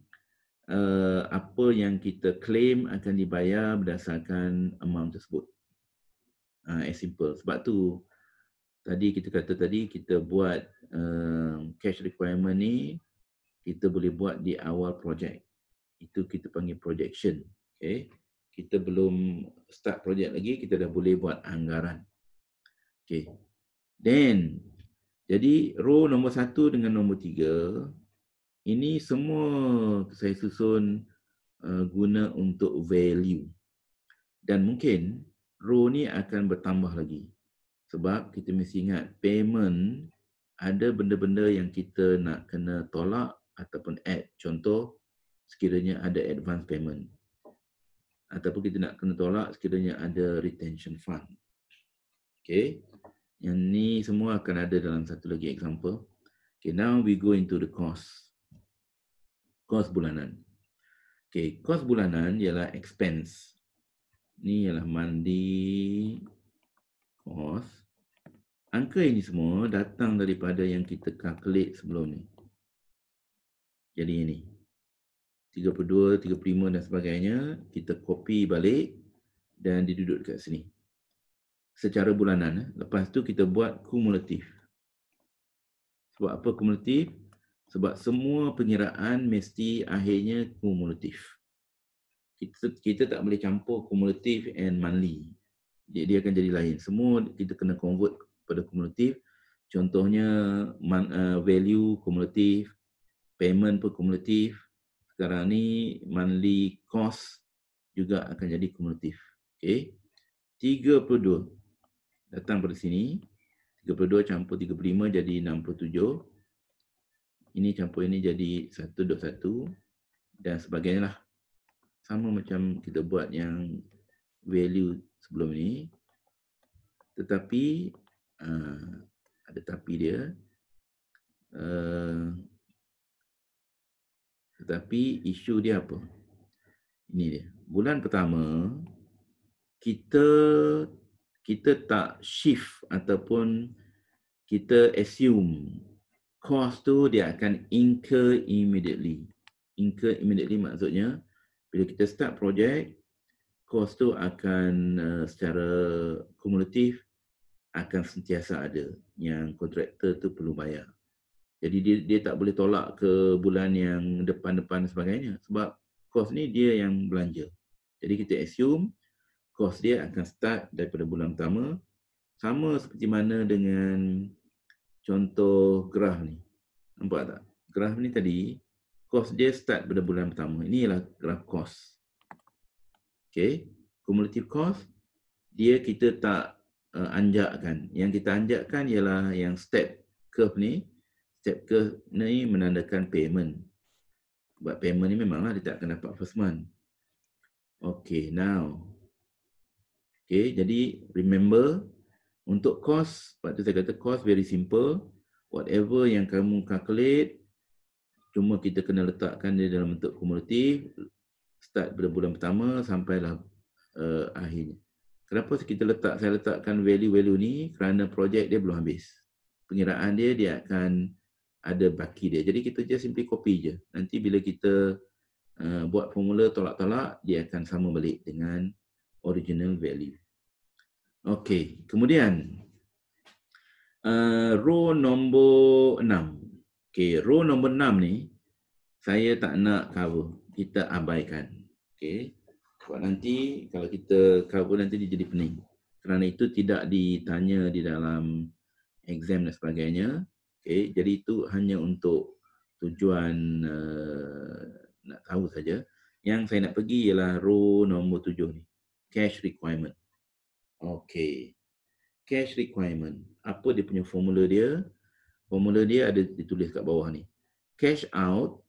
Eh, apa yang kita claim akan dibayar berdasarkan amount tersebut. Uh, as simple. Sebab tu tadi kita kata tadi kita buat uh, cash requirement ni kita boleh buat di awal project. Itu kita panggil projection. Okay. Kita belum start project lagi, kita dah boleh buat anggaran. Okay. Then, jadi row nombor satu dengan nombor tiga, ini semua saya susun uh, guna untuk value. Dan mungkin row ni akan bertambah lagi. Sebab kita mesti ingat payment ada benda-benda yang kita nak kena tolak ataupun add. Contoh sekiranya ada advance payment. Ataupun kita nak kena tolak sekiranya ada retention fund. Okay. Yang ni semua akan ada dalam satu lagi example. Okay, now we go into the cost kos bulanan. Okey, kos bulanan ialah expense. Ni ialah mandi kos. Angka ini semua datang daripada yang kita calculate sebelum ni. Jadi ini. 32, 35 dan sebagainya. Kita copy balik dan diduduk dekat sini. Secara bulanan. Eh. Lepas tu kita buat kumulatif. Sebab apa kumulatif? Sebab semua pengiraan mesti akhirnya kumulatif. Kita, kita tak boleh campur kumulatif and monthly. Dia, dia akan jadi lain. Semua kita kena convert kepada kumulatif. Contohnya man, uh, value kumulatif, payment per kumulatif. Sekarang ni monthly cost juga akan jadi kumulatif. Okay. 32 datang pada sini. 32 campur 35 jadi 67 ini campur ini jadi 1.1 dan sebagainya lah. Sama macam kita buat yang value sebelum ni. Tetapi, uh, ada tapi dia. Uh, tetapi isu dia apa? Ini dia. Bulan pertama, kita kita tak shift ataupun kita assume cost tu dia akan incur immediately. Incur immediately maksudnya bila kita start project, cost tu akan uh, secara kumulatif akan sentiasa ada yang kontraktor tu perlu bayar. Jadi dia dia tak boleh tolak ke bulan yang depan-depan sebagainya sebab cost ni dia yang belanja. Jadi kita assume cost dia akan start daripada bulan pertama sama seperti mana dengan contoh graf ni. Nampak tak? Graf ni tadi, cost dia start pada bulan pertama. Ini ialah graf cost. Okay. Cumulative cost, dia kita tak uh, anjakkan. Yang kita anjakkan ialah yang step curve ni. Step curve ni menandakan payment. Buat payment ni memanglah dia tak akan dapat first month. Okay, now. Okay, jadi remember untuk cost, waktu saya kata cost very simple. Whatever yang kamu calculate, cuma kita kena letakkan dia dalam bentuk kumulatif. Start pada bulan pertama sampailah uh, akhirnya. Kenapa kita letak, saya letakkan value-value ni? Kerana projek dia belum habis. Pengiraan dia, dia akan ada baki dia. Jadi kita just simply copy je. Nanti bila kita uh, buat formula tolak-tolak, dia akan sama balik dengan original value. Okey, kemudian uh, row nombor 6. Okey, row nombor 6 ni saya tak nak cover. Kita abaikan. Okey. Sebab nanti kalau kita cover nanti dia jadi pening. Kerana itu tidak ditanya di dalam exam dan sebagainya. Okey, jadi itu hanya untuk tujuan uh, nak tahu saja. Yang saya nak pergi ialah row nombor 7 ni. Cash requirement. Okay. Cash requirement. Apa dia punya formula dia? Formula dia ada ditulis kat bawah ni. Cash out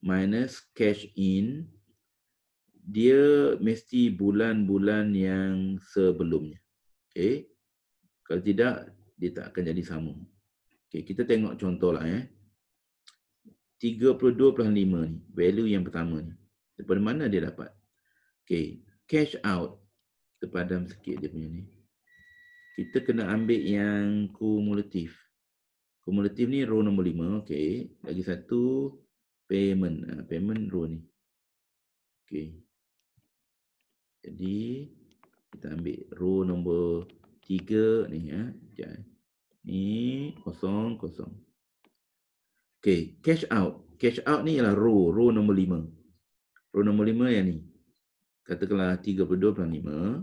minus cash in. Dia mesti bulan-bulan yang sebelumnya. Okay. Kalau tidak, dia tak akan jadi sama. Okay, kita tengok contoh lah eh. 32.5 ni. Value yang pertama ni. Daripada mana dia dapat? Okay. Cash out terpadam sikit dia punya ni. Kita kena ambil yang kumulatif. Kumulatif ni row nombor lima. Okay. Lagi satu, payment. Ha, payment row ni. Okay. Jadi, kita ambil row nombor tiga ni. Ha. Sekejap. Eh. Ni kosong, kosong. Okay. Cash out. Cash out ni ialah row. Row nombor lima. Row nombor lima yang ni katakanlah 32.5 32.5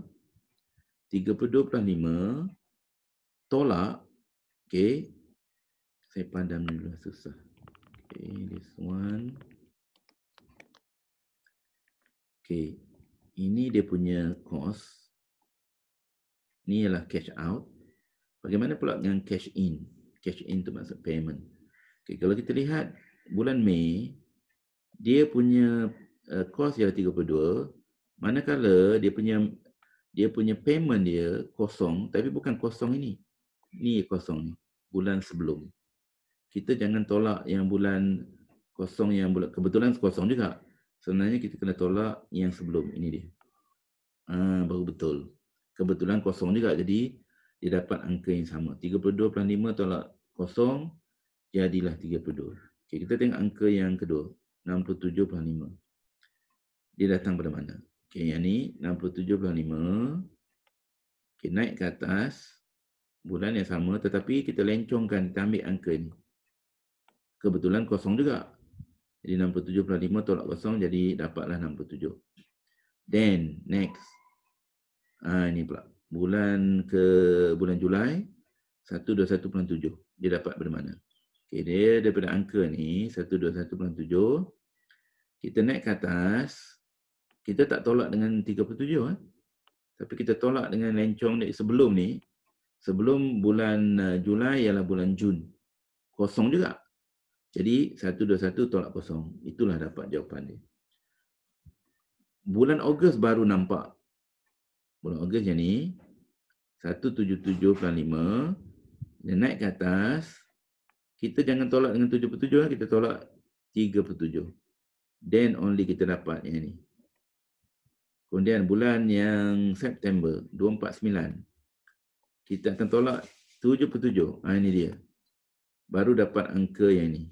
tolak okey saya pandam dulu lah, susah okey this one okey ini dia punya cost ni ialah cash out bagaimana pula dengan cash in cash in tu maksud payment okey kalau kita lihat bulan Mei dia punya uh, cost ialah 32 manakala dia punya dia punya payment dia kosong tapi bukan kosong ini ni kosong ni bulan sebelum kita jangan tolak yang bulan kosong yang bulan kebetulan kosong juga sebenarnya kita kena tolak yang sebelum ini dia ha, baru betul kebetulan kosong juga jadi dia dapat angka yang sama 32.5 tolak kosong jadilah 32 okay, kita tengok angka yang kedua 67.5 dia datang pada mana Okey, yang ni 67.5. Okey, naik ke atas. Bulan yang sama tetapi kita lencongkan, kita ambil angka ni. Kebetulan kosong juga. Jadi 67.5 tolak kosong jadi dapatlah 67. Then, next. Ah, ini pula. Bulan ke bulan Julai, 121.7. Dia dapat bermana. Okey, dia daripada angka ni, 121.7. Kita naik ke atas kita tak tolak dengan 37 eh. Tapi kita tolak dengan lencong ni sebelum ni, sebelum bulan eh, Julai ialah bulan Jun. Kosong juga. Jadi 121 tolak kosong. Itulah dapat jawapan ni. Bulan Ogos baru nampak. Bulan Ogos yang ni 177 plan 5 dia naik ke atas. Kita jangan tolak dengan 77 eh. kita tolak 37. Then only kita dapat yang ni. Kemudian bulan yang September 249 kita akan tolak 77. Ha ini dia. Baru dapat angka yang ini.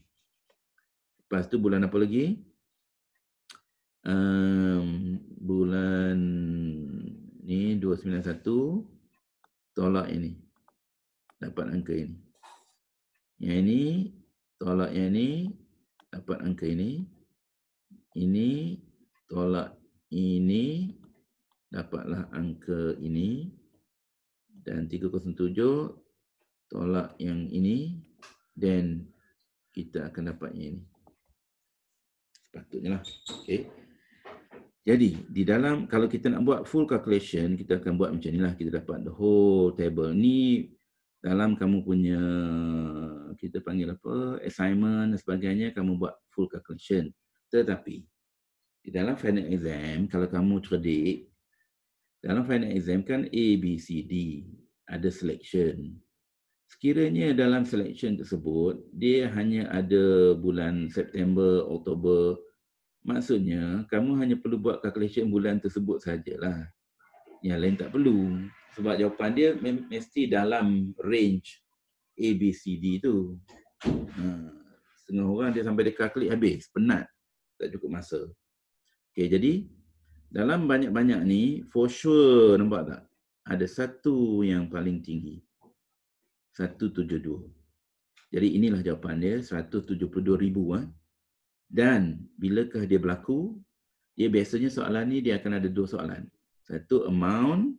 Lepas tu bulan apa lagi? Um, bulan ni 291 tolak ini. Dapat angka ini. Yang ini tolak yang ini dapat angka ini. Ini tolak ini dapatlah angka ini dan 307 tolak yang ini then kita akan dapat yang ini sepatutnya lah Okay. jadi di dalam kalau kita nak buat full calculation kita akan buat macam ni lah kita dapat the whole table ni dalam kamu punya kita panggil apa assignment dan sebagainya kamu buat full calculation tetapi di dalam final exam, kalau kamu cerdik, dalam final exam kan A, B, C, D. Ada selection. Sekiranya dalam selection tersebut, dia hanya ada bulan September, Oktober. Maksudnya, kamu hanya perlu buat calculation bulan tersebut sajalah. Yang lain tak perlu. Sebab jawapan dia mesti dalam range A, B, C, D tu. Ha. Setengah orang dia sampai dia calculate habis. Penat. Tak cukup masa. Okay, jadi dalam banyak-banyak ni, for sure nampak tak? Ada satu yang paling tinggi. 172. Jadi inilah jawapan dia, ribu Ha? Dan bilakah dia berlaku? Dia biasanya soalan ni dia akan ada dua soalan. Satu amount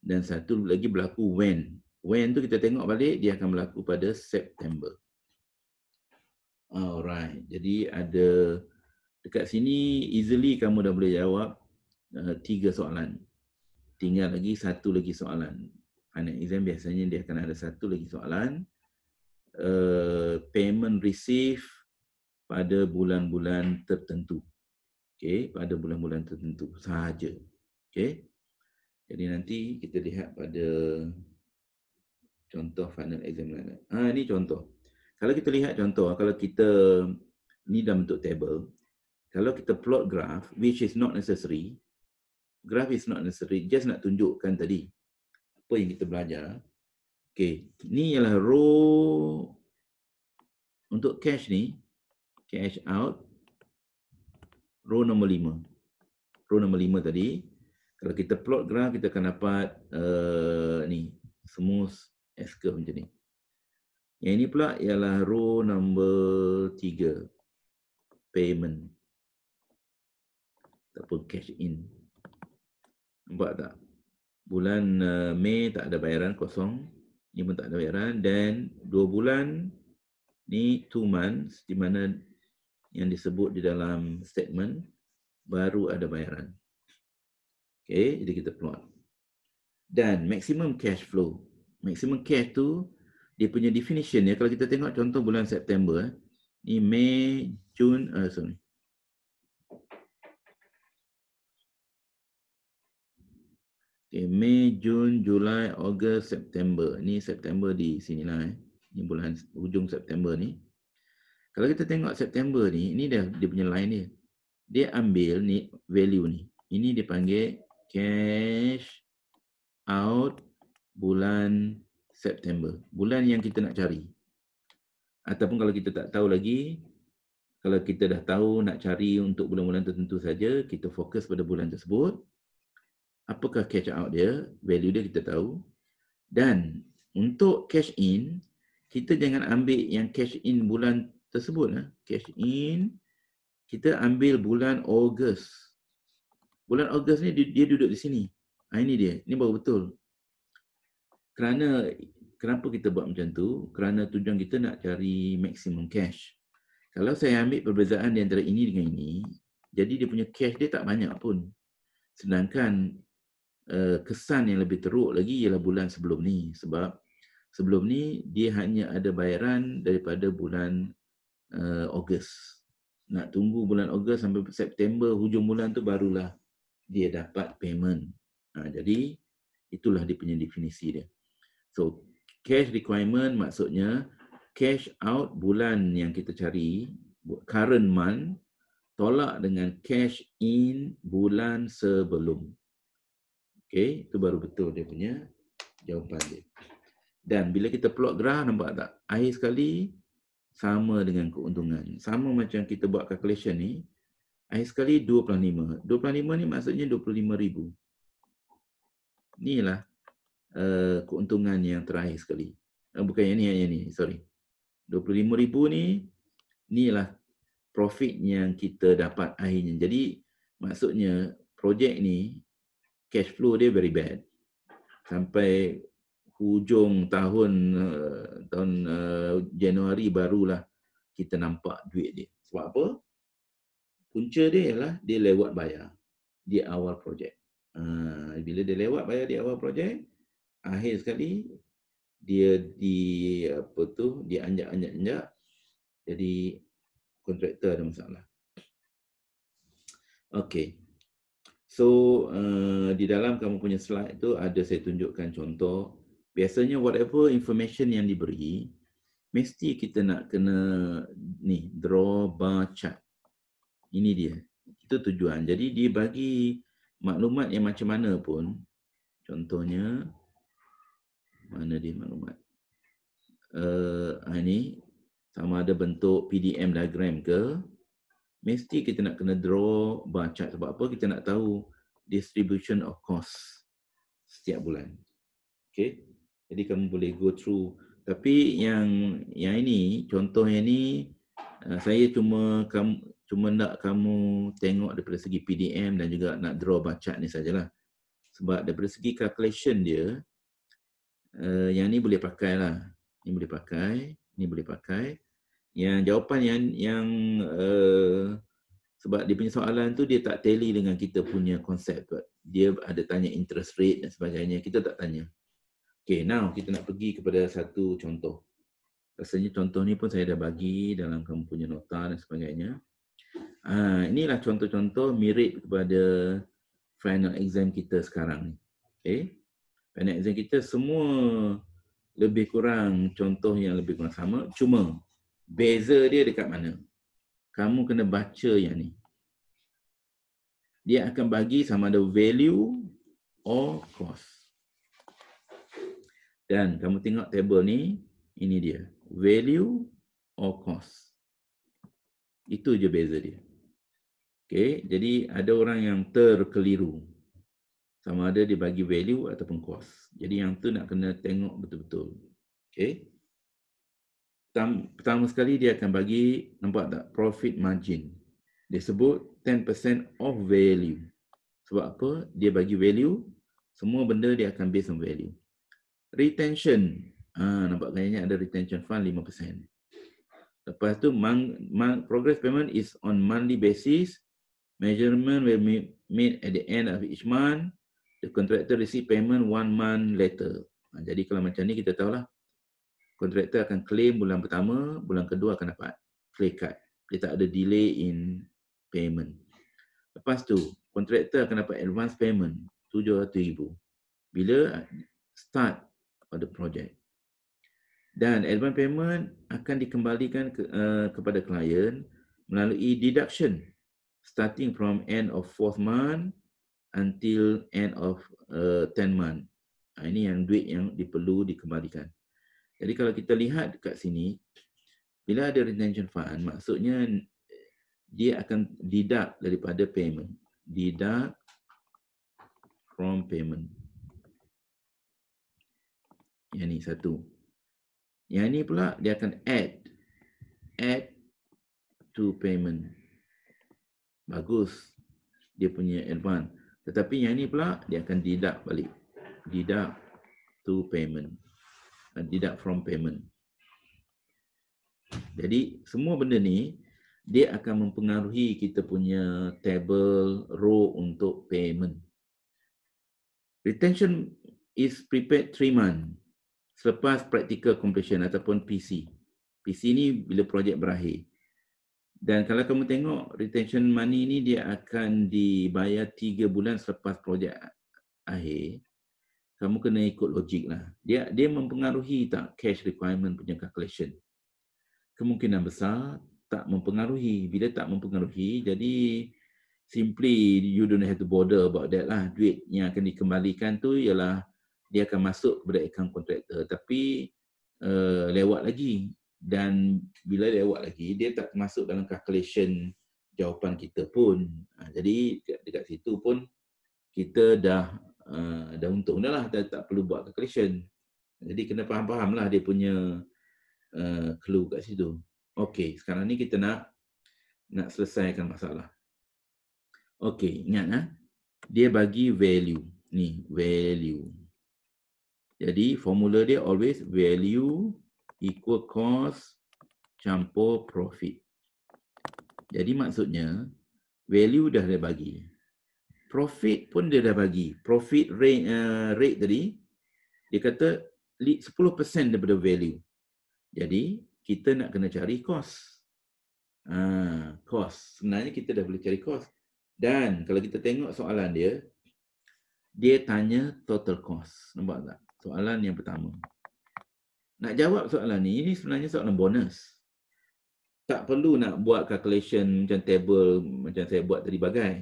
dan satu lagi berlaku when. When tu kita tengok balik dia akan berlaku pada September. Alright. Jadi ada Dekat sini easily kamu dah boleh jawab uh, tiga soalan. Tinggal lagi satu lagi soalan. Anak exam biasanya dia akan ada satu lagi soalan. Uh, payment receive pada bulan-bulan tertentu. Okay, pada bulan-bulan tertentu sahaja. Okay. Jadi nanti kita lihat pada contoh final exam. Ah, ha, ini contoh. Kalau kita lihat contoh, kalau kita ni dalam bentuk table, kalau kita plot graph which is not necessary graph is not necessary just nak tunjukkan tadi apa yang kita belajar Okay, ni ialah row untuk cash ni cash out row nombor lima, row nombor lima tadi kalau kita plot graph kita akan dapat uh, ni smooth S curve macam ni yang ini pula ialah row nombor tiga, payment ataupun cash in. Nampak tak? Bulan eh, Mei tak ada bayaran kosong. ni pun tak ada bayaran. Dan dua bulan ni two months di mana yang disebut di dalam statement baru ada bayaran. Okay, jadi kita plot. Dan maximum cash flow. Maximum cash tu dia punya definition ya. Kalau kita tengok contoh bulan September. Eh, ni Mei, Jun, uh, eh, sorry. Okay, Mei, Jun, Julai, Ogos, September. Ni September di sini lah eh. Ni bulan hujung September ni. Kalau kita tengok September ni, ni dia, dia punya line dia. Dia ambil ni value ni. Ini dia panggil cash out bulan September. Bulan yang kita nak cari. Ataupun kalau kita tak tahu lagi, kalau kita dah tahu nak cari untuk bulan-bulan tertentu saja, kita fokus pada bulan tersebut apakah cash out dia, value dia kita tahu. Dan untuk cash in, kita jangan ambil yang cash in bulan tersebut. Eh. Cash in, kita ambil bulan Ogos. Bulan Ogos ni dia duduk di sini. Ha, ini dia, ini baru betul. Kerana, kenapa kita buat macam tu? Kerana tujuan kita nak cari maximum cash. Kalau saya ambil perbezaan di antara ini dengan ini, jadi dia punya cash dia tak banyak pun. Sedangkan Eh, kesan yang lebih teruk lagi ialah bulan sebelum ni sebab sebelum ni dia hanya ada bayaran daripada bulan uh, Ogos. Nak tunggu bulan Ogos sampai September hujung bulan tu barulah dia dapat payment. Ha, jadi itulah dia punya definisi dia. So cash requirement maksudnya cash out bulan yang kita cari current month tolak dengan cash in bulan sebelum Okay, itu baru betul dia punya jawapan dia. Dan bila kita plot graf, nampak tak? Akhir sekali, sama dengan keuntungan. Sama macam kita buat calculation ni, akhir sekali 25. 25 ni maksudnya 25 ribu. Inilah uh, keuntungan yang terakhir sekali. Uh, bukan yang ni, yang ni. Sorry. 25 ribu ni, inilah profit yang kita dapat akhirnya. Jadi, maksudnya projek ni cash flow dia very bad sampai hujung tahun eh, tahun eh, Januari barulah kita nampak duit dia sebab apa punca dia ialah dia lewat bayar di awal projek ah, bila dia lewat bayar di awal projek akhir sekali dia di apa tu dia anjak-anjak-anjak jadi kontraktor ada masalah Okay. So uh, di dalam kamu punya slide tu ada saya tunjukkan contoh biasanya whatever information yang diberi mesti kita nak kena ni draw bar chart. Ini dia. Itu tujuan. Jadi dia bagi maklumat yang macam mana pun contohnya mana dia maklumat. Uh, ini sama ada bentuk PDM diagram ke mesti kita nak kena draw baca sebab apa kita nak tahu distribution of cost setiap bulan Okay, jadi kamu boleh go through tapi yang yang ini contoh yang ini eh, saya cuma kamu cuma nak kamu tengok daripada segi PDM dan juga nak draw baca chart ni sajalah sebab daripada segi calculation dia eh, yang ni boleh pakai lah Ini boleh pakai ini boleh pakai yang jawapan yang yang uh, sebab dia punya soalan tu dia tak tally dengan kita punya konsep tu. Dia ada tanya interest rate dan sebagainya, kita tak tanya. Okay, now kita nak pergi kepada satu contoh. Rasanya contoh ni pun saya dah bagi dalam kamu punya nota dan sebagainya. Ah, inilah contoh-contoh mirip kepada final exam kita sekarang ni. Okay. Final exam kita semua lebih kurang contoh yang lebih kurang sama. Cuma Beza dia dekat mana? Kamu kena baca yang ni. Dia akan bagi sama ada value or cost. Dan kamu tengok table ni, ini dia. Value or cost. Itu je beza dia. Okay, jadi ada orang yang terkeliru. Sama ada dia bagi value ataupun cost. Jadi yang tu nak kena tengok betul-betul. Okay pertama, pertama sekali dia akan bagi nampak tak profit margin. Dia sebut 10% of value. Sebab apa? Dia bagi value. Semua benda dia akan based on value. Retention. ha, nampak gayanya ada retention fund 5%. Lepas tu man, progress payment is on monthly basis. Measurement will be made at the end of each month. The contractor receive payment one month later. Ha, jadi kalau macam ni kita tahulah kontraktor akan claim bulan pertama, bulan kedua akan dapat clear cut. Dia tak ada delay in payment. Lepas tu, kontraktor akan dapat advance payment RM700,000 bila start of the project. Dan advance payment akan dikembalikan ke, uh, kepada klien melalui deduction starting from end of fourth month until end of uh, eh, ten month. Ah, ini yang duit yang diperlu dikembalikan. Jadi kalau kita lihat dekat sini, bila ada retention fund, maksudnya dia akan deduct daripada payment. Deduct from payment. Yang ni satu. Yang ni pula dia akan add. Add to payment. Bagus. Dia punya advance. Tetapi yang ni pula dia akan deduct balik. Deduct to payment. Uh, dan tidak from payment. Jadi semua benda ni dia akan mempengaruhi kita punya table row untuk payment. Retention is prepared 3 month selepas practical completion ataupun PC. PC ni bila projek berakhir. Dan kalau kamu tengok retention money ni dia akan dibayar 3 bulan selepas projek akhir kamu kena ikut logik lah. Dia dia mempengaruhi tak cash requirement punya calculation? Kemungkinan besar tak mempengaruhi. Bila tak mempengaruhi, jadi simply you don't have to bother about that lah. Duit yang akan dikembalikan tu ialah dia akan masuk kepada account contractor tapi uh, lewat lagi dan bila lewat lagi dia tak masuk dalam calculation jawapan kita pun. Ha, jadi dekat, dekat situ pun kita dah Ah, dah untung dah lah dah tak perlu buat calculation jadi kena faham-faham lah dia punya uh, clue kat situ Okey, sekarang ni kita nak nak selesaikan masalah Okey, ingat lah dia bagi value ni value jadi formula dia always value equal cost campur profit jadi maksudnya value dah dia bagi profit pun dia dah bagi. Profit rate, uh, rate tadi, dia kata 10% daripada value. Jadi, kita nak kena cari cost. Uh, ha, cost. Sebenarnya kita dah boleh cari cost. Dan kalau kita tengok soalan dia, dia tanya total cost. Nampak tak? Soalan yang pertama. Nak jawab soalan ni, ini sebenarnya soalan bonus. Tak perlu nak buat calculation macam table macam saya buat tadi bagai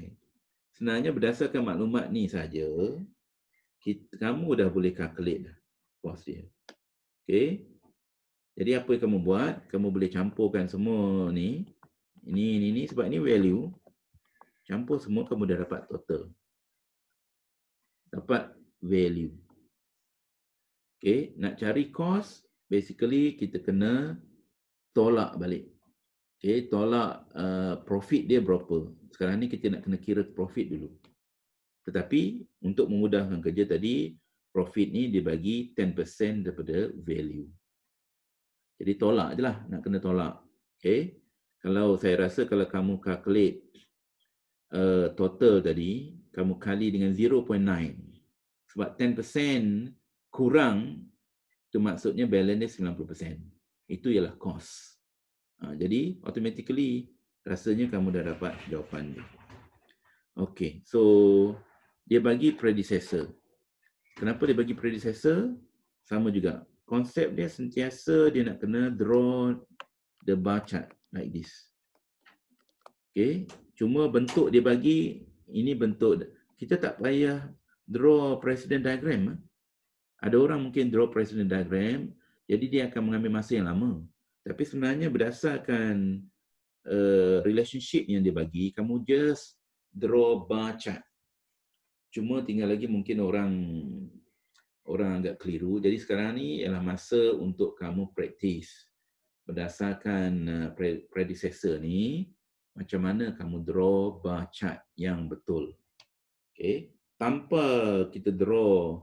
sebenarnya berdasarkan maklumat ni saja kamu dah boleh calculate dah cost dia. Okey. Jadi apa yang kamu buat? Kamu boleh campurkan semua ni. Ini ini ni sebab ini value. Campur semua kamu dah dapat total. Dapat value. Okey, nak cari cost basically kita kena tolak balik. Okey, tolak uh, profit dia berapa? sekarang ni kita nak kena kira profit dulu. Tetapi untuk memudahkan kerja tadi, profit ni dibagi 10% daripada value. Jadi tolak je lah, nak kena tolak. Okay. Kalau saya rasa kalau kamu calculate uh, total tadi, kamu kali dengan 0.9. Sebab 10% kurang, itu maksudnya balance dia 90%. Itu ialah cost. Uh, jadi automatically rasanya kamu dah dapat jawapan dia. Okay, so dia bagi predecessor. Kenapa dia bagi predecessor? Sama juga. Konsep dia sentiasa dia nak kena draw the bar chart like this. Okay, cuma bentuk dia bagi, ini bentuk. Kita tak payah draw president diagram. Eh. Ada orang mungkin draw president diagram, jadi dia akan mengambil masa yang lama. Tapi sebenarnya berdasarkan uh, relationship yang dia bagi, kamu just draw bar chart. Cuma tinggal lagi mungkin orang orang agak keliru. Jadi sekarang ni ialah masa untuk kamu praktis berdasarkan uh, pre- predecessor ni macam mana kamu draw bar chart yang betul. Okay. Tanpa kita draw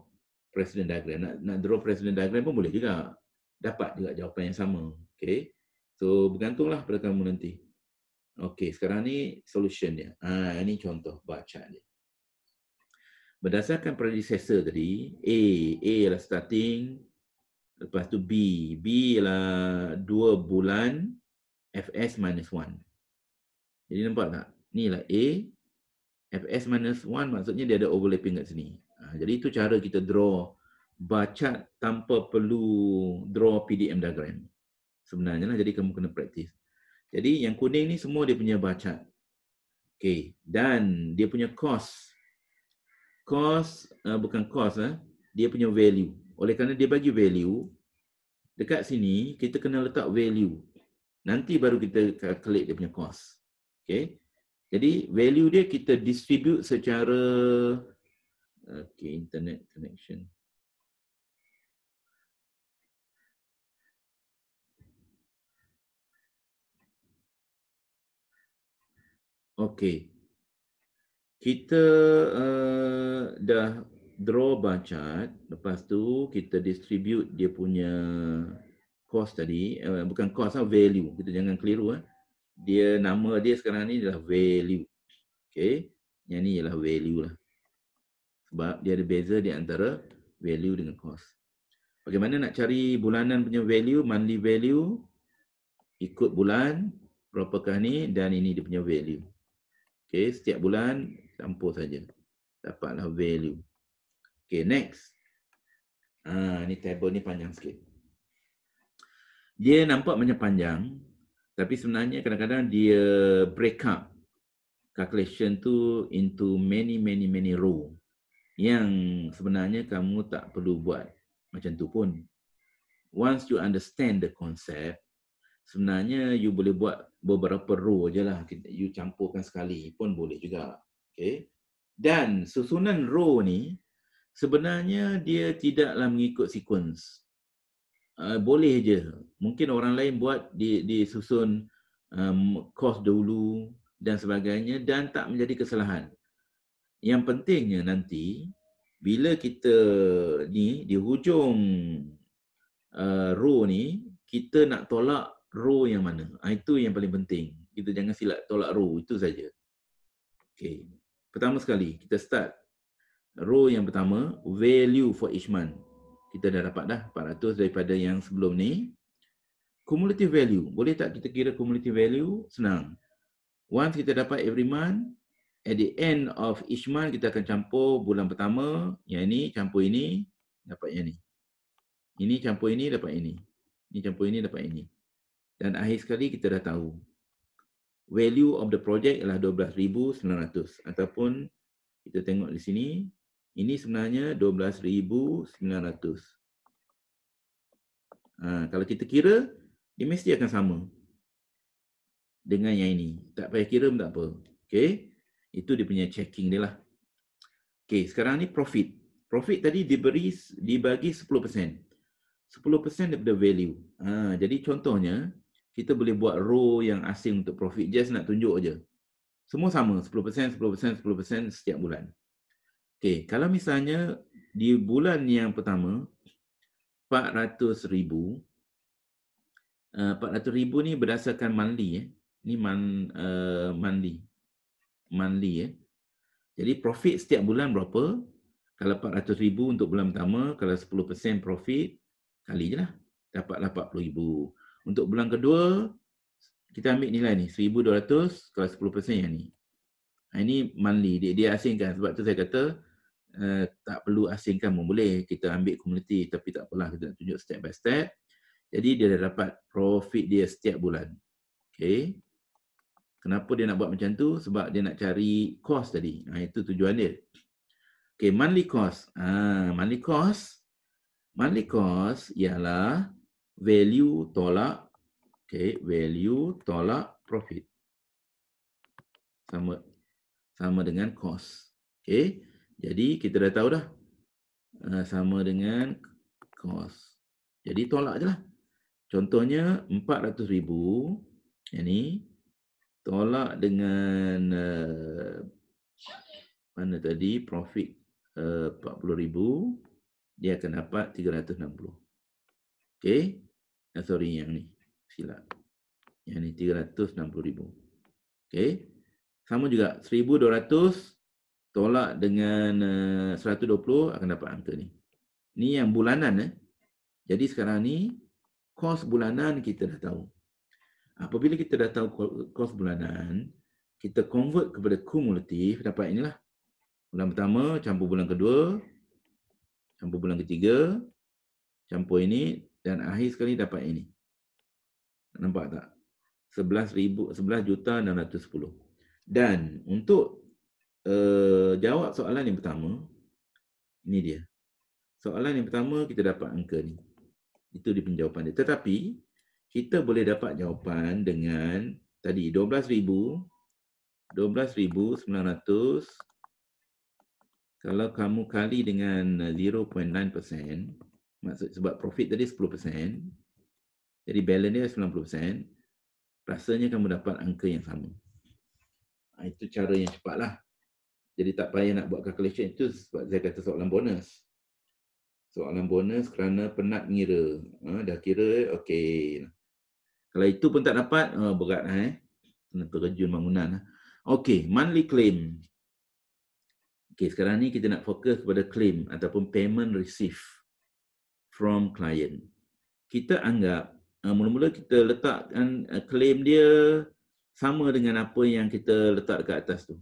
president diagram. Nak, nak draw president diagram pun boleh juga. Dapat juga jawapan yang sama. Okay. So, bergantunglah pada kamu nanti. Okey, sekarang ni solution dia. Ha, ini contoh baca ni. Berdasarkan predecessor tadi, A, A ialah starting, lepas tu B, B ialah 2 bulan, FS minus 1. Jadi nampak tak? Ni lah A, FS minus 1 maksudnya dia ada overlapping kat sini. Ha, jadi itu cara kita draw baca tanpa perlu draw PDM diagram. Sebenarnya lah, jadi kamu kena praktis. Jadi yang kuning ni semua dia punya bacaan. Okay. Dan dia punya cost. Cost, uh, bukan cost. Eh. Dia punya value. Oleh kerana dia bagi value, dekat sini kita kena letak value. Nanti baru kita calculate dia punya cost. Okay. Jadi value dia kita distribute secara okay, internet connection. Okey. Kita uh, dah draw bar chart, eh. lepas tu kita distribute dia punya cost tadi, uh, bukan cost lah, value. Kita jangan keliru eh. Dia nama dia sekarang ni adalah value. Okey. Yang ni ialah value lah. Sebab dia ada beza di antara value dengan cost. Bagaimana nak cari bulanan punya value, monthly value ikut bulan berapakah ni dan ini dia punya value. Okay, setiap bulan campur saja. Dapatlah value. Okay, next. Ah, ni table ni panjang sikit. Dia nampak macam panjang, tapi sebenarnya kadang-kadang dia break up calculation tu into many many many row yang sebenarnya kamu tak perlu buat macam tu pun. Once you understand the concept, sebenarnya you boleh buat beberapa row je lah. You campurkan sekali pun boleh juga. Okay. Dan susunan row ni sebenarnya dia tidaklah mengikut sequence. Uh, boleh je. Mungkin orang lain buat di, di susun um, cost dulu dan sebagainya dan tak menjadi kesalahan. Yang pentingnya nanti bila kita ni di hujung uh, row ni kita nak tolak row yang mana. Ah, itu yang paling penting. Kita jangan silap tolak row. Itu saja. Okay. Pertama sekali, kita start. Row yang pertama, value for each month. Kita dah dapat dah 400 daripada yang sebelum ni. Cumulative value. Boleh tak kita kira cumulative value? Senang. Once kita dapat every month, at the end of each month, kita akan campur bulan pertama. Yang ini, campur ini, dapat yang ini. Ini campur ini, dapat ini. Ini campur ini, dapat ini dan akhir sekali kita dah tahu value of the project ialah 12900 ataupun kita tengok di sini ini sebenarnya 12900 ha, kalau kita kira dia mesti akan sama dengan yang ini tak payah kira pun tak apa Okay, itu dia punya checking dia lah Okay, sekarang ni profit profit tadi diberi dibagi 10% 10% daripada value ha, jadi contohnya kita boleh buat row yang asing untuk profit just nak tunjuk aja Semua sama 10%, 10%, 10% setiap bulan. Okay, kalau misalnya di bulan yang pertama 400,000 400,000 eh, ni berdasarkan monthly eh. Ni man uh, eh, monthly. Monthly eh. Jadi profit setiap bulan berapa? Kalau 400,000 untuk bulan pertama, kalau 10% profit, kali je lah. Dapatlah 40,000. Untuk bulan kedua, kita ambil nilai ni, 1200 kalau 10% yang ni. Ha, ini monthly, dia, dia asingkan. Sebab tu saya kata, uh, tak perlu asingkan pun boleh. Kita ambil community tapi tak apalah. Kita tunjuk step by step. Jadi dia dah dapat profit dia setiap bulan. Okay. Kenapa dia nak buat macam tu? Sebab dia nak cari cost tadi. Ha, itu tujuan dia. Okay, monthly cost. Ah, ha, monthly cost. Monthly cost ialah value tolak okay value tolak profit sama sama dengan cost okay jadi kita dah tahu dah uh, sama dengan cost jadi tolak je lah contohnya 400 ribu yang ni tolak dengan uh, mana tadi profit uh, 40 ribu dia akan dapat 360 okay Eh, sorry yang ni silap yang ni 360,000 okey sama juga 1200 tolak dengan 120 eh, akan dapat angka ni ni yang bulanan eh jadi sekarang ni kos bulanan kita dah tahu apabila kita dah tahu kos bulanan kita convert kepada kumulatif dapat inilah bulan pertama campur bulan kedua campur bulan ketiga campur ini dan akhir sekali dapat ini. Nampak tak? ribu 11,000, juta 11,610. Dan untuk uh, jawab soalan yang pertama, ini dia. Soalan yang pertama kita dapat angka ni. Itu di penjawapan dia. Tetapi kita boleh dapat jawapan dengan tadi ribu 12,000 12,900 kalau kamu kali dengan Maksud, sebab profit tadi 10%. Jadi balance dia 90%. Rasanya kamu dapat angka yang sama. Ha, itu cara yang cepatlah. Jadi tak payah nak buat calculation itu sebab saya kata soalan bonus. Soalan bonus kerana penat ngira. Ha, dah kira, okey. Kalau itu pun tak dapat, uh, berat lah eh. Kena terjun bangunan lah. Okey, monthly claim. Okey, sekarang ni kita nak fokus kepada claim ataupun payment receive from client. Kita anggap uh, mula-mula kita letakkan uh, claim dia sama dengan apa yang kita letak dekat atas tu.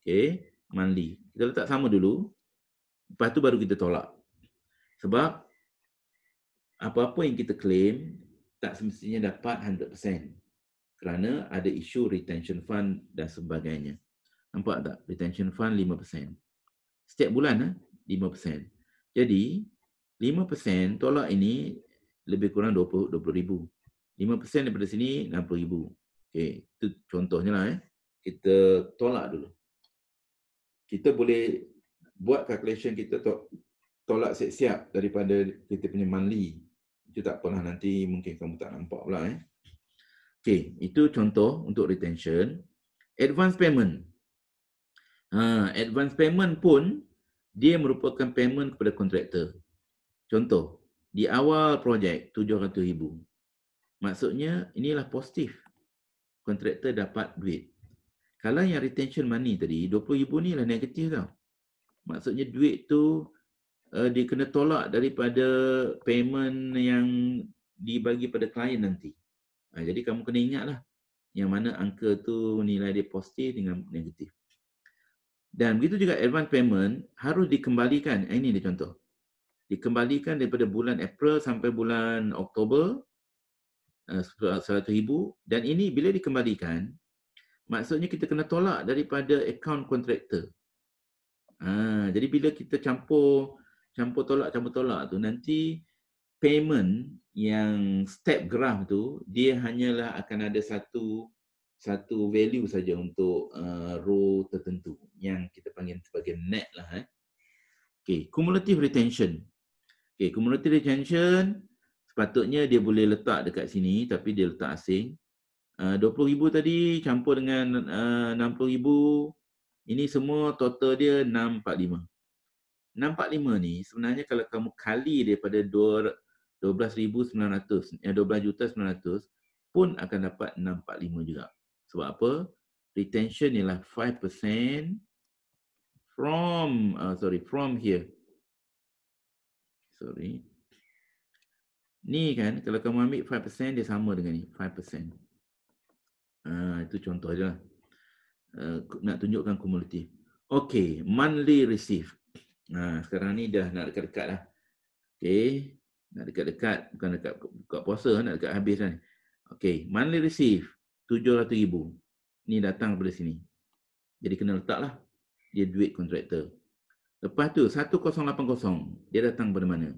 Okay, mandi. Kita letak sama dulu. Lepas tu baru kita tolak. Sebab apa-apa yang kita claim tak semestinya dapat 100%. Kerana ada isu retention fund dan sebagainya. Nampak tak? Retention fund 5%. Setiap bulan 5%. Eh, Jadi 5% tolak ini lebih kurang 20 ribu. 5% daripada sini 60 ribu. Okay. Itu contohnya lah eh. Kita tolak dulu. Kita boleh buat calculation kita to tolak siap-siap daripada kita punya manli. Itu tak pernah nanti mungkin kamu tak nampak pula eh. Okay. Itu contoh untuk retention. Advance payment. Ha, advance payment pun dia merupakan payment kepada kontraktor. Contoh, di awal projek RM700,000. Maksudnya inilah positif. Kontraktor dapat duit. Kalau yang retention money tadi, RM20,000 ni lah negatif tau. Maksudnya duit tu uh, dia kena tolak daripada payment yang dibagi pada klien nanti. Ha, jadi kamu kena ingat lah, yang mana angka tu nilai dia positif dengan negatif. Dan begitu juga advance payment harus dikembalikan. Ah, ini dia contoh dikembalikan daripada bulan April sampai bulan Oktober uh, eh, 100,000 dan ini bila dikembalikan maksudnya kita kena tolak daripada account contractor. Ha, jadi bila kita campur campur tolak campur tolak tu nanti payment yang step graph tu dia hanyalah akan ada satu satu value saja untuk uh, row tertentu yang kita panggil sebagai net lah eh. Okay, cumulative retention. Okay, community retention sepatutnya dia boleh letak dekat sini tapi dia letak asing. Ah, uh, 20,000 tadi campur dengan ah, uh, 60,000 ini semua total dia 645. 645 ni sebenarnya kalau kamu kali daripada 12,900 ya 12,900 pun akan dapat 645 juga. Sebab apa? Retention ialah 5% from uh, sorry from here sorry ni kan kalau kamu ambil 5% dia sama dengan ni 5% uh, ah, itu contoh je lah uh, nak tunjukkan kumulatif Okay, monthly receive uh, sekarang ni dah nak dekat-dekat lah Okay, nak dekat-dekat bukan dekat buka puasa nak dekat habis kan ok monthly receive 700,000 ni datang daripada sini jadi kena letak lah dia duit kontraktor Lepas tu 1080 dia datang pada mana?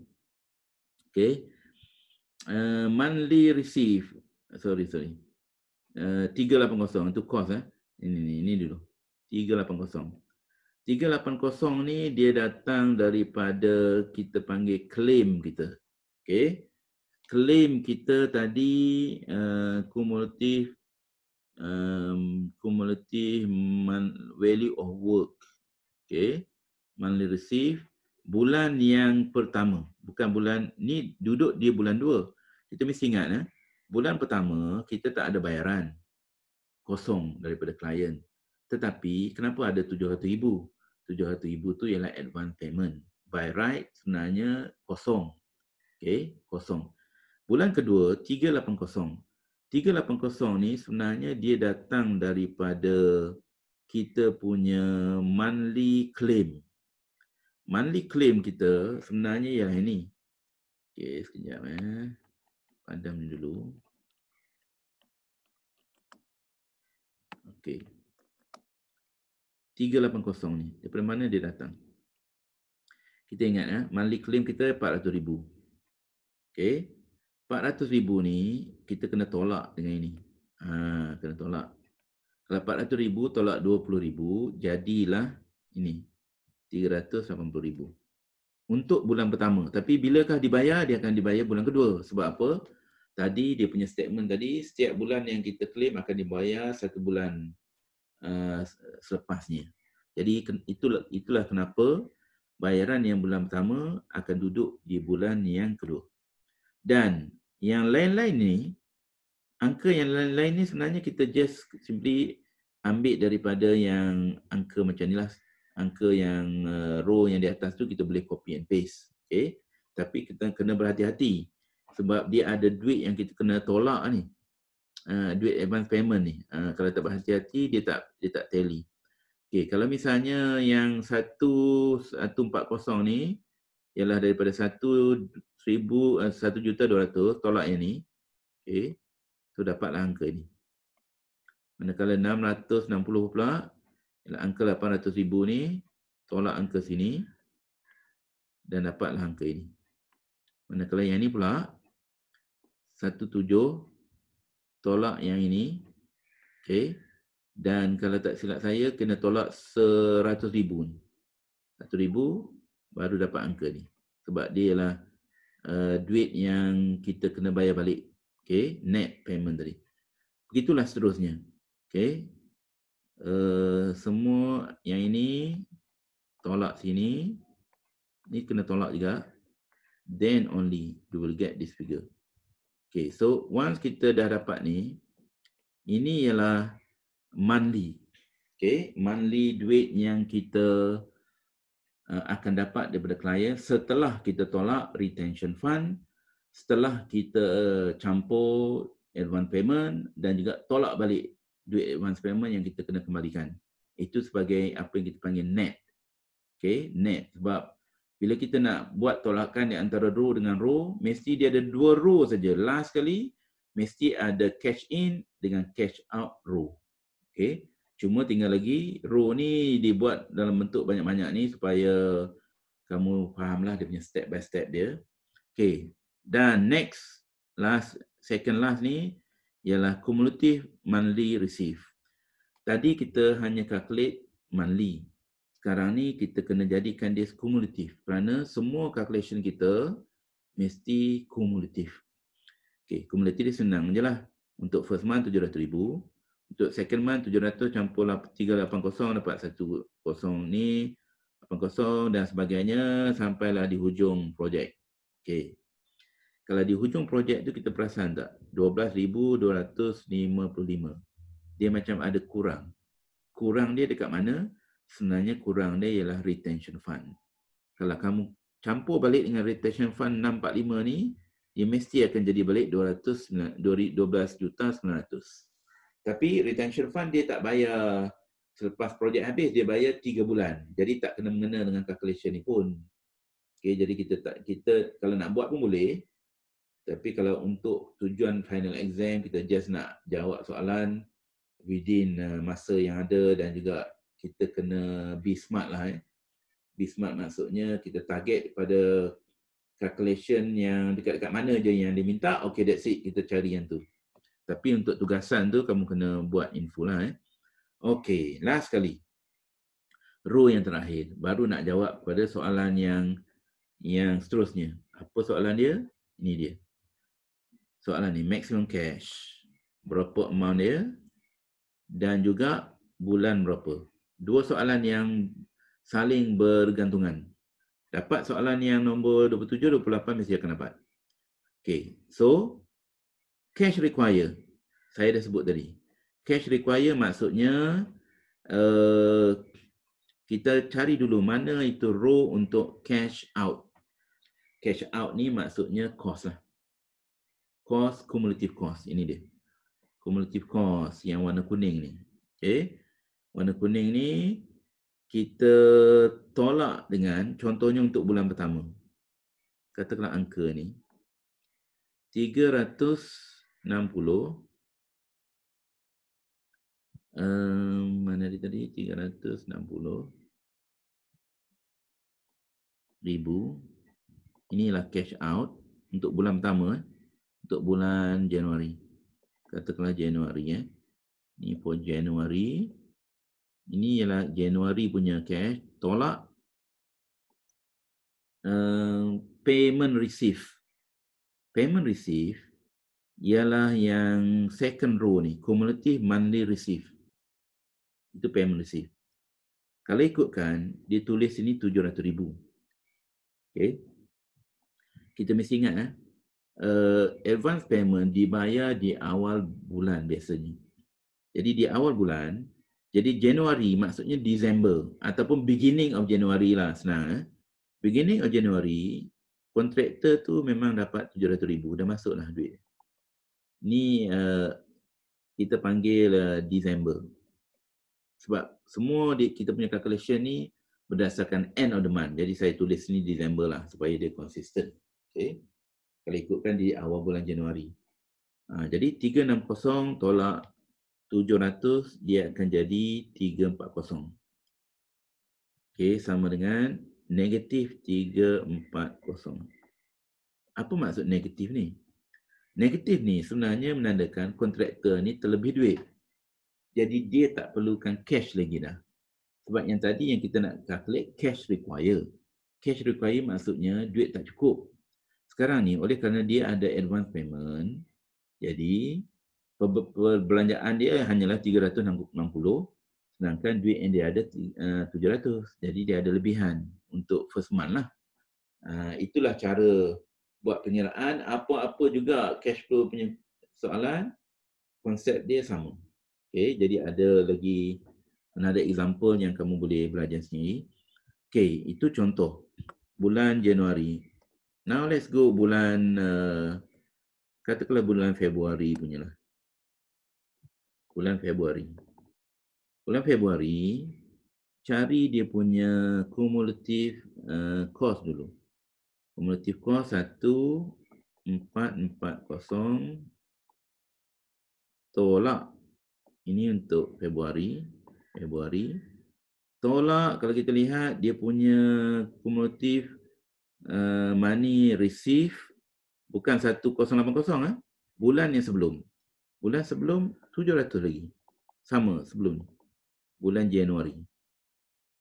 Okey. Uh, monthly receive. Sorry, sorry. Uh, eh, 380 itu cost eh. Ini ni ini dulu. 380. 380 ni dia datang daripada kita panggil claim kita. Okey. Claim kita tadi uh, eh, cumulative um, cumulative value of work. Okey monthly receive bulan yang pertama bukan bulan ni duduk dia bulan dua kita mesti ingat eh bulan pertama kita tak ada bayaran kosong daripada klien tetapi kenapa ada 700,000 700,000 tu ialah advance payment by right sebenarnya kosong okay kosong bulan kedua 380 380 ni sebenarnya dia datang daripada kita punya monthly claim monthly claim kita sebenarnya ialah ini. Okey, sekejap eh. Padam dulu. Okey. 380 ni. Dari mana dia datang? Kita ingat ya, eh? monthly claim kita 400,000. Okey. 400,000 ni kita kena tolak dengan ini. Ha, kena tolak. Kalau 400,000 tolak 20,000 jadilah ini 380,000. Untuk bulan pertama. Tapi bilakah dibayar? Dia akan dibayar bulan kedua. Sebab apa? Tadi dia punya statement tadi, setiap bulan yang kita claim akan dibayar satu bulan uh, selepasnya. Jadi itulah, itulah kenapa bayaran yang bulan pertama akan duduk di bulan yang kedua. Dan yang lain-lain ni, angka yang lain-lain ni sebenarnya kita just simply ambil daripada yang angka macam ni lah angka yang uh, row yang di atas tu kita boleh copy and paste. Okay. Tapi kita kena berhati-hati sebab dia ada duit yang kita kena tolak ni. Uh, duit advance payment ni. Uh, kalau tak berhati-hati dia tak dia tak tally. Okay, kalau misalnya yang 1140 ni ialah daripada 1000 uh, 1200 tolak yang ni. Okay. So dapatlah angka ni. Manakala 660 pula angka 800 ribu ni tolak angka sini dan dapatlah angka ini. Manakala yang ini pula 17 tolak yang ini. okay? Dan kalau tak silap saya kena tolak ribu, ni. ribu baru dapat angka ni. Sebab dia ialah uh, duit yang kita kena bayar balik. okay? net payment tadi. Begitulah seterusnya. okay? Eh, semua yang ini tolak sini ni kena tolak juga then only you will get this figure okay so once kita dah dapat ni ini ialah monthly okay monthly duit yang kita uh, akan dapat daripada klien setelah kita tolak retention fund setelah kita uh, campur advance payment dan juga tolak balik duit advance payment yang kita kena kembalikan. Itu sebagai apa yang kita panggil net. Okay, net. Sebab bila kita nak buat tolakan di antara row dengan row, mesti dia ada dua row saja. Last sekali, mesti ada cash in dengan cash out row. Okay, cuma tinggal lagi row ni dibuat dalam bentuk banyak-banyak ni supaya kamu fahamlah dia punya step by step dia. Okay, dan next, last, second last ni, ialah cumulative monthly receive. Tadi kita hanya kalkulat monthly. Sekarang ni kita kena jadikan dia cumulative kerana semua calculation kita mesti cumulative. Okay, cumulative dia senang jelah Untuk first month RM700,000. Untuk second month 700 campur 380 dapat 10 ni 80 dan sebagainya sampailah di hujung projek. Okey kalau di hujung projek tu kita perasan tak 12255 dia macam ada kurang kurang dia dekat mana sebenarnya kurang dia ialah retention fund kalau kamu campur balik dengan retention fund 645 ni dia mesti akan jadi balik 12 juta 900 tapi retention fund dia tak bayar selepas projek habis dia bayar 3 bulan jadi tak kena mengena dengan calculation ni pun Okay, jadi kita tak kita kalau nak buat pun boleh tapi kalau untuk tujuan final exam, kita just nak jawab soalan within uh, masa yang ada dan juga kita kena be smart lah eh. Be smart maksudnya kita target pada calculation yang dekat-dekat mana je yang diminta, okay that's it, kita cari yang tu. Tapi untuk tugasan tu, kamu kena buat info lah eh. Okay, last kali. Rule yang terakhir. Baru nak jawab kepada soalan yang yang seterusnya. Apa soalan dia? Ini dia soalan ni maximum cash berapa amount dia dan juga bulan berapa dua soalan yang saling bergantungan dapat soalan yang nombor 27 28 mesti akan dapat okey so cash require saya dah sebut tadi cash require maksudnya uh, kita cari dulu mana itu row untuk cash out cash out ni maksudnya cost lah cost cumulative cost ini dia cumulative cost yang warna kuning ni okay? warna kuning ni kita tolak dengan contohnya untuk bulan pertama katakanlah angka ni 360 um, mana dia tadi 360 ribu inilah cash out untuk bulan pertama eh untuk bulan Januari. Katakanlah Januari ya. Ini for Januari. Ini ialah Januari punya cash. Tolak. Um, payment receive. Payment receive ialah yang second row ni. Cumulative monthly receive. Itu payment receive. Kalau ikutkan, dia tulis ini RM700,000. Okay. Kita mesti ingat. Eh? uh, advance payment dibayar di awal bulan biasanya. Jadi di awal bulan, jadi Januari maksudnya Disember ataupun beginning of January lah senang eh. Beginning of January, kontraktor tu memang dapat RM700,000 dah masuk lah duit. Ni uh, kita panggil uh, Disember. Sebab semua di, kita punya calculation ni berdasarkan end of the month. Jadi saya tulis ni Disember lah supaya dia konsisten. Okay kalau ikutkan di awal bulan Januari. Ha, jadi 360 tolak 700 dia akan jadi 340. Okey sama dengan negatif 340. Apa maksud negatif ni? Negatif ni sebenarnya menandakan kontraktor ni terlebih duit. Jadi dia tak perlukan cash lagi dah. Sebab yang tadi yang kita nak calculate cash require. Cash require maksudnya duit tak cukup sekarang ni oleh kerana dia ada advance payment jadi perbelanjaan dia hanyalah 360 sedangkan duit yang dia ada 700 eh, jadi dia ada lebihan untuk first month lah ah, itulah cara buat penyerahan apa-apa juga cash flow punya soalan konsep dia sama okay, jadi ada lagi ada example yang kamu boleh belajar sendiri okay, itu contoh bulan Januari Now let's go bulan uh, katakanlah bulan Februari punyalah. Bulan Februari. Bulan Februari cari dia punya cumulative uh, cost dulu. Cumulative cost satu empat empat kosong tolak ini untuk Februari, Februari. Tolak kalau kita lihat dia punya cumulative Eh, money receive bukan 1080 ah eh? bulan yang sebelum bulan sebelum 700 lagi sama sebelum ni bulan Januari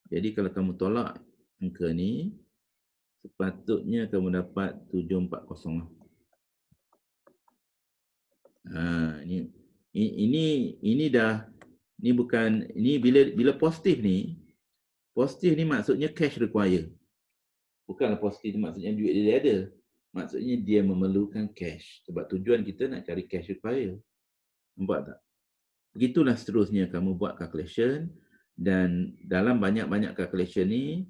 jadi kalau kamu tolak angka ni sepatutnya kamu dapat 740 ah ha ini ini ini dah ni bukan ini bila bila positif ni positif ni maksudnya cash require Bukanlah positif maksudnya duit dia, dia ada. Maksudnya dia memerlukan cash. Sebab tujuan kita nak cari cash supaya. Nampak tak? Begitulah seterusnya kamu buat calculation dan dalam banyak-banyak calculation ni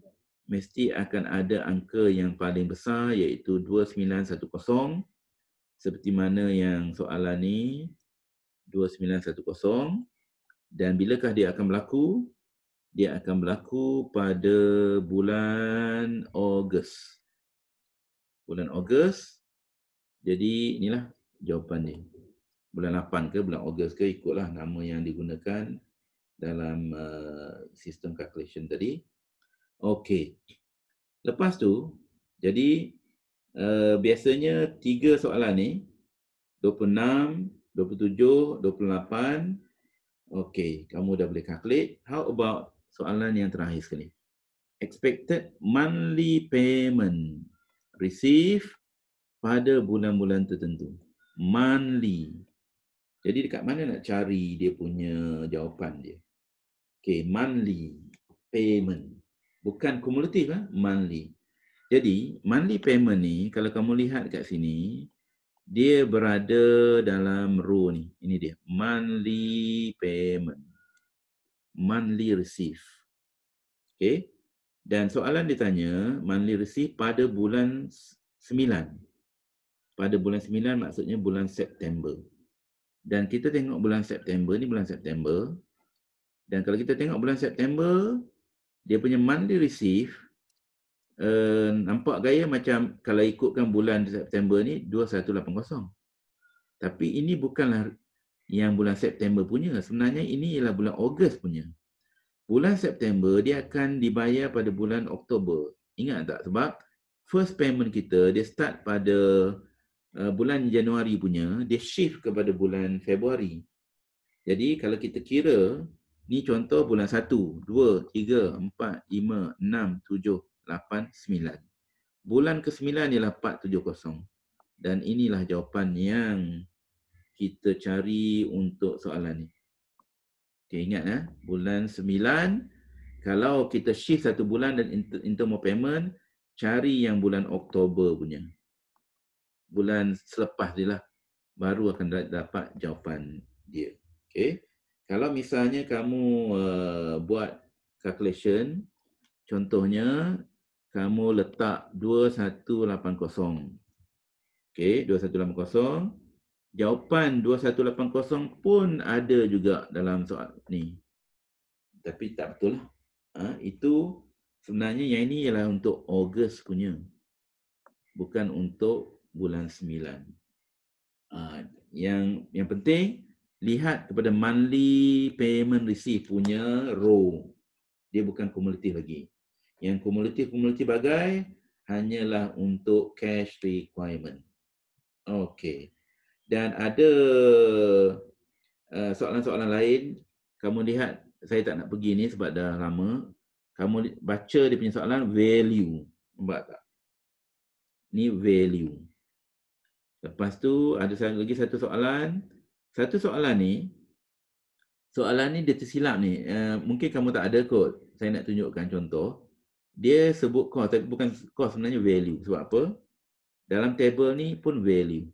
mesti akan ada angka yang paling besar iaitu 2910 seperti mana yang soalan ni 2910 dan bilakah dia akan berlaku dia akan berlaku pada bulan Ogos. Bulan Ogos. Jadi inilah jawapan dia. Bulan 8 ke bulan Ogos ke ikutlah nama yang digunakan dalam uh, sistem calculation tadi. Okey. Lepas tu, jadi uh, biasanya tiga soalan ni 26 27 28 Okey. kamu dah boleh calculate. How about soalan yang terakhir sekali. Expected monthly payment receive pada bulan-bulan tertentu. Monthly. Jadi dekat mana nak cari dia punya jawapan dia? Okay, monthly payment. Bukan kumulatif lah, monthly. Jadi, monthly payment ni, kalau kamu lihat kat sini, dia berada dalam row ni. Ini dia, monthly payment monthly receive. Okay. Dan soalan ditanya, monthly receive pada bulan 9. Pada bulan 9 maksudnya bulan September. Dan kita tengok bulan September, ni bulan September. Dan kalau kita tengok bulan September, dia punya monthly receive, uh, nampak gaya macam kalau ikutkan bulan September ni, 2180. Tapi ini bukanlah yang bulan September punya. Sebenarnya ini ialah bulan Ogos punya. Bulan September dia akan dibayar pada bulan Oktober. Ingat tak? Sebab first payment kita dia start pada uh, bulan Januari punya, dia shift kepada bulan Februari. Jadi kalau kita kira, ni contoh bulan 1, 2, 3, 4, 5, 6, 7, 8, 9. Bulan ke-9 ialah 470. Dan inilah jawapan yang kita cari untuk soalan ni. Okay, ingat eh, bulan 9 kalau kita shift satu bulan dan interim payment cari yang bulan Oktober punya. Bulan selepas dia lah baru akan dapat jawapan dia. Okay. Kalau misalnya kamu uh, buat calculation contohnya kamu letak 2180. Okey, 2180 Jawapan 2180 pun ada juga dalam soal ni. Tapi tak betul lah. Ha, itu sebenarnya yang ini ialah untuk Ogos punya. Bukan untuk bulan 9. Ha, yang yang penting, lihat kepada monthly payment Receipt punya row. Dia bukan kumulatif lagi. Yang kumulatif-kumulatif bagai, hanyalah untuk cash requirement. Okay dan ada eh, soalan-soalan lain kamu lihat saya tak nak pergi ni sebab dah lama kamu baca dia punya soalan value nampak tak ni value lepas tu ada lagi satu soalan satu soalan ni soalan ni dia tersilap ni uh, mungkin kamu tak ada kot saya nak tunjukkan contoh dia sebut cost tapi bukan cost sebenarnya value sebab apa dalam table ni pun value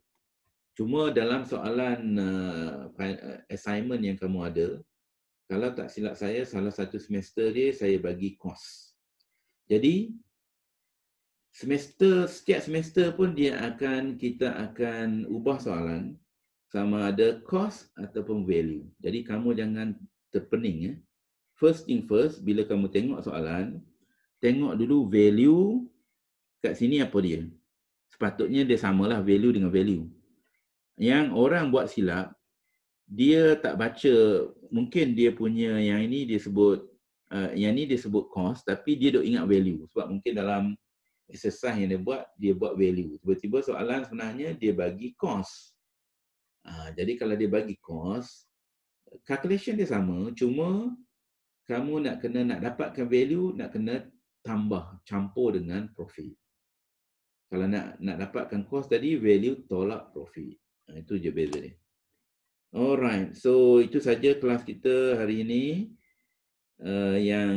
Cuma dalam soalan uh, uh, assignment yang kamu ada, kalau tak silap saya, salah satu semester dia saya bagi kos. Jadi, semester setiap semester pun dia akan kita akan ubah soalan sama ada cost ataupun value. Jadi kamu jangan terpening ya. First thing first bila kamu tengok soalan, tengok dulu value kat sini apa dia. Sepatutnya dia samalah value dengan value yang orang buat silap dia tak baca mungkin dia punya yang ini dia sebut uh, yang ini dia sebut cost tapi dia dok ingat value sebab mungkin dalam exercise yang dia buat dia buat value tiba-tiba soalan sebenarnya dia bagi cost uh, jadi kalau dia bagi cost calculation dia sama cuma kamu nak kena nak dapatkan value nak kena tambah campur dengan profit kalau nak nak dapatkan cost tadi value tolak profit Ha, itu je beza ni. Alright, so itu saja kelas kita hari ini. Uh, yang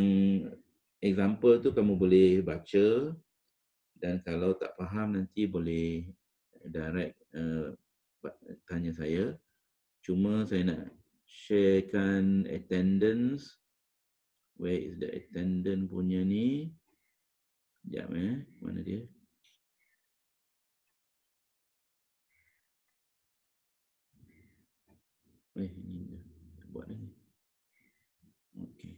example tu kamu boleh baca dan kalau tak faham nanti boleh direct uh, tanya saya. Cuma saya nak sharekan attendance. Where is the attendant punya ni? Sekejap eh, mana dia? boleh ini je buat ni okey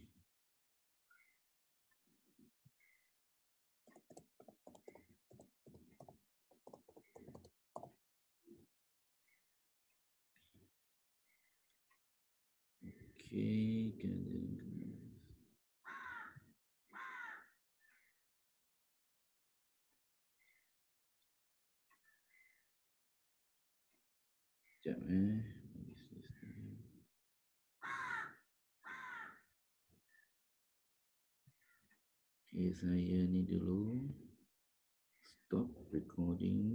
okey kena Okay, saya ni dulu. Stop recording.